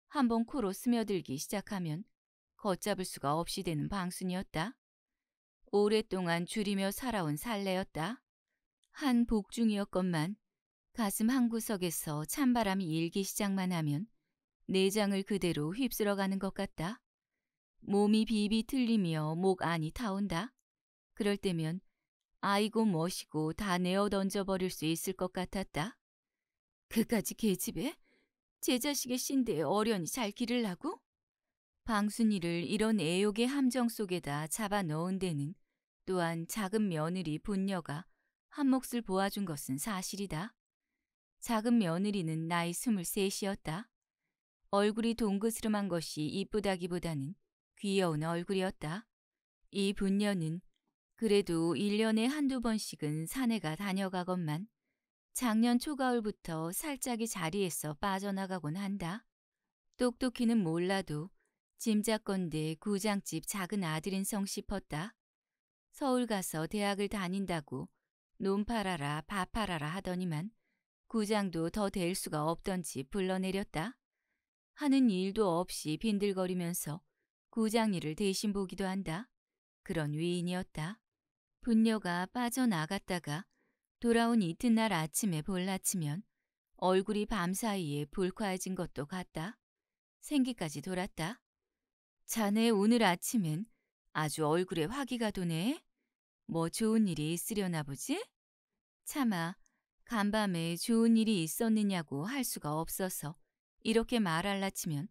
A: 한 번 코로 스며들기 시작하면 걷잡을 수가 없이 되는 방순이었다. 오랫동안 줄이며 살아온 살래였다한 복중이었건만 가슴 한구석에서 찬바람이 일기 시작만 하면 내장을 그대로 휩쓸어가는 것 같다. 몸이 비비 틀리며 목 안이 타온다. 그럴 때면 아이고 멋이고 다 내어 던져버릴 수 있을 것 같았다. 그까지 계집애? 제 자식의 신데 어련히 잘기를라고 방순이를 이런 애욕의 함정 속에다 잡아 넣은 데는 또한 작은 며느리 분녀가 한 몫을 보아준 것은 사실이다. 작은 며느리는 나이 스물셋이었다. 얼굴이 동그스름한 것이 이쁘다기보다는 귀여운 얼굴이었다. 이 분녀는 그래도 1년에 한두 번씩은 사내가 다녀가건만 작년 초가을부터 살짝이 자리에서 빠져나가곤 한다. 똑똑히는 몰라도 짐작건데 구장집 작은 아들인 성 싶었다. 서울 가서 대학을 다닌다고 논 팔아라 밥 팔아라 하더니만 구장도 더 될 수가 없던지 불러내렸다. 하는 일도 없이 빈들거리면서 구장일을 대신 보기도 한다. 그런 위인이었다. 분녀가 빠져나갔다가 돌아온 이튿날 아침에 볼라치면 얼굴이 밤사이에 불쾌해진 것도 같다. 생기까지 돌았다. 자네 오늘 아침엔 아주 얼굴에 화기가 도네. 뭐 좋은 일이 있으려나 보지? 차마 간밤에 좋은 일이 있었느냐고 할 수가 없어서 이렇게 말할라 치면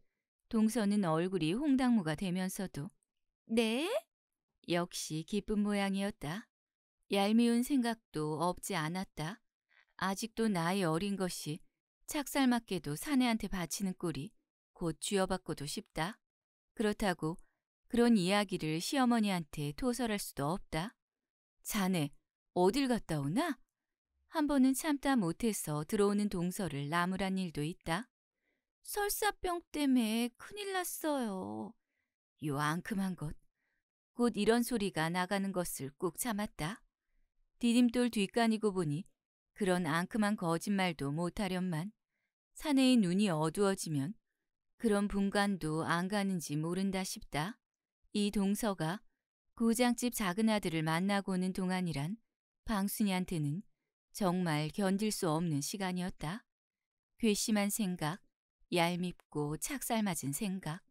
A: 동서는 얼굴이 홍당무가 되면서도 네? 역시 기쁜 모양이었다. 얄미운 생각도 없지 않았다. 아직도 나이 어린 것이 착살맞게도 사내한테 바치는 꼴이 곧 쥐어받고도 쉽다. 그렇다고 그런 이야기를 시어머니한테 토설할 수도 없다. 자네 어딜 갔다 오나? 한 번은 참다 못해서 들어오는 동서를 나무란 일도 있다. 설사병 때문에 큰일 났어요. 요앙큼한 것. 곧 이런 소리가 나가는 것을 꾹 참았다. 디딤돌 뒷간이고 보니 그런 앙큼한 거짓말도 못하련만 사내의 눈이 어두워지면 그런 분간도 안 가는지 모른다 싶다. 이 동서가 고장집 작은 아들을 만나고는 오 동안이란 방순이한테는 정말 견딜 수 없는 시간이었다. 괘씸한 생각, 얄밉고 착살맞은 생각,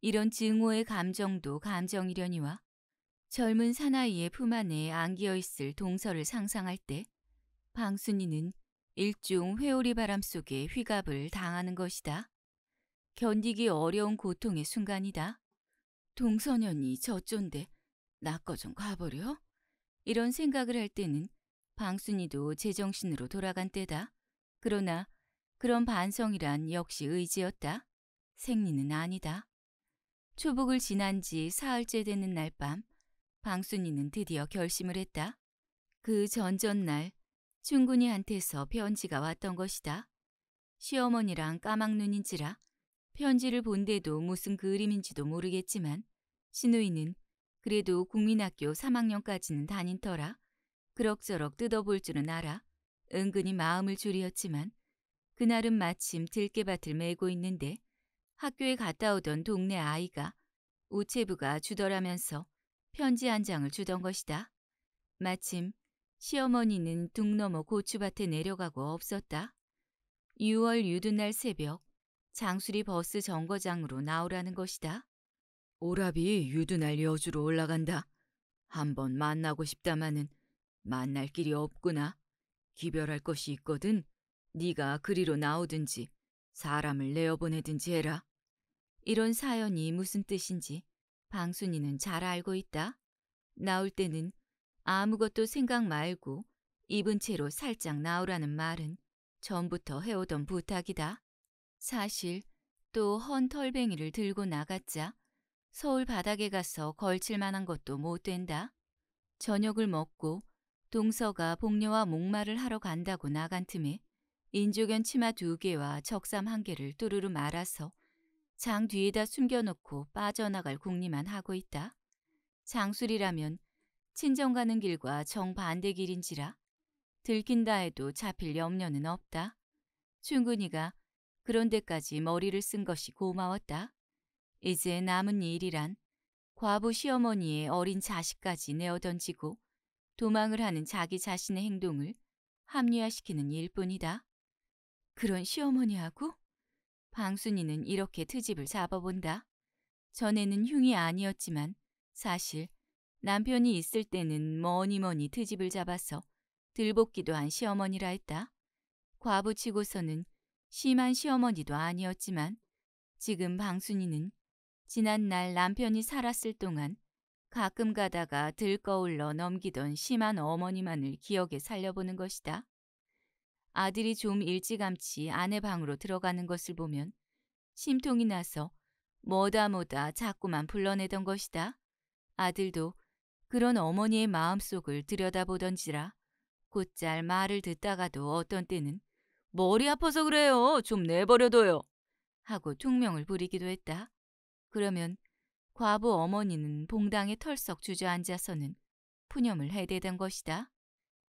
A: 이런 증오의 감정도 감정이려니와 젊은 사나이의 품 안에 안기어 있을 동서를 상상할 때 방순이는 일종 회오리 바람 속에 휘갑을 당하는 것이다. 견디기 어려운 고통의 순간이다. 동서년이 저쫀데 나꺼 좀 가버려? 이런 생각을 할 때는 방순이도 제정신으로 돌아간 때다. 그러나 그런 반성이란 역시 의지였다. 생리는 아니다. 초복을 지난 지 사흘째 되는 날밤 방순이는 드디어 결심을 했다. 그 전전날 충군이한테서 편지가 왔던 것이다. 시어머니랑 까막눈인지라 편지를 본데도 무슨 그림인지도 모르겠지만 신우이는 그래도 국민학교 3학년까지는 다닌 터라 그럭저럭 뜯어볼 줄은 알아 은근히 마음을 줄이었지만 그날은 마침 들깨밭을 메고 있는데 학교에 갔다 오던 동네 아이가 우체부가 주더라면서 편지 한 장을 주던 것이다. 마침 시어머니는 둥 넘어 고추밭에 내려가고 없었다. 6월 유두날 새벽 장수리 버스 정거장으로 나오라는 것이다. 오라비 유두날 여주로 올라간다. 한번 만나고 싶다마는 만날 길이 없구나. 기별할 것이 있거든 네가 그리로 나오든지 사람을 내어보내든지 해라. 이런 사연이 무슨 뜻인지 방순이는 잘 알고 있다. 나올 때는 아무것도 생각 말고 입은 채로 살짝 나오라는 말은 전부터 해오던 부탁이다. 사실 또 헌 털뱅이를 들고 나갔자 서울 바닥에 가서 걸칠 만한 것도 못 된다. 저녁을 먹고 동서가 복녀와 목마를 하러 간다고 나간 틈에 인조견 치마 두 개와 적삼 한 개를 뚜르르 말아서 장 뒤에다 숨겨놓고 빠져나갈 궁리만 하고 있다. 장술이라면 친정 가는 길과 정반대 길인지라 들킨다 해도 잡힐 염려는 없다. 충근이가 그런 데까지 머리를 쓴 것이 고마웠다. 이제 남은 일이란 과부 시어머니의 어린 자식까지 내어던지고 도망을 하는 자기 자신의 행동을 합리화시키는 일뿐이다. 그런 시어머니하고? 방순이는 이렇게 트집을 잡아본다. 전에는 흉이 아니었지만 사실 남편이 있을 때는 뭐니뭐니 트집을 잡아서 들볶기도 한 시어머니라 했다. 과부치고서는 심한 시어머니도 아니었지만 지금 방순이는 지난 날 남편이 살았을 동안 가끔 가다가 들거울러 넘기던 심한 어머니만을 기억에 살려보는 것이다. 아들이 좀 일찌감치 아내 방으로 들어가는 것을 보면 심통이 나서 뭐다 뭐다 자꾸만 불러내던 것이다. 아들도 그런 어머니의 마음속을 들여다보던지라 곧잘 말을 듣다가도 어떤 때는 머리 아파서 그래요. 좀 내버려둬요. 하고 퉁명을 부리기도 했다. 그러면 과부 어머니는 봉당에 털썩 주저앉아서는 푸념을 해대던 것이다.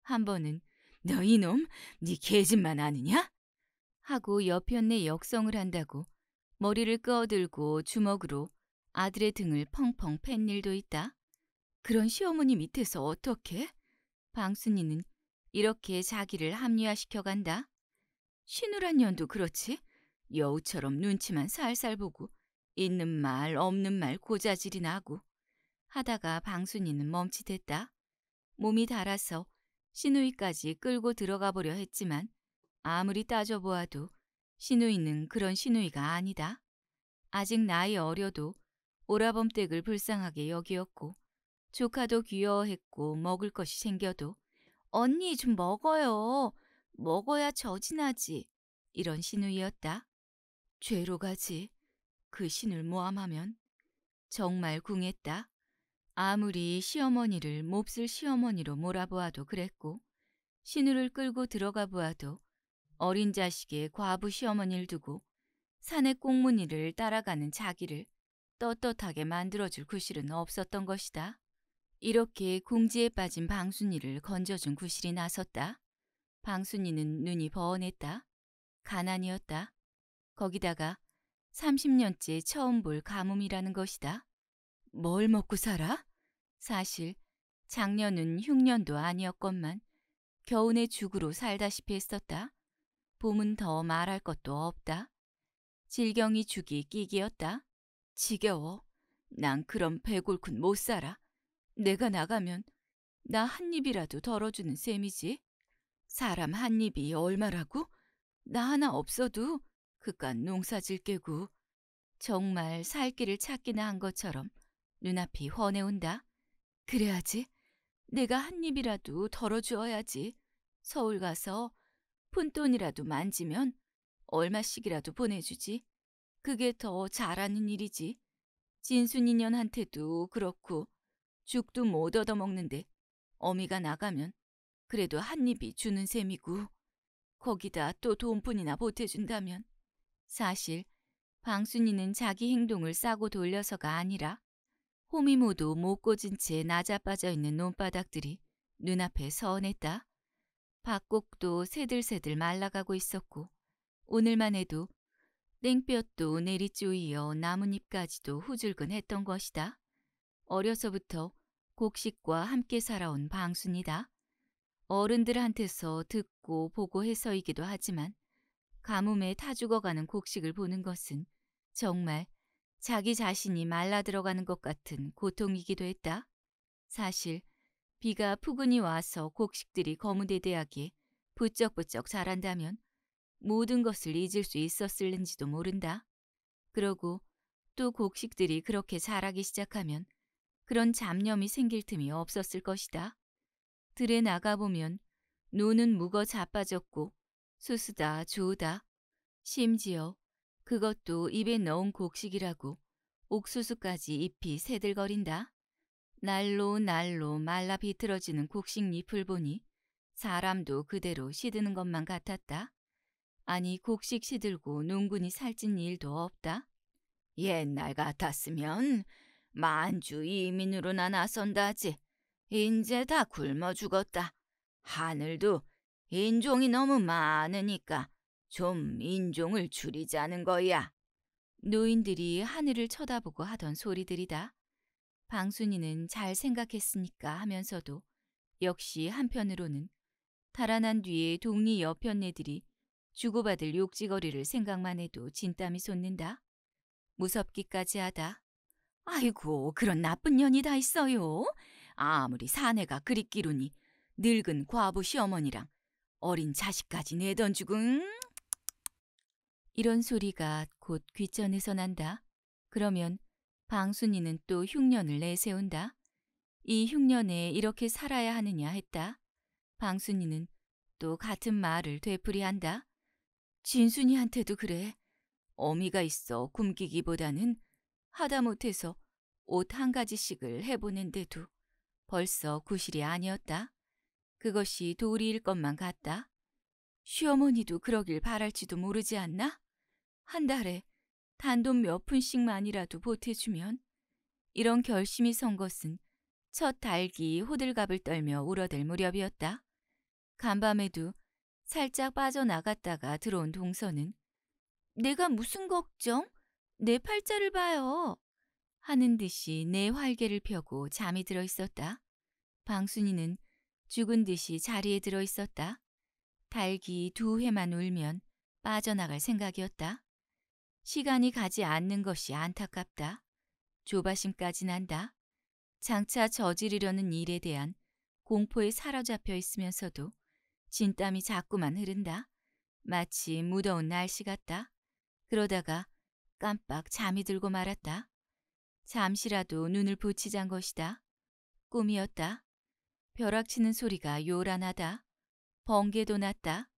A: 한 번은 너 이놈, 네개짓만 아느냐? 하고 옆편네 역성을 한다고 머리를 끄어들고 주먹으로 아들의 등을 펑펑 팬 일도 있다. 그런 시어머니 밑에서 어떻게? 방순이는 이렇게 자기를 합리화시켜 간다. 신우란 년도 그렇지. 여우처럼 눈치만 살살 보고 있는 말 없는 말 고자질이 나고 하다가 방순이는 멈칫했다. 몸이 달아서 시누이까지 끌고 들어가 보려 했지만 아무리 따져보아도 시누이는 그런 시누이가 아니다. 아직 나이 어려도 오라범댁을 불쌍하게 여기었고 조카도 귀여워했고 먹을 것이 생겨도 언니 좀 먹어요. 먹어야 저진하지. 이런 신우이였다 죄로 가지. 그 신을 모함하면 정말 궁했다. 아무리 시어머니를 몹쓸 시어머니로 몰아보아도 그랬고 신우를 끌고 들어가 보아도 어린 자식의 과부 시어머니를 두고 산의 꽁무니를 따라가는 자기를 떳떳하게 만들어줄 구실은 없었던 것이다. 이렇게 궁지에 빠진 방순이를 건져준 구실이 나섰다. 방순이는 눈이 버언했다. 가난이었다. 거기다가 30년째 처음 볼 가뭄이라는 것이다. 뭘 먹고 살아? 사실 작년은 흉년도 아니었건만 겨우내 죽으로 살다시피 했었다. 봄은 더 말할 것도 없다. 질경이 죽이 끼기였다. 지겨워. 난 그럼 배골큰못 살아. 내가 나가면 나 한 입이라도 덜어주는 셈이지. 사람 한 입이 얼마라고? 나 하나 없어도 그깟 농사질 게고 정말 살 길을 찾기나 한 것처럼 눈앞이 훤해온다. 그래야지. 내가 한 입이라도 덜어주어야지. 서울 가서 푼돈이라도 만지면 얼마씩이라도 보내주지. 그게 더 잘하는 일이지. 진순이년한테도 그렇고 죽도 못 얻어먹는데 어미가 나가면 그래도 한 입이 주는 셈이고 거기다 또 돈뿐이나 보태준다면 사실 방순이는 자기 행동을 싸고 돌려서가 아니라 호미모두못 꽂은 채 낮아빠져 있는 논바닥들이 눈앞에 서운했다 박곡도 새들새들 말라가고 있었고 오늘만 해도 땡볕도 내리쬐이어 나뭇잎까지도 후줄근했던 것이다. 어려서부터 곡식과 함께 살아온 방순이다. 어른들한테서 듣고 보고 해서이기도 하지만 가뭄에 타 죽어가는 곡식을 보는 것은 정말 자기 자신이 말라 들어가는 것 같은 고통이기도 했다. 사실 비가 푸근히 와서 곡식들이 거무대대하게 부쩍부쩍 자란다면 모든 것을 잊을 수 있었을는지도 모른다. 그러고 또 곡식들이 그렇게 자라기 시작하면 그런 잡념이 생길 틈이 없었을 것이다. 들에 나가보면 노는 무거 자빠졌고 수수다 주우다 심지어 그것도 입에 넣은 곡식이라고 옥수수까지 잎이 새들거린다. 날로 날로 말라 비틀어지는 곡식 잎을 보니 사람도 그대로 시드는 것만 같았다. 아니 곡식 시들고 농군이 살찐 일도 없다. 옛날 같았으면 만주 이민으로나 나선다지. 인제 다 굶어 죽었다. 하늘도 인종이 너무 많으니까 좀 인종을 줄이자는 거야. 노인들이 하늘을 쳐다보고 하던 소리들이다. 방순이는 잘 생각했으니까 하면서도 역시 한편으로는 달아난 뒤에 동리 옆편네들이 주고받을 욕지거리를 생각만 해도 진땀이 솟는다. 무섭기까지 하다. 아이고 그런 나쁜 년이 다 있어요. 아무리 사내가 그립기로니 늙은 과부 시어머니랑 어린 자식까지 내던주군 이런 소리가 곧귀전에서 난다. 그러면 방순이는 또 흉년을 내세운다. 이 흉년에 이렇게 살아야 하느냐 했다. 방순이는 또 같은 말을 되풀이한다. 진순이한테도 그래. 어미가 있어 굶기기보다는 하다못해서 옷 한 가지씩을 해보는데도 벌써 구실이 아니었다. 그것이 도리일 것만 같다. 시어머니도 그러길 바랄지도 모르지 않나? 한 달에 단돈 몇 푼씩만이라도 보태주면 이런 결심이 선 것은 첫 달기 호들갑을 떨며 울어댈 무렵이었다. 간밤에도 살짝 빠져나갔다가 들어온 동서는 내가 무슨 걱정? 내 팔자를 봐요. 하는 듯이 내 활개를 펴고 잠이 들어 있었다. 방순이는 죽은 듯이 자리에 들어 있었다. 달기 두 회만 울면 빠져나갈 생각이었다. 시간이 가지 않는 것이 안타깝다. 조바심까지 난다. 장차 저지르려는 일에 대한 공포에 사로잡혀 있으면서도 진땀이 자꾸만 흐른다. 마치 무더운 날씨 같다. 그러다가 깜빡 잠이 들고 말았다. 잠시라도 눈을 붙이잔 것이다. 꿈이었다. 벼락치는 소리가 요란하다. 번개도 났다.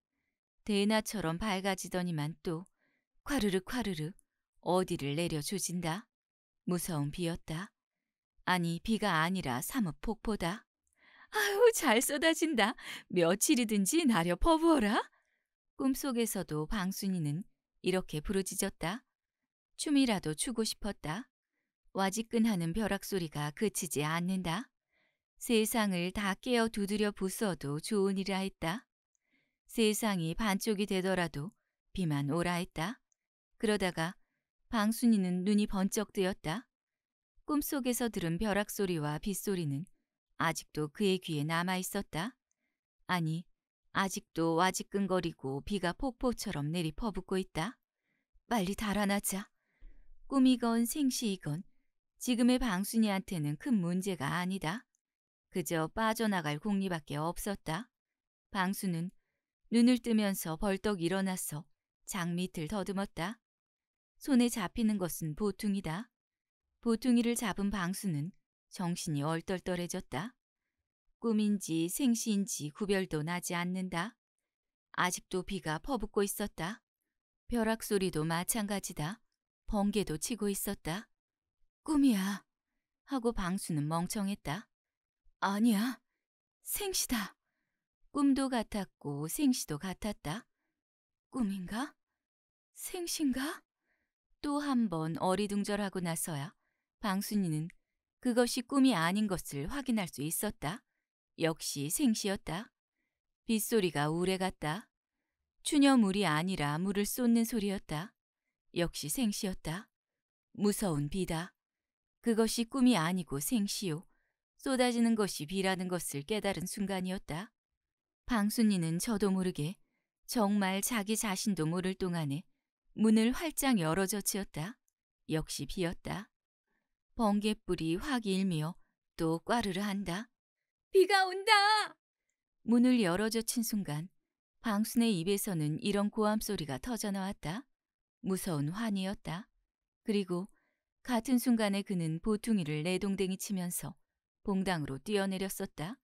A: 대낮처럼 밝아지더니만 또 콰르르 콰르르 어디를 내려 조진다. 무서운 비였다. 아니 비가 아니라 사뭇 폭포다. 아유 잘 쏟아진다. 며칠이든지 나려 퍼부어라. 꿈속에서도 방순이는 이렇게 부르짖었다. 춤이라도 추고 싶었다. 와지끈하는 벼락 소리가 그치지 않는다. 세상을 다 깨어 두드려 부숴도 좋으니라 했다. 세상이 반쪽이 되더라도 비만 오라 했다. 그러다가 방순이는 눈이 번쩍 뜨였다. 꿈속에서 들은 벼락 소리와 빗소리는 아직도 그의 귀에 남아 있었다. 아니, 아직도 와지끈거리고 비가 폭포처럼 내리 퍼붓고 있다. 빨리 달아나자. 꿈이건 생시이건 지금의 방순이한테는 큰 문제가 아니다. 그저 빠져나갈 공리밖에 없었다. 방순은 눈을 뜨면서 벌떡 일어나서 장 밑을 더듬었다. 손에 잡히는 것은 보퉁이다. 보퉁이를 잡은 방수는 정신이 얼떨떨해졌다. 꿈인지 생시인지 구별도 나지 않는다. 아직도 비가 퍼붓고 있었다. 벼락 소리도 마찬가지다. 번개도 치고 있었다. 꿈이야. 하고 방수는 멍청했다. 아니야. 생시다. 꿈도 같았고 생시도 같았다. 꿈인가? 생신가? 또한번 어리둥절하고 나서야 방순이는 그것이 꿈이 아닌 것을 확인할 수 있었다. 역시 생시였다. 빗소리가 우레 같다. 추녀물이 아니라 물을 쏟는 소리였다. 역시 생시였다. 무서운 비다. 그것이 꿈이 아니고 생시요. 쏟아지는 것이 비라는 것을 깨달은 순간이었다. 방순이는 저도 모르게 정말 자기 자신도 모를 동안에 문을 활짝 열어젖히었다. 역시 비었다. 번개불이 확 일며 또 꽈르르 한다. 비가 온다! 문을 열어젖힌 순간 방순의 입에서는 이런 고함 소리가 터져나왔다. 무서운 환이었다. 그리고 같은 순간에 그는 보퉁이를 내동댕이 치면서 봉당으로 뛰어내렸었다.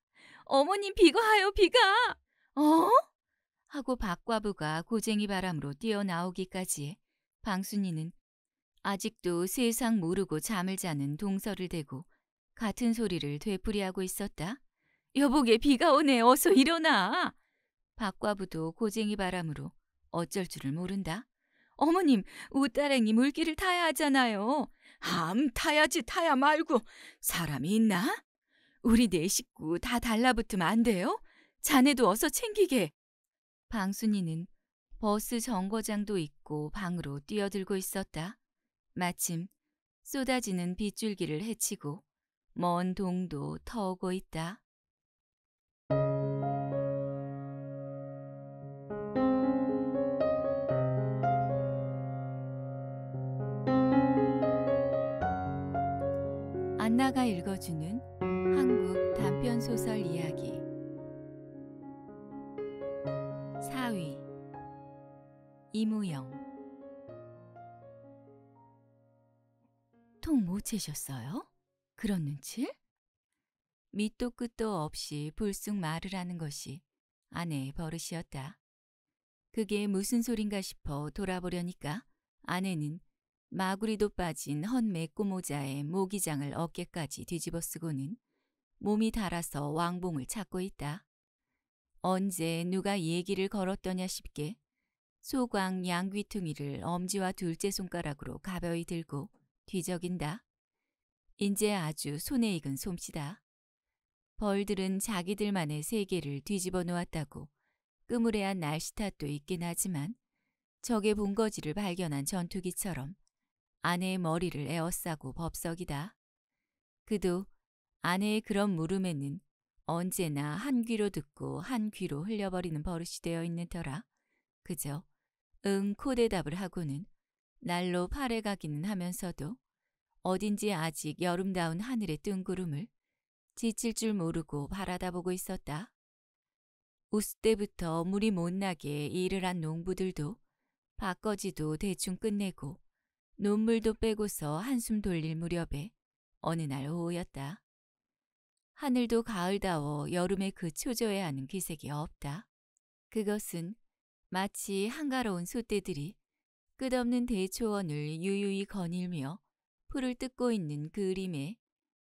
A: 어머님 비가 와요 비가! 어? 하고 박과부가 고쟁이 바람으로 뛰어나오기까지 방순이는 아직도 세상 모르고 잠을 자는 동서를 대고 같은 소리를 되풀이하고 있었다. 여보게 비가 오네 어서 일어나. 박과부도 고쟁이 바람으로 어쩔 줄을 모른다. 어머님 우따랭이 물길을 타야 하잖아요. 암 타야지 타야 말고 사람이 있나? 우리 네 식구 다 달라붙으면 안 돼요? 자네도 어서 챙기게. 방순이는 버스 정거장도 있고 방으로 뛰어들고 있었다. 마침 쏟아지는 빗줄기를 헤치고 먼 동도 터고 있다. 이무영 통못 채셨어요? 그런 눈치? 밑도 끝도 없이 불쑥 말을 하는 것이 아내의 버릇이었다. 그게 무슨 소린가 싶어 돌아보려니까 아내는 마구리도 빠진 헌 맥고모자에 모기장을 어깨까지 뒤집어 쓰고는 몸이 달아서 왕봉을 찾고 있다. 언제 누가 얘기를 걸었더냐 싶게 소광 양귀퉁이를 엄지와 둘째 손가락으로 가벼이 들고 뒤적인다. 인제 아주 손에 익은 솜씨다. 벌들은 자기들만의 세계를 뒤집어 놓았다고 끄무레한 날씨 탓도 있긴 하지만 적의 본거지를 발견한 전투기처럼 아내의 머리를 에워싸고 법석이다. 그도 아내의 그런 물음에는 언제나 한 귀로 듣고 한 귀로 흘려버리는 버릇이 되어 있는 터라 그저 응 코대답을 하고는 날로 팔에 가기는 하면서도 어딘지 아직 여름다운 하늘의 뜬구름을 지칠 줄 모르고 바라다보고 있었다. 우스 때부터 물이 못나게 일을 한 농부들도 바꿔지도 대충 끝내고 눈물도 빼고서 한숨 돌릴 무렵에 어느 날 오후였다. 하늘도 가을다워 여름에 그 초조해하는 기색이 없다. 그것은 마치 한가로운 소떼들이 끝없는 대초원을 유유히 거닐며 풀을 뜯고 있는 그림에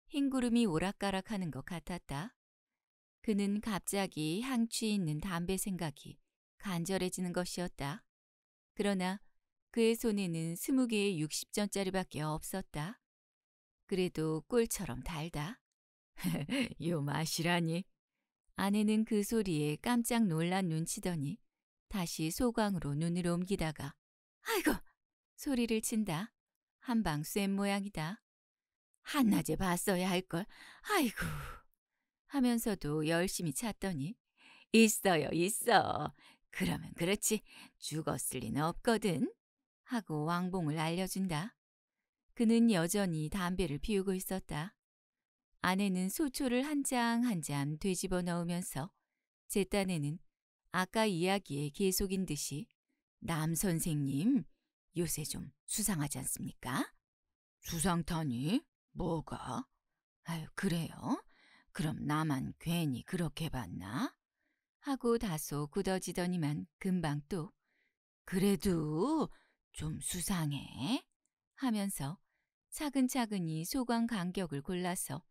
A: 흰 구름이 오락가락하는 것 같았다. 그는 갑자기 향취 있는 담배 생각이 간절해지는 것이었다. 그러나 그의 손에는 스무 개의 60전짜리밖에 없었다. 그래도 꿀처럼 달다. *laughs* 요 맛이라니. 아내는 그 소리에 깜짝 놀란 눈치더니 다시 소광으로 눈을 옮기다가 아이고! 소리를 친다. 한방 쐐 모양이다. 한낮에 봤어야 할걸. 아이고! 하면서도 열심히 찾더니 있어요, 있어. 그러면 그렇지. 죽었을 리는 없거든. 하고 왕봉을 알려준다. 그는 여전히 담배를 피우고 있었다. 아내는 소초를 한 장 한장 한장 되집어 넣으면서 제 딴에는 아까 이야기의 계속인 듯이 남 선생님 요새 좀 수상하지 않습니까? 수상타니? 뭐가? 아유 그래요? 그럼 나만 괜히 그렇게 봤나? 하고 다소 굳어지더니만 금방 또 그래도 좀 수상해 하면서 차근차근히 소광 간격을 골라서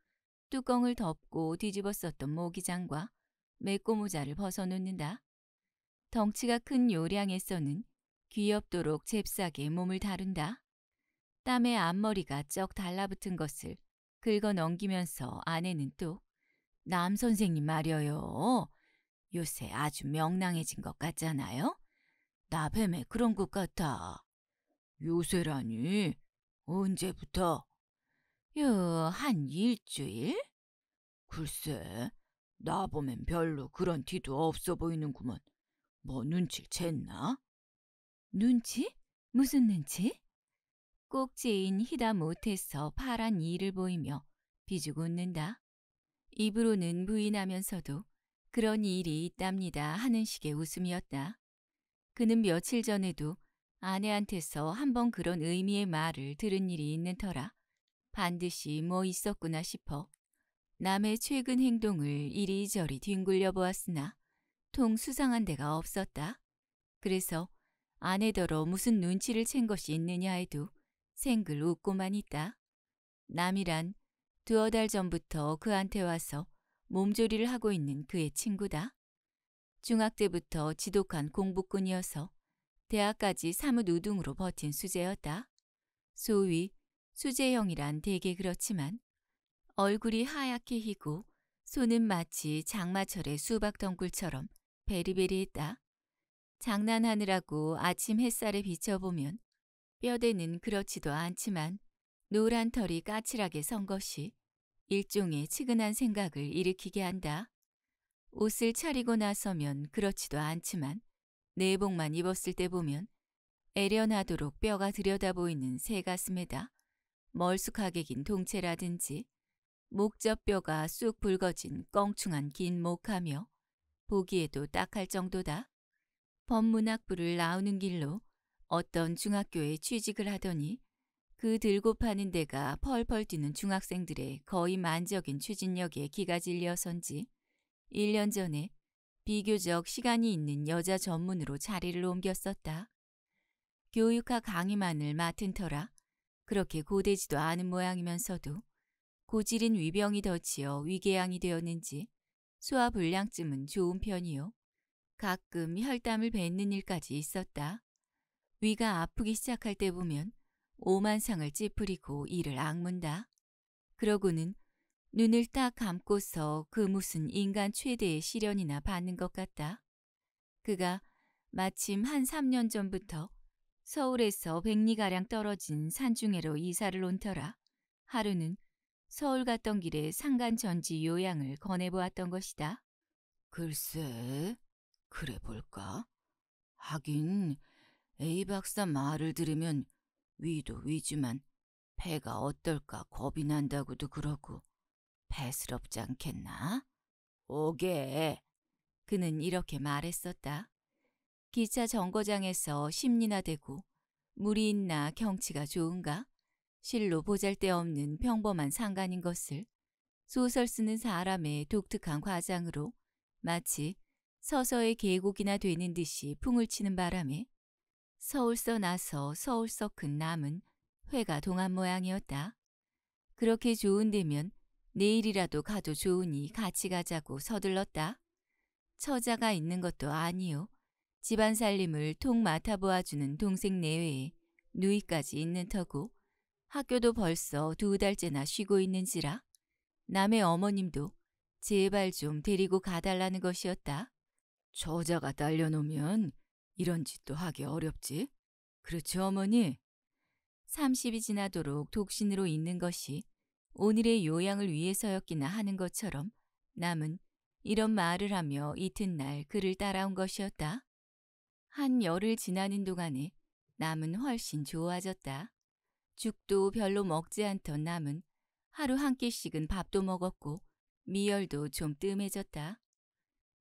A: 뚜껑을 덮고 뒤집어 썼던 모기장과 메꼬모자를 벗어놓는다. 덩치가 큰 요량에서는 귀엽도록 잽싸게 몸을 다룬다. 땀에 앞머리가 쩍 달라붙은 것을 긁어 넘기면서 아내는 또 남 선생님 말이에요. 요새 아주 명랑해진 것 같잖아요. 나 뱀에 그런 것 같아. 요새라니? 언제부터? 요, 한 일주일? 글쎄, 나 보면 별로 그런 티도 없어 보이는구먼. 뭐 눈치 챘나? 눈치? 무슨 눈치? 꼭지인 희다 못해서 파란 이를 보이며 비주 웃는다. 입으로는 부인하면서도 그런 일이 있답니다 하는 식의 웃음이었다. 그는 며칠 전에도 아내한테서 한 번 그런 의미의 말을 들은 일이 있는 터라 반드시 뭐 있었구나 싶어 남의 최근 행동을 이리저리 뒹굴려 보았으나 온통 수상한 데가 없었다. 그래서 아내더러 무슨 눈치를 챈 것이 있느냐 해도 생글 웃고만 있다. 남이란 두어 달 전부터 그한테 와서 몸조리를 하고 있는 그의 친구다. 중학 때부터 지독한 공부꾼이어서 대학까지 사뭇 우등으로 버틴 수재였다. 소위 수재형이란 되게 그렇지만 얼굴이 하얗게 희고 손은 마치 장마철의 수박 덩굴처럼 베리베리했다. 장난하느라고 아침 햇살에 비춰보면 뼈대는 그렇지도 않지만 노란 털이 까칠하게 선 것이 일종의 측은한 생각을 일으키게 한다. 옷을 차리고 나서면 그렇지도 않지만 내복만 입었을 때 보면 애련하도록 뼈가 들여다 보이는 새 가슴에다 멀숙하게 긴 동체라든지 목젖뼈가 쑥 붉어진 껑충한 긴 목하며 보기에도 딱할 정도다. 법문학부를 나오는 길로 어떤 중학교에 취직을 하더니 그 들고 파는 데가 펄펄 뛰는 중학생들의 거의 만적인 추진력에 기가 질려선지 1년 전에 비교적 시간이 있는 여자 전문으로 자리를 옮겼었다. 교육학 강의만을 맡은 터라 그렇게 고되지도 않은 모양이면서도 고질인 위병이 덧치어 위궤양이 되었는지 소화 불량쯤은 좋은 편이요. 가끔 혈담을 뱉는 일까지 있었다. 위가 아프기 시작할 때 보면 오만상을 찌푸리고 이를 악문다. 그러고는 눈을 딱 감고서 그 무슨 인간 최대의 시련이나 받는 것 같다. 그가 마침 한 3년 전부터 서울에서 백리가량 떨어진 산중에로 이사를 온 터라 하루는 서울 갔던 길에 상간 전지 요양을 권해보았던 것이다. 글쎄, 그래 볼까? 하긴 A 박사 말을 들으면 위도 위지만 배가 어떨까 겁이 난다고도 그러고 배스럽지 않겠나? 오게! 그는 이렇게 말했었다. 기차 정거장에서 심리나 되고 물이 있나 경치가 좋은가? 실로 보잘데없는 평범한 상관인 것을 소설 쓰는 사람의 독특한 과장으로 마치 서서의 계곡이나 되는 듯이 풍을 치는 바람에 서울 서나서 서울 서큰 남은 회가 동안 모양이었다. 그렇게 좋은 데면 내일이라도 가도 좋으니 같이 가자고 서둘렀다. 처자가 있는 것도 아니요. 집안 살림을 통 맡아보아주는 동생 내외에 누이까지 있는 터고 학교도 벌써 두 달째나 쉬고 있는지라 남의 어머님도 제발 좀 데리고 가달라는 것이었다. 저자가 딸려놓으면 이런 짓도 하기 어렵지. 그렇지 어머니? 30이 지나도록 독신으로 있는 것이 오늘의 요양을 위해서였기나 하는 것처럼 남은 이런 말을 하며 이튿날 그를 따라온 것이었다. 한 열흘 지나는 동안에 남은 훨씬 좋아졌다. 죽도 별로 먹지 않던 남은 하루 한 끼씩은 밥도 먹었고 미열도 좀 뜸해졌다.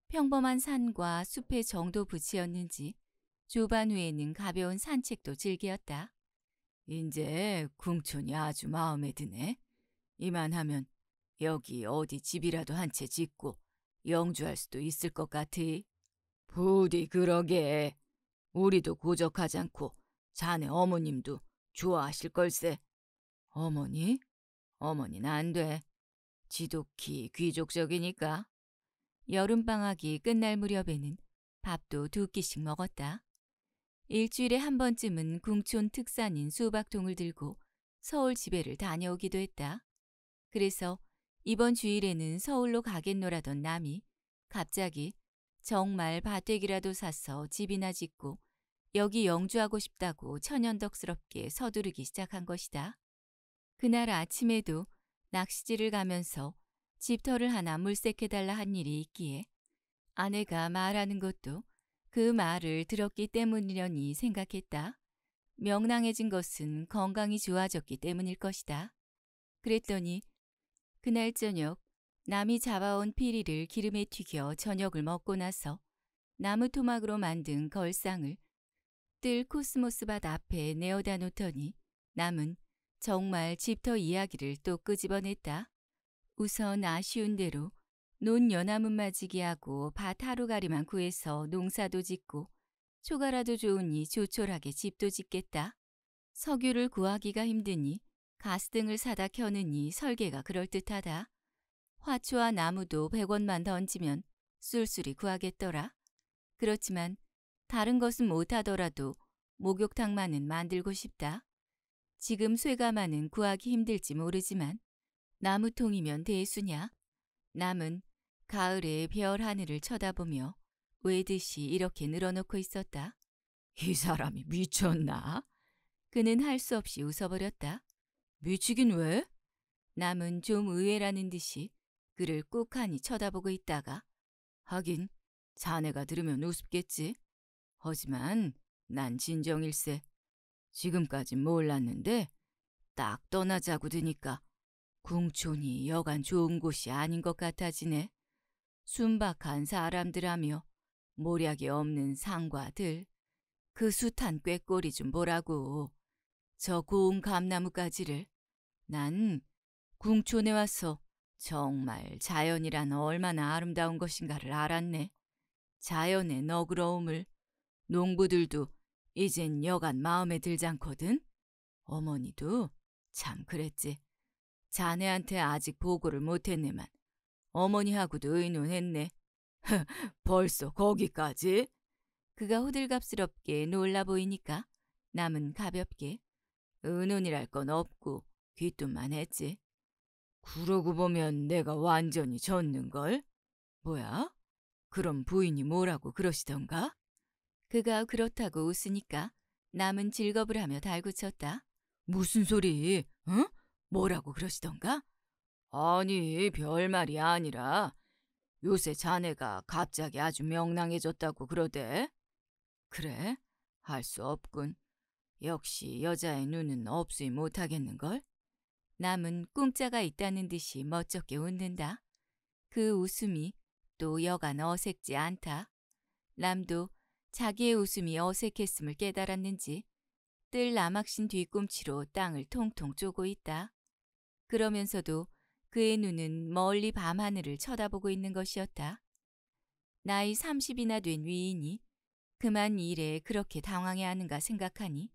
A: 평범한 산과 숲의 정도 부치였는지 조반 후에는 가벼운 산책도 즐기었다. 이제 궁촌이 아주 마음에 드네. 이만 하면 여기 어디 집이라도 한 채 짓고 영주할 수도 있을 것 같으. 부디 그러게. 우리도 고적하지 않고 자네 어머님도 좋아하실 걸세. 어머니? 어머니는 안 돼. 지독히 귀족적이니까. 여름방학이 끝날 무렵에는 밥도 두 끼씩 먹었다. 일주일에 한 번쯤은 궁촌 특산인 수박통을 들고 서울 지배를 다녀오기도 했다. 그래서 이번 주일에는 서울로 가겠노라던 남이 갑자기 정말 바대기라도 사서 집이나 짓고 여기 영주하고 싶다고 천연덕스럽게 서두르기 시작한 것이다. 그날 아침에도 낚시지를 가면서 집터를 하나 물색해달라 한 일이 있기에 아내가 말하는 것도 그 말을 들었기 때문이려니 생각했다. 명랑해진 것은 건강이 좋아졌기 때문일 것이다. 그랬더니 그날 저녁 남이 잡아온 피리를 기름에 튀겨 저녁을 먹고 나서 나무 토막으로 만든 걸상을 뜰 코스모스밭 앞에 내어다 놓더니 남은 정말 집터 이야기를 또 끄집어냈다. 우선 아쉬운 대로 논 연화문 맞이기하고 밭 하루가리만 구해서 농사도 짓고 초가라도 좋으니 조촐하게 집도 짓겠다. 석유를 구하기가 힘드니 가스등을 사다 켜느니 설계가 그럴듯하다. 화초와 나무도 1원만 던지면 쏠쏠히 구하겠더라. 그렇지만 다른 것은 못하더라도 목욕탕만은 만들고 싶다. 지금 쇠가마은 구하기 힘들지 모르지만 나무통이면 대수냐? 남은 가을에별 하늘을 쳐다보며 외듯이 이렇게 늘어놓고 있었다. 이 사람이 미쳤나? 그는 할 수 없이 웃어버렸다. 미치긴 왜? 남은 좀 의외라는 듯이 그를 꾹하니 쳐다보고 있다가 하긴 자네가 들으면 우습겠지. 하지만 난 진정일세. 지금까진 몰랐는데 딱 떠나자고 드니까 궁촌이 여간 좋은 곳이 아닌 것 같아지네. 순박한 사람들하며 모략이 없는 상과들. 그 숱한 꾀꼬리 좀 보라고. 저 고운 감나무가지를. 난 궁촌에 와서 정말 자연이란 얼마나 아름다운 것인가를 알았네. 자연의 너그러움을, 농부들도 이젠 여간 마음에 들지 않거든. 어머니도 참 그랬지. 자네한테 아직 보고를 못했네만 어머니하고도 의논했네. *laughs* 벌써 거기까지? 그가 호들갑스럽게 놀라 보이니까 남은 가볍게 의논이랄 건 없고 귀뜸만 했지. 그러고 보면 내가 완전히 졌는걸? 뭐야? 그럼 부인이 뭐라고 그러시던가? 그가 그렇다고 웃으니까 남은 즐겁을 하며 달구쳤다. 무슨 소리? 응? 뭐라고 그러시던가? 아니, 별말이 아니라 요새 자네가 갑자기 아주 명랑해졌다고 그러대. 그래? 할 수 없군. 역시 여자의 눈은 없이 못하겠는걸? 남은 꿈짜가 있다는 듯이 멋쩍게 웃는다. 그 웃음이 또 여간 어색지 않다. 남도 자기의 웃음이 어색했음을 깨달았는지 뜰 남학신 뒤꿈치로 땅을 통통 쪼고 있다. 그러면서도 그의 눈은 멀리 밤하늘을 쳐다보고 있는 것이었다. 나이 30이나 된 위인이 그만 일에 그렇게 당황해하는가 생각하니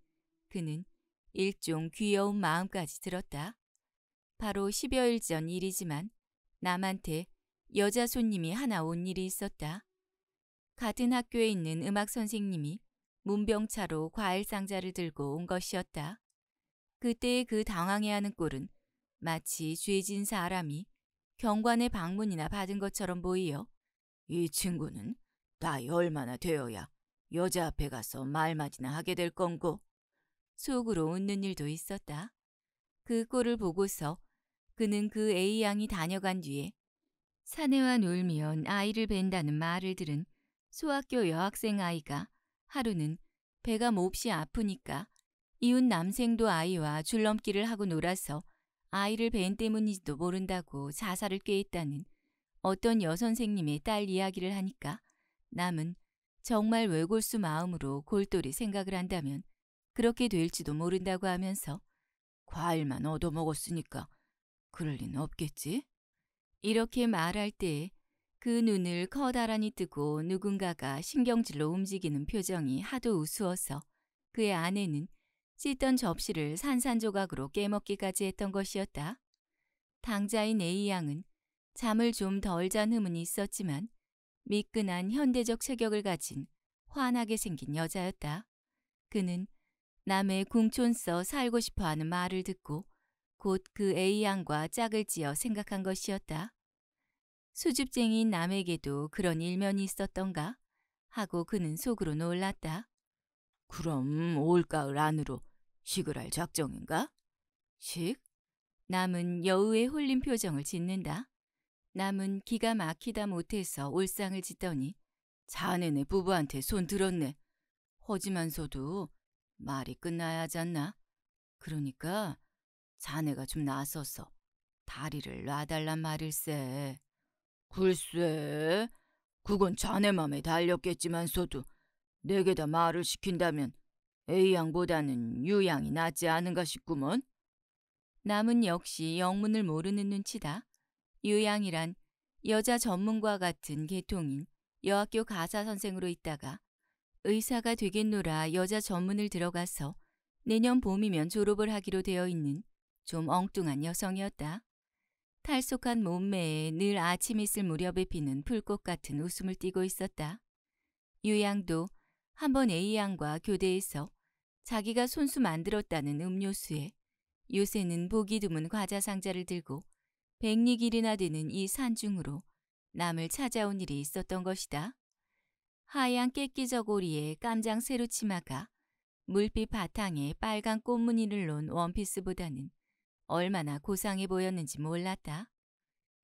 A: 그는 일종 귀여운 마음까지 들었다. 바로 10여일 전 일이지만 남한테 여자 손님이 하나 온 일이 있었다. 같은 학교에 있는 음악 선생님이 문병차로 과일 상자를 들고 온 것이었다. 그때의 그 당황해하는 꼴은 마치 죄진 사람이 경관의 방문이나 받은 것처럼 보이어 이 친구는 나이 얼마나 되어야 여자 앞에 가서 말마디나 하게 될 건고 속으로 웃는 일도 있었다. 그 꼴을 보고서 그는 그 A양이 다녀간 뒤에 사내와 놀면 아이를 뵌다는 말을 들은 소학교 여학생 아이가 하루는 배가 몹시 아프니까 이웃 남생도 아이와 줄넘기를 하고 놀아서 아이를 뵌 때문인지도 모른다고 자살을 꾀했다는 어떤 여선생님의 딸 이야기를 하니까 남은 정말 외골수 마음으로 골똘히 생각을 한다면 그렇게 될지도 모른다고 하면서 과일만 얻어먹었으니까 그럴 리는 없겠지? 이렇게 말할 때에 그 눈을 커다란히 뜨고 누군가가 신경질로 움직이는 표정이 하도 우스워서 그의 아내는 씻던 접시를 산산조각으로 깨먹기까지 했던 것이었다. 당자인 A 양은 잠을 좀 덜잔 흠은 있었지만 미끈한 현대적 체격을 가진 환하게 생긴 여자였다. 그는 남의 궁촌 서 살고 싶어하는 말을 듣고 곧 그 A 양과 짝을 지어 생각한 것이었다. 수집쟁이인 남에게도 그런 일면이 있었던가 하고 그는 속으로 놀랐다. 그럼 올가을 안으로 식을 할 작정인가? 식? 남은 여우의 홀린 표정을 짓는다. 남은 기가 막히다 못해서 올상을 짓더니 자네네 부부한테 손 들었네. 허지만서도 말이 끝나야 하지 않나? 그러니까 자네가 좀 나서서 다리를 놔달란 말일세. 글쎄, 그건 자네 맘에 달렸겠지만서도 내게 다 말을 시킨다면 A양보다는 U양이 낫지 않은가 싶구먼. 남은 역시 영문을 모르는 눈치다. U양이란 여자 전문과 같은 계통인 여학교 가사 선생으로 있다가 의사가 되겠노라 여자 전문을 들어가서 내년 봄이면 졸업을 하기로 되어 있는 좀 엉뚱한 여성이었다. 탈속한 몸매에 늘 아침 있을 무렵에 피는 불꽃 같은 웃음을 띠고 있었다. 유양도 한 번 A양과 교대해서 자기가 손수 만들었다는 음료수에 요새는 보기 드문 과자 상자를 들고 백리 길이나 되는 이 산중으로 남을 찾아온 일이 있었던 것이다. 하얀 깨끼저고리에 깜장 세로 치마가 물빛 바탕에 빨간 꽃무늬를 놓은 원피스보다는 얼마나 고상해 보였는지 몰랐다.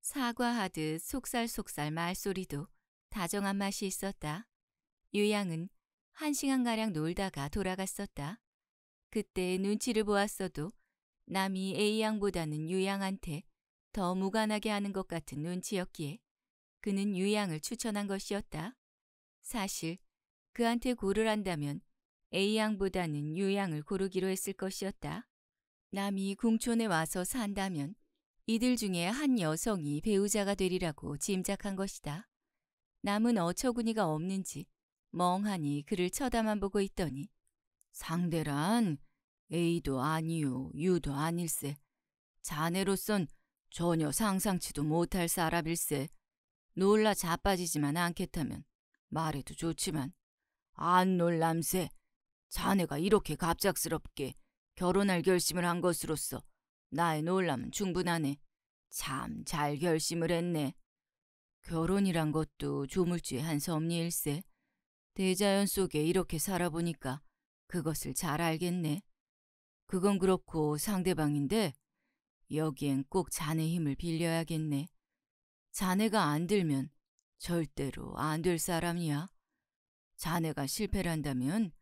A: 사과하듯 속살속살 말소리도 다정한 맛이 있었다. 유양은 한 시간가량 놀다가 돌아갔었다. 그때 눈치를 보았어도 남이 A양보다는 유양한테 더 무관하게 하는 것 같은 눈치였기에 그는 유양을 추천한 것이었다. 사실 그한테 고를 한다면 A양보다는 유양을 고르기로 했을 것이었다. 남이 궁촌에 와서 산다면 이들 중에 한 여성이 배우자가 되리라고 짐작한 것이다. 남은 어처구니가 없는지 멍하니 그를 쳐다만 보고 있더니 상대란 A도 아니요 U도 아닐세. 자네로선 전혀 상상치도 못할 사람일세. 놀라 자빠지지만 않겠다면 말해도 좋지만 안 놀람세. 자네가 이렇게 갑작스럽게 결혼할 결심을 한 것으로서 나의 놀람은 충분하네. 참 잘 결심을 했네. 결혼이란 것도 조물주의 한 섭리일세. 대자연 속에 이렇게 살아보니까 그것을 잘 알겠네. 그건 그렇고 상대방인데 여기엔 꼭 자네 힘을 빌려야겠네. 자네가 안 들면 절대로 안 될 사람이야. 자네가 실패를 한다면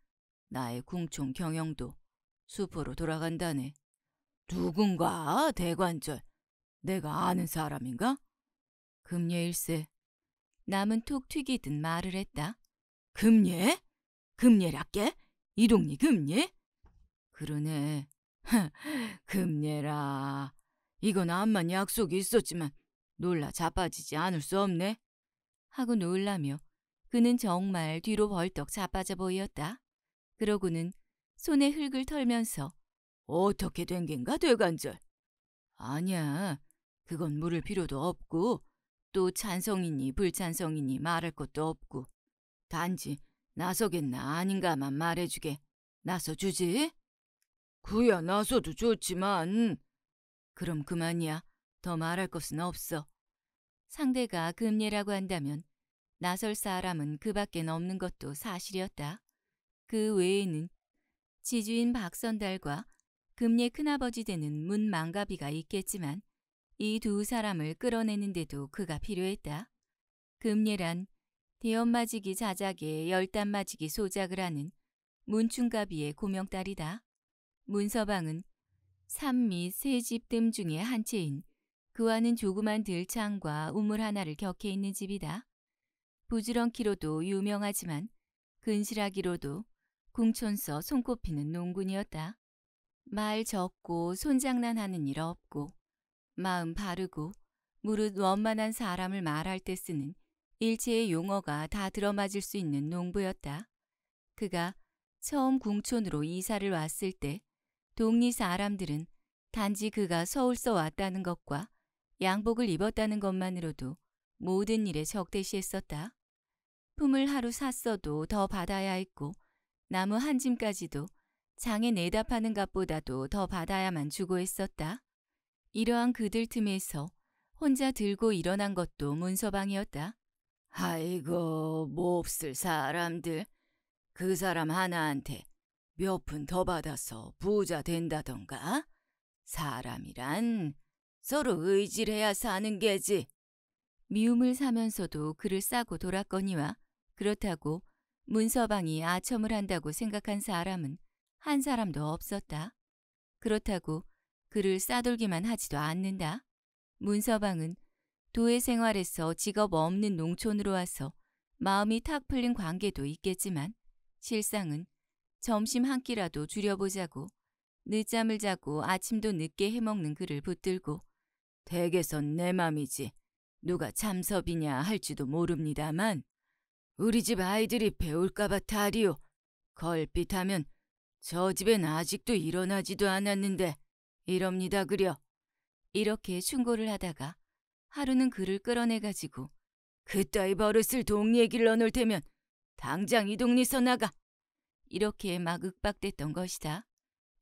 A: 나의 궁총 경영도 숲으로 돌아간다네. 누군가 대관절. 내가 아는 사람인가? 금예일세. 남은 톡 튀기듯 말을 했다. 금예? 금예라께? 이 동네 금예? 그러네. *laughs* 금예라. 이건 암만 약속이 있었지만 놀라 자빠지지 않을 수 없네. 하고 놀라며 그는 정말 뒤로 벌떡 자빠져 보였다. 그러고는 손에 흙을 털면서 어떻게 된 겐가 대관절? 아니야. 그건 물을 필요도 없고 또 찬성이니 불찬성이니 말할 것도 없고 단지 나서겠나 아닌가만 말해주게 나서주지? 그야 나서도 좋지만 그럼 그만이야. 더 말할 것은 없어. 상대가 금례라고 한다면 나설 사람은 그 밖엔 없는 것도 사실이었다. 그 외에는 지주인 박선달과 금리 큰아버지 되는 문망가비가 있겠지만 이 두 사람을 끌어내는데도 그가 필요했다. 금례란 대엄마지기 자작에 열단마지기 소작을 하는 문충가비의 고명딸이다. 문서방은 산미 세집 뜸 중에 한 채인 그와는 조그만 들창과 우물 하나를 격해 있는 집이다. 부지런키로도 유명하지만 근실하기로도 궁촌서 손꼽히는 농군이었다. 말 적고 손장난하는 일 없고 마음 바르고 무릇 원만한 사람을 말할 때 쓰는 일체의 용어가 다 들어맞을 수 있는 농부였다. 그가 처음 궁촌으로 이사를 왔을 때 동리 사람들은 단지 그가 서울서 왔다는 것과 양복을 입었다는 것만으로도 모든 일에 적대시했었다. 품을 하루 샀어도 더 받아야 했고 나무 한 짐까지도 장에 내다 파는 값보다도 더 받아야만 주고 했었다. 이러한 그들 틈에서 혼자 들고 일어난 것도 문서방이었다. 아이고 몹쓸 뭐 사람들. 그 사람 하나한테 몇 푼 더 받아서 부자 된다던가? 사람이란 서로 의지해야 사는 게지. 미움을 사면서도 그를 싸고 돌았거니와 그렇다고 문서방이 아첨을 한다고 생각한 사람은 한 사람도 없었다. 그렇다고 그를 싸돌기만 하지도 않는다. 문서방은 도의 생활에서 직업 없는 농촌으로 와서 마음이 탁 풀린 관계도 있겠지만 실상은 점심 한 끼라도 줄여보자고 늦잠을 자고 아침도 늦게 해먹는 그를 붙들고 대개선내 맘이지 누가 참섭이냐 할지도 모릅니다만 우리 집 아이들이 배울까봐 다리요. 걸핏하면 저 집엔 아직도 일어나지도 않았는데 이럽니다 그려. 이렇게 충고를 하다가 하루는 그를 끌어내가지고 그따위 버릇을 동리에길 넣어놓을 테면 당장 이 동리서 나가. 이렇게 막 윽박댔던 것이다.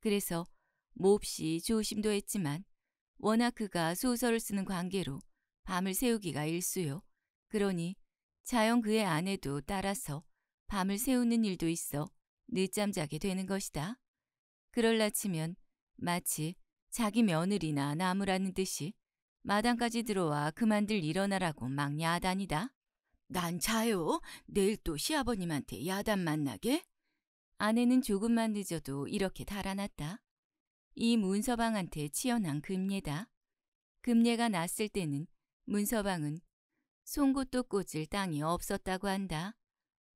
A: 그래서 몹시 조심도 했지만 워낙 그가 소설을 쓰는 관계로 밤을 새우기가 일쑤요. 그러니 자영 그의 아내도 따라서 밤을 새우는 일도 있어 늦잠 자게 되는 것이다. 그럴라 치면 마치 자기 며느리나 나무라는 듯이 마당까지 들어와 그만들 일어나라고 막 야단이다. 난 자요. 내일 또 시아버님한테 야단 만나게. 아내는 조금만 늦어도 이렇게 달아났다. 이 문서방한테 치여난 금례다. 금례가 났을 때는 문서방은 송곳도 꽂을 땅이 없었다고 한다.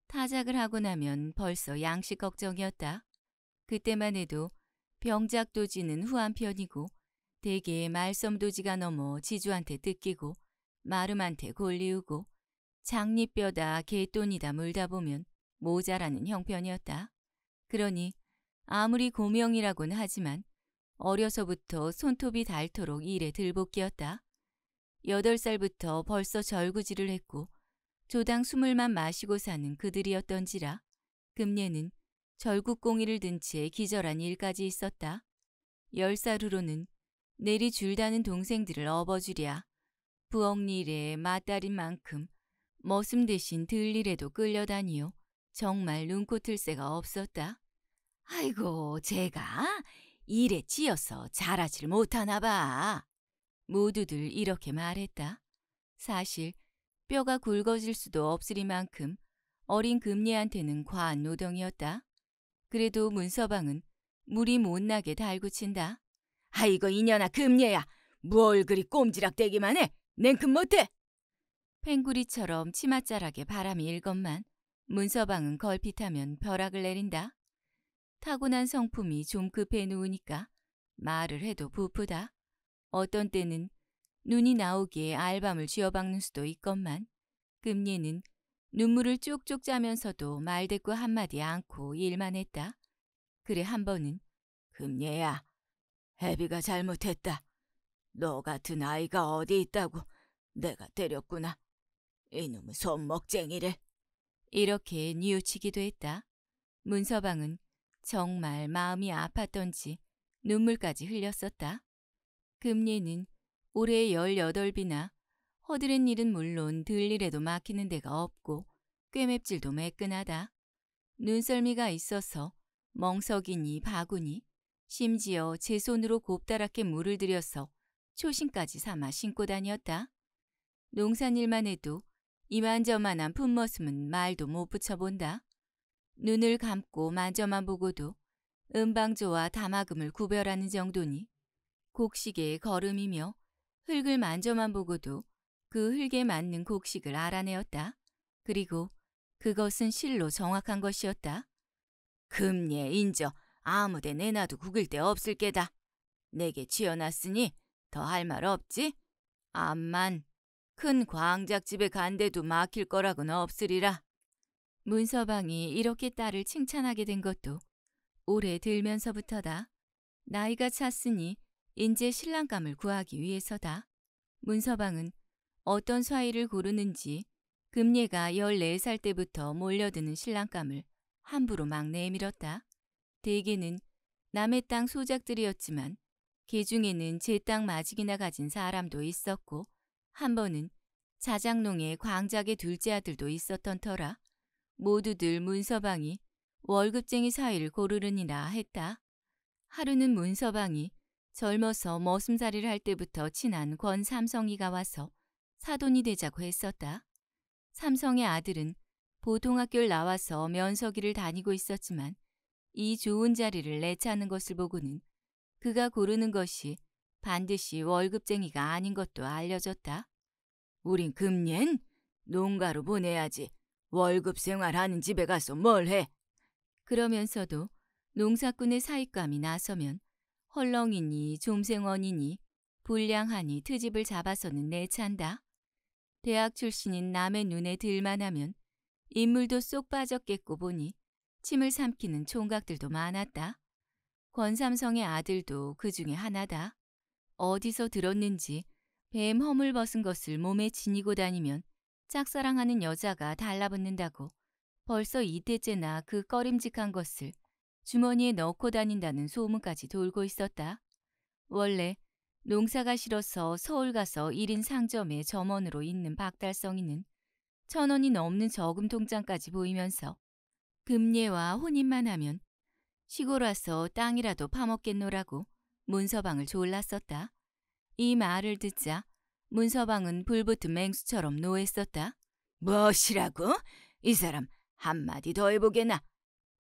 A: 타작을 하고 나면 벌써 양식 걱정이었다. 그때만 해도 병작도지는 후한편이고 대개 말썽도지가 넘어 지주한테 뜯기고 마름한테 골리우고 장립뼈다 개돈이다 물다 보면 모자라는 형편이었다. 그러니 아무리 고명이라곤 하지만 어려서부터 손톱이 닳도록 일에 들볶이었다. 여덟 살부터 벌써 절구질을 했고 조당 스물만 마시고 사는 그들이었던지라 금년은절국공이를든 채 기절한 일까지 있었다. 열 살 후로는 내리 줄다는 동생들을 업어주랴. 부엌 일에 맞다린 만큼 머슴 대신 들일에도 끌려다니요. 정말 눈코 틀 새가 없었다. 아이고 제가 일에 치여서 잘하질 못하나 봐. 모두들 이렇게 말했다. 사실 뼈가 굵어질 수도 없으리만큼 어린 금리한테는 과한 노동이었다. 그래도 문서방은 물이 못나게 달구친다. 아이고 이년아 금리야. 뭘 그리 꼼지락대기만 해. 냉큼 못해. 팽구리처럼 치맛자락에 바람이 일것만 문서방은 걸핏하면 벼락을 내린다. 타고난 성품이 좀 급해 누우니까 말을 해도 부푸다. 어떤 때는 눈이 나오기에 알밤을 쥐어박는 수도 있건만 금예는 눈물을 쭉쭉 짜면서도 말대꾸 한마디 않고 일만 했다. 그래 한 번은 금예야 해비가 잘못했다. 너 같은 아이가 어디 있다고 내가 데렸구나. 이놈의 손목쟁이를. 이렇게 뉘우치기도 했다. 문서방은 정말 마음이 아팠던지 눈물까지 흘렸었다. 금리는 올해 18비나 허드렛 일은 물론 들일에도 막히는 데가 없고 꿰맵질도 매끈하다. 눈썰미가 있어서 멍석이니 바구니 심지어 제 손으로 곱다랗게 물을 들여서 초신까지 삼아 신고 다녔다. 농산일만 해도 이만저만한 품머슴은 말도 못 붙여본다. 눈을 감고 만져만 보고도 은방조와 담화금을 구별하는 정도니 곡식의 걸음이며 흙을 만져만 보고도 그 흙에 맞는 곡식을 알아내었다. 그리고 그것은 실로 정확한 것이었다. 금예 인저 아무데 내놔도 구글데 없을 게다. 내게 지어놨으니 더 할 말 없지? 암만 큰 광작집에 간데도 막힐 거라곤 없으리라. 문서방이 이렇게 딸을 칭찬하게 된 것도 오래 들면서부터다. 나이가 찼으니 인제 신랑감을 구하기 위해서다. 문서방은 어떤 사이를 고르는지 금예가 14살 때부터 몰려드는 신랑감을 함부로 막 내밀었다. 대개는 남의 땅 소작들이었지만 개중에는 제 땅 마직이나 가진 사람도 있었고 한 번은 자작농의 광작의 둘째 아들도 있었던 터라 모두들 문서방이 월급쟁이 사이를 고르느니라 했다. 하루는 문서방이 젊어서 머슴살이를 할 때부터 친한 권삼성이가 와서 사돈이 되자고 했었다. 삼성의 아들은 보통학교를 나와서 면서기를 다니고 있었지만 이 좋은 자리를 내차는 것을 보고는 그가 고르는 것이 반드시 월급쟁이가 아닌 것도 알려졌다. 우린 금년 농가로 보내야지. 월급 생활하는 집에 가서 뭘 해? 그러면서도 농사꾼의 사익감이 나서면 헐렁이니 좀생원이니 불량하니 트집을 잡아서는 내찬다. 대학 출신인 남의 눈에 들만하면 인물도 쏙 빠졌겠고 보니 침을 삼키는 총각들도 많았다. 권삼성의 아들도 그 중에 하나다. 어디서 들었는지 뱀 허물 벗은 것을 몸에 지니고 다니면 짝사랑하는 여자가 달라붙는다고 벌써 이때째나 그 꺼림직한 것을 주머니에 넣고 다닌다는 소문까지 돌고 있었다. 원래 농사가 싫어서 서울 가서 1인 상점의 점원으로 있는 박달성이는 천 원이 넘는 저금 통장까지 보이면서 금예와 혼인만 하면 시골 와서 땅이라도 파먹겠노라고 문서방을 졸랐었다. 이 말을 듣자 문서방은 불붙은 맹수처럼 노했었다. 무엇이라고? 이 사람 한마디 더 해보게나.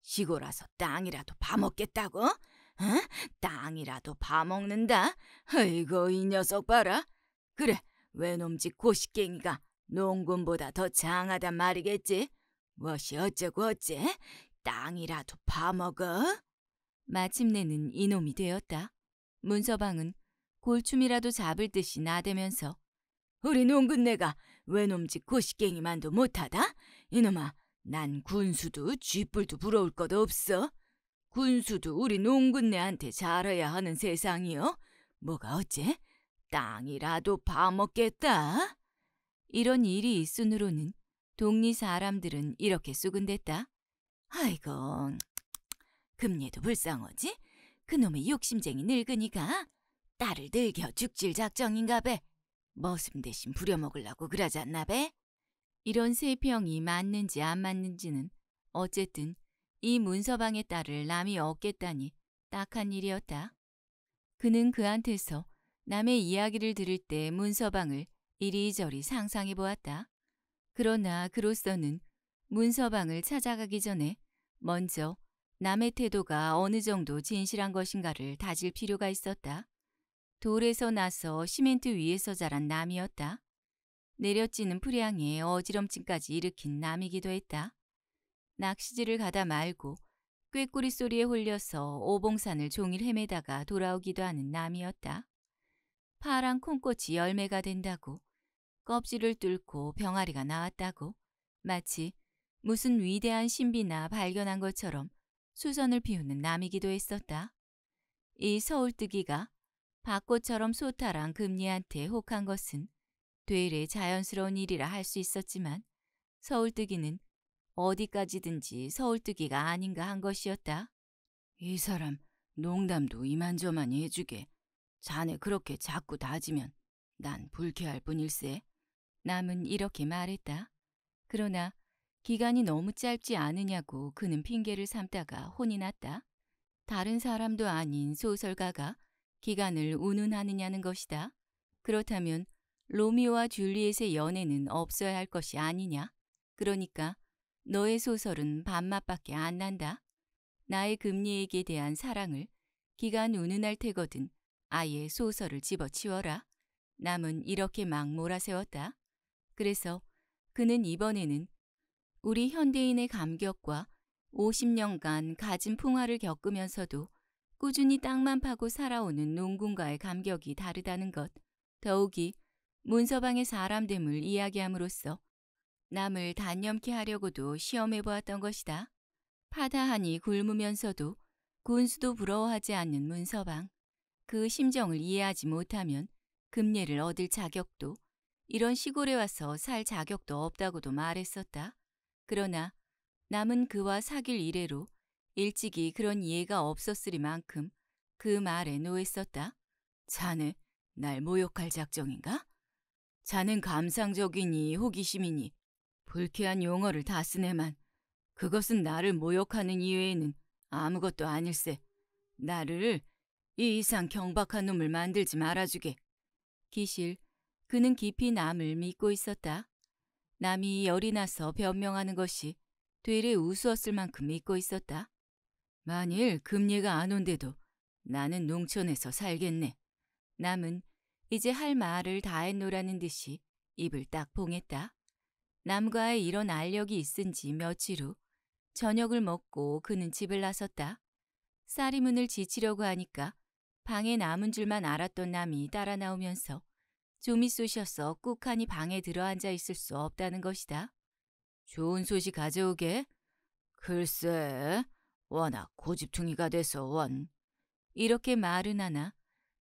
A: 시골 와서 땅이라도 파먹겠다고? 어? 땅이라도 파먹는다? 아이고 이 녀석 봐라. 그래 외놈집 고시갱이가 농군보다 더 장하단 말이겠지. 무엇이 어쩌고 어째? 땅이라도 파먹어? 마침내는 이놈이 되었다. 문서방은 골춤이라도 잡을 듯이 나대면서 우리 농군내가 외놈집 고시갱이만도 못하다? 이놈아 난 군수도 쥐뿔도 부러울 것 없어. 군수도 우리 농군네한테 잘해야 하는 세상이요. 뭐가 어째? 땅이라도 파먹겠다. 이런 일이 있순으로는 동리 사람들은 이렇게 쑥은댔다. 아이고, 금리도 불쌍하지? 그놈의 욕심쟁이 늙으니까 딸을 늙여 죽질 작정인가 배. 머슴 대신 부려먹으려고 그러지않나 배. 이런 세 평이 맞는지 안 맞는지는 어쨌든 이 문서방의 딸을 남이 얻겠다니 딱한 일이었다. 그는 그한테서 남의 이야기를 들을 때 문서방을 이리저리 상상해 보았다. 그러나 그로서는 문서방을 찾아가기 전에 먼저 남의 태도가 어느 정도 진실한 것인가를 다질 필요가 있었다. 돌에서 나서 시멘트 위에서 자란 남이었다. 내려지는 풀향에 어지럼증까지 일으킨 남이기도 했다. 낚시질을 가다 말고 꾀꼬리 소리에 홀려서 오봉산을 종일 헤매다가 돌아오기도 하는 남이었다. 파란 콩꽃이 열매가 된다고 껍질을 뚫고 병아리가 나왔다고 마치 무슨 위대한 신비나 발견한 것처럼 수선을 피우는 남이기도 했었다. 이 서울뜨기가 밭꽃처럼 소탈한 금리한테 혹한 것은 되레 자연스러운 일이라 할 수 있었지만 서울뜨기는 어디까지든지 서울뜨기가 아닌가 한 것이었다. 이 사람 농담도 이만저만이 해주게. 자네 그렇게 자꾸 다지면 난 불쾌할 뿐일세. 남은 이렇게 말했다. 그러나 기간이 너무 짧지 않으냐고 그는 핑계를 삼다가 혼이 났다. 다른 사람도 아닌 소설가가 기간을 운운하느냐는 것이다. 그렇다면 로미오와 줄리엣의 연애는 없어야 할 것이 아니냐? 그러니까 너의 소설은 밥맛밖에안 난다. 나의 금리에게 대한 사랑을 기간 우는 날 테거든 아예 소설을 집어치워라. 남은 이렇게 막 몰아세웠다. 그래서 그는 이번에는 우리 현대인의 감격과 50년간 가진 풍화를 겪으면서도 꾸준히 땅만 파고 살아오는 농군가의 감격이 다르다는 것, 더욱이 문서방의 사람됨을 이야기함으로써 남을 단념케 하려고도 시험해 보았던 것이다. 파다하니 굶으면서도 군수도 부러워하지 않는 문서방. 그 심정을 이해하지 못하면 금례를 얻을 자격도 이런 시골에 와서 살 자격도 없다고도 말했었다. 그러나 남은 그와 사귈 이래로 일찍이 그런 이해가 없었으리만큼 그 말에 노했었다. 자네 날 모욕할 작정인가? 자는 감상적이니 호기심이니 불쾌한 용어를 다 쓰네만 그것은 나를 모욕하는 이외에는 아무것도 아닐세. 나를 이 이상 경박한 놈을 만들지 말아주게. 기실, 그는 깊이 남을 믿고 있었다. 남이 열이 나서 변명하는 것이 되레 우스웠을 만큼 믿고 있었다. 만일 금리가 안온대도 나는 농촌에서 살겠네. 남은 이제 할 말을 다 했노라는 듯이 입을 딱 봉했다. 남과의 이런 알력이 있은 지 며칠 후 저녁을 먹고 그는 집을 나섰다. 쌀이 문을 지치려고 하니까 방에 남은 줄만 알았던 남이 따라 나오면서 좀이 쑤셔서 꾹하니 방에 들어앉아 있을 수 없다는 것이다. 좋은 소식 가져오게? 글쎄, 워낙 고집퉁이가 돼서 원. 이렇게 말은 하나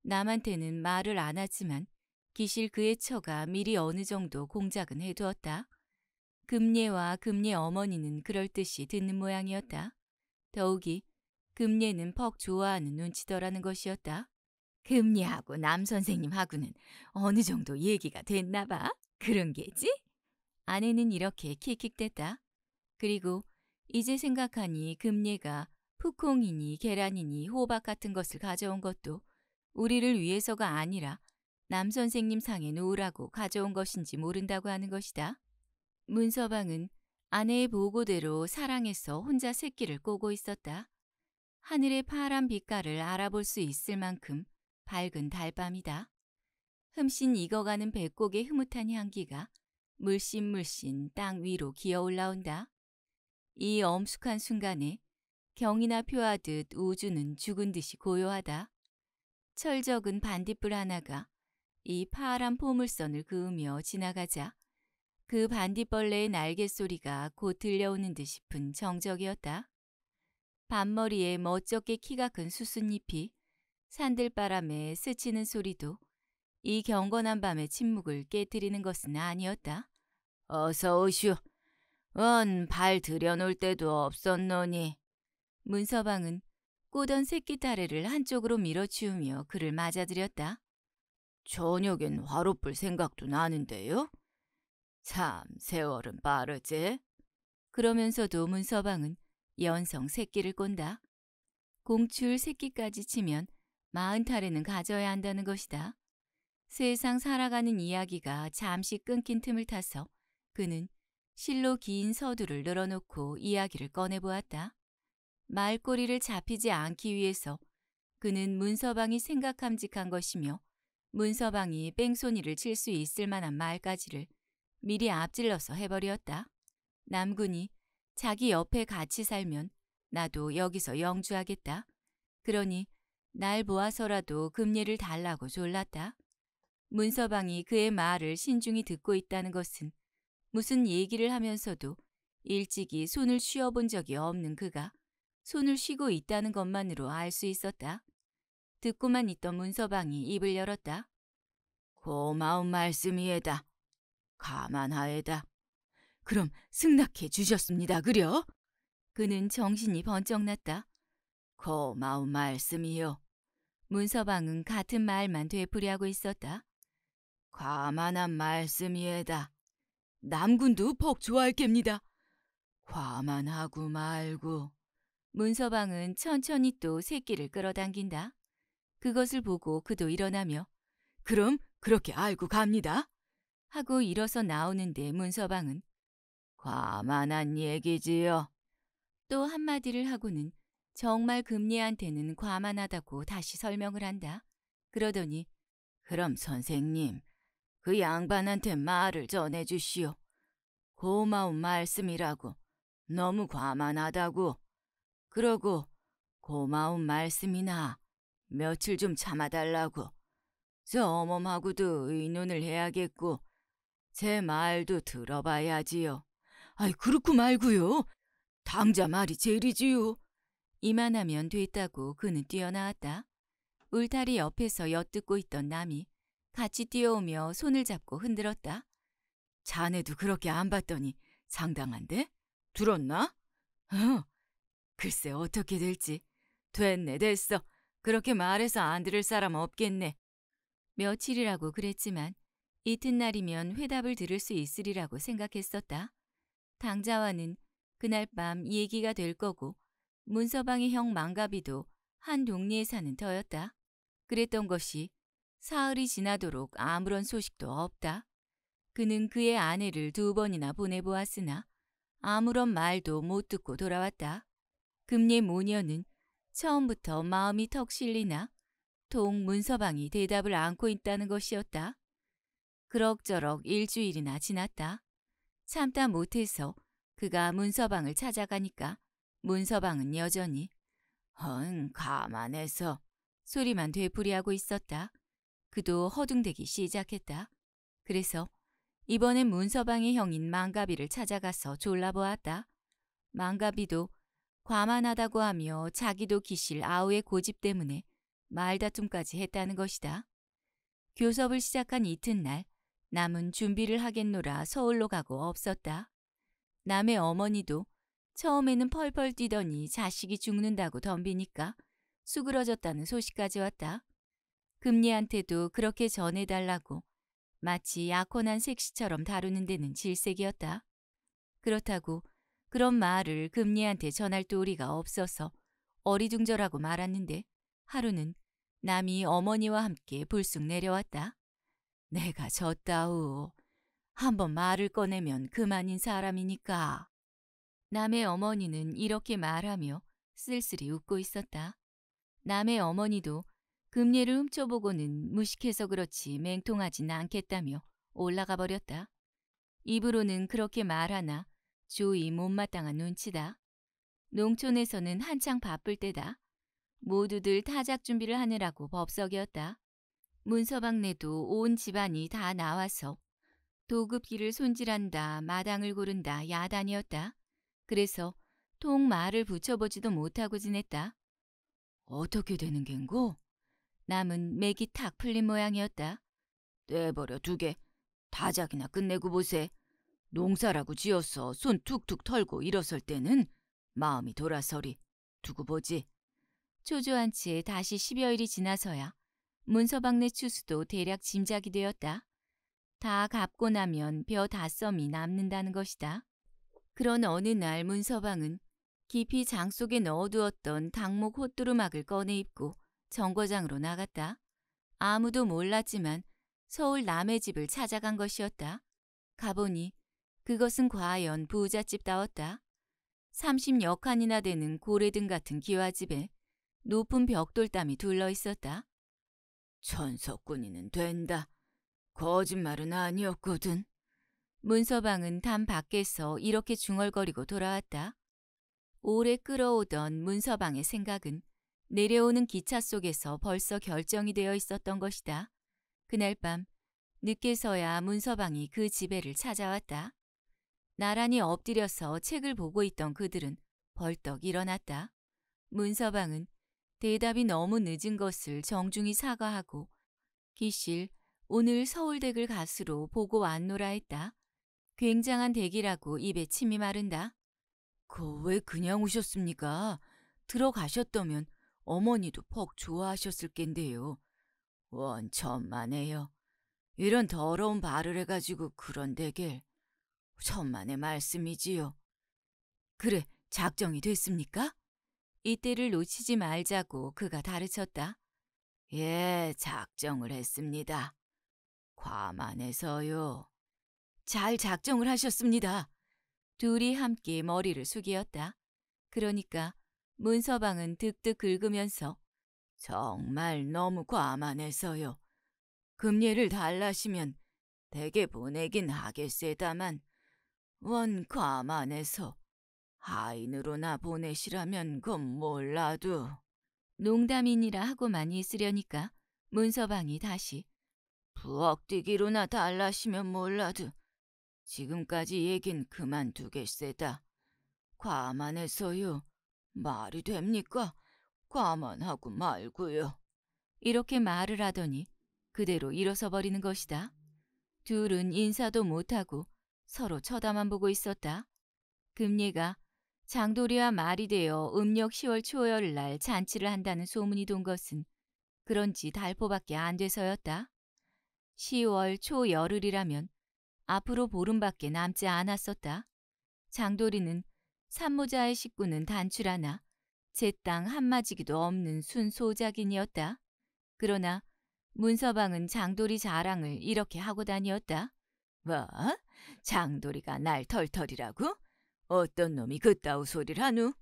A: 남한테는 말을 안 하지만 기실 그의 처가 미리 어느 정도 공작은 해두었다. 금례와 금례 어머니는 그럴 듯이 듣는 모양이었다. 더욱이 금례는 퍽 좋아하는 눈치더라는 것이었다. 금례하고 남선생님하고는 어느 정도 얘기가 됐나 봐. 그런 게지? 아내는 이렇게 킥킥댔다. 그리고 이제 생각하니 금례가 푸콩이니 계란이니 호박 같은 것을 가져온 것도 우리를 위해서가 아니라 남 선생님 상에 놓으라고 가져온 것인지 모른다고 하는 것이다. 문서방은 아내의 보고대로 사랑해서 혼자 새끼를 꼬고 있었다. 하늘의 파란 빛깔을 알아볼 수 있을 만큼 밝은 달밤이다. 흠씬 익어가는 백곡의 흐뭇한 향기가 물씬물씬 땅 위로 기어 올라온다. 이 엄숙한 순간에 경이나 표하듯 우주는 죽은 듯이 고요하다. 철적은 반딧불 하나가 이 파란 포물선을 그으며 지나가자 그 반딧벌레의 날갯소리가 곧 들려오는 듯 싶은 정적이었다. 밤머리에 멋쩍게 키가 큰수순잎이 산들바람에 스치는 소리도 이 경건한 밤의 침묵을 깨뜨리는 것은 아니었다. 어서 오슈. 원발 들여놓을 때도 없었노니. 문서방은 꼬던 새끼 다래를 한쪽으로 밀어치우며 그를 맞아들였다. 저녁엔 화로불 생각도 나는데요? 참 세월은 빠르지? 그러면서도 문서방은 연성 새끼를 꼰다. 공출 새끼까지 치면 마흔 탈에는 가져야 한다는 것이다. 세상 살아가는 이야기가 잠시 끊긴 틈을 타서 그는 실로 긴 서두를 늘어놓고 이야기를 꺼내보았다. 말꼬리를 잡히지 않기 위해서 그는 문서방이 생각함직한 것이며 문서방이 뺑소니를 칠 수 있을 만한 말까지를 미리 앞질러서 해버렸다. 남군이 자기 옆에 같이 살면 나도 여기서 영주하겠다. 그러니 날보아서라도 금례를 달라고 졸랐다. 문서방이 그의 말을 신중히 듣고 있다는 것은 무슨 얘기를 하면서도 일찍이 손을 쉬어본 적이 없는 그가 손을 쉬고 있다는 것만으로 알 수 있었다. 듣고만 있던 문서방이 입을 열었다. 고마운 말씀이에다. 가만하에다. 그럼 승낙해 주셨습니다, 그려? 그는 정신이 번쩍 났다. 고마운 말씀이요. 문서방은 같은 말만 되풀이하고 있었다. 과만한 말씀이에다. 남군도 벅 좋아할 겝니다. 과만하고 말고. 문서방은 천천히 또 새끼를 끌어당긴다. 그것을 보고 그도 일어나며 그럼 그렇게 알고 갑니다. 하고 일어서 나오는데 문서방은 과만한 얘기지요. 또 한마디를 하고는 정말 금리한테는 과만하다고 다시 설명을 한다. 그러더니 그럼 선생님 그 양반한테 말을 전해주시오. 고마운 말씀이라고 너무 과만하다고 그러고 고마운 말씀이나 며칠 좀 참아달라고 저 어멈하고도 의논을 해야겠고 제 말도 들어봐야지요. 아이 그렇고 말고요. 당자 말이 제일이지요. 이만하면 됐다고 그는 뛰어나왔다. 울타리 옆에서 엿듣고 있던 남이 같이 뛰어오며 손을 잡고 흔들었다. 자네도 그렇게 안 봤더니 상당한데? 들었나? 어, 글쎄 어떻게 될지. 됐네 됐어. 그렇게 말해서 안 들을 사람 없겠네. 며칠이라고 그랬지만 이튿날이면 회답을 들을 수 있으리라고 생각했었다. 당자와는 그날 밤 얘기가 될 거고 문서방의 형 망가비도 한 동네에 사는 터였다. 그랬던 것이 사흘이 지나도록 아무런 소식도 없다. 그는 그의 아내를 두 번이나 보내보았으나 아무런 말도 못 듣고 돌아왔다. 금리 모녀는 처음부터 마음이 턱 실리나 동문서방이 대답을 안고 있다는 것이었다. 그럭저럭 일주일이나 지났다. 참다 못해서 그가 문서방을 찾아가니까 문서방은 여전히 헌 가만해서 소리만 되풀이하고 있었다. 그도 허둥대기 시작했다. 그래서 이번엔 문서방의 형인 망가비를 찾아가서 졸라보았다. 망가비도 과만하다고 하며 자기도 기실 아우의 고집 때문에 말다툼까지 했다는 것이다. 교섭을 시작한 이튿날 남은 준비를 하겠노라 서울로 가고 없었다. 남의 어머니도 처음에는 펄펄 뛰더니 자식이 죽는다고 덤비니까 수그러졌다는 소식까지 왔다. 금리한테도 그렇게 전해달라고 마치 약혼한 색시처럼 다루는 데는 질색이었다. 그렇다고 그런 말을 금리한테 전할 도리가 없어서 어리둥절하고 말았는데 하루는 남이 어머니와 함께 불쑥 내려왔다. 내가 졌다우. 한번 말을 꺼내면 그만인 사람이니까. 남의 어머니는 이렇게 말하며 쓸쓸히 웃고 있었다. 남의 어머니도 금리를 훔쳐보고는 무식해서 그렇지 맹통하진 않겠다며 올라가 버렸다. 입으로는 그렇게 말하나 조이 못마땅한 눈치다. 농촌에서는 한창 바쁠 때다. 모두들 타작 준비를 하느라고 법석이었다. 문서방내도 온 집안이 다 나와서 도급기를 손질한다, 마당을 고른다, 야단이었다. 그래서 통 말을 붙여보지도 못하고 지냈다. 어떻게 되는 겐고? 남은 맥이 탁 풀린 모양이었다. 떼버려 두 개. 다작이나 끝내고 보세. 농사라고 지어서 손 툭툭 털고 일어설 때는 마음이 돌아서리. 두고 보지. 초조한 채 다시 10여일이 지나서야 문서방네 추수도 대략 짐작이 되었다. 다 갚고 나면 벼 다썸이 남는다는 것이다. 그런 어느 날 문서방은 깊이 장 속에 넣어두었던 당목 호뚜루막을 꺼내 입고 정거장으로 나갔다. 아무도 몰랐지만 서울 남의 집을 찾아간 것이었다. 가보니 그것은 과연 부잣집다웠다. 30여 칸이나 되는 고래등 같은 기와집에 높은 벽돌담이 둘러 있었다. 천석군이는 된다. 거짓말은 아니었거든. 문서방은 담 밖에서 이렇게 중얼거리고 돌아왔다. 오래 끌어오던 문서방의 생각은 내려오는 기차 속에서 벌써 결정이 되어 있었던 것이다. 그날 밤 늦게서야 문서방이 그 지배를 찾아왔다. 나란히 엎드려서 책을 보고 있던 그들은 벌떡 일어났다. 문서방은 대답이 너무 늦은 것을 정중히 사과하고 기실 오늘 서울댁을 가수로 보고 왔노라 했다. 굉장한 댁이라고 입에 침이 마른다. 그 왜 그냥 오셨습니까? 들어가셨다면 어머니도 퍽 좋아하셨을 겐데요. 원천만해요 이런 더러운 발을 해가지고 그런 대길. 천만의 말씀이지요. 그래, 작정이 됐습니까? 이때를 놓치지 말자고 그가 다르쳤다. 예, 작정을 했습니다. 과만해서요. 잘 작정을 하셨습니다. 둘이 함께 머리를 숙이었다. 그러니까 문서방은 득득 긁으면서 정말 너무 과만해서요. 금리를 달라시면 대개 보내긴 하겠세다만 원과만해서 하인으로나 보내시라면 건 몰라도 농담이니라 하고 만있으려니까 문서방이 다시 부엌뛰기로나 달라시면 몰라도 지금까지 얘긴 그만두겠세다. 과만해서요. 말이 됩니까? 과만하고 말고요. 이렇게 말을 하더니 그대로 일어서 버리는 것이다. 둘은 인사도 못하고 서로 쳐다만 보고 있었다. 금리가 장도리와 말이 되어 음력 10월 초열 날 잔치를 한다는 소문이 돈 것은 그런지 달포밖에 안 돼서였다. 10월 초 열흘이라면 앞으로 보름밖에 남지 않았었다. 장도리는 산모자의 식구는 단출하나 제 땅 한마지기도 없는 순소작인이었다. 그러나 문서방은 장돌이 자랑을 이렇게 하고 다니었다. 뭐? 장돌이가 날 털털이라고? 어떤 놈이 그따우 소리를 하누?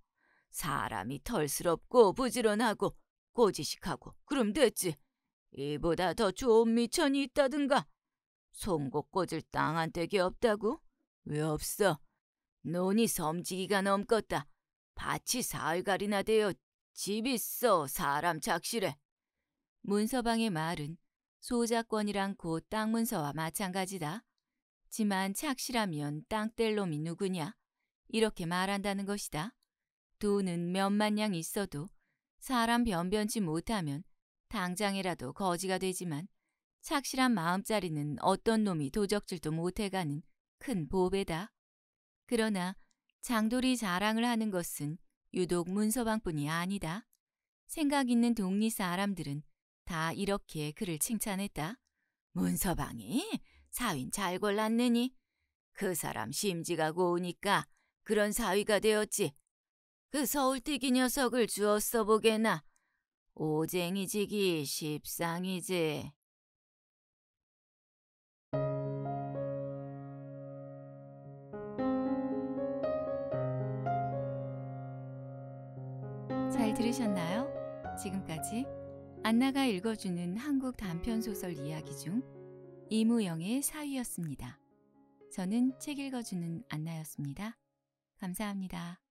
A: 사람이 털스럽고 부지런하고 꼬지식하고 그럼 됐지. 이보다 더 좋은 미천이 있다든가. 송곳 꽂을 땅한떼이 없다고? 왜 없어? 논이 섬지기가 넘겄다. 밭이 사흘가리나 되어 집 있어 사람 착실해. 문서방의 말은 소작권이랑 곧 땅문서와 마찬가지다. 지만 착실하면 땅뗄 놈이 누구냐? 이렇게 말한다는 것이다. 돈은 몇만 냥 있어도 사람 변변치 못하면 당장이라도 거지가 되지만 착실한 마음자리는 어떤 놈이 도적질도 못해가는 큰 보배다. 그러나 장돌이 자랑을 하는 것은 유독 문서방뿐이 아니다. 생각 있는 동리 사람들은 다 이렇게 그를 칭찬했다. 문서방이 사윈 잘 골랐느니? 그 사람 심지가 고우니까 그런 사위가 되었지. 그 서울뛰기 녀석을 주었어 보게나. 오쟁이지기 십상이지. 잘 들으셨나요? 지금까지 안나가 읽어주는 한국 단편 소설 이야기 중 이무영의 사위였습니다. 저는 책 읽어주는 안나였습니다. 감사합니다.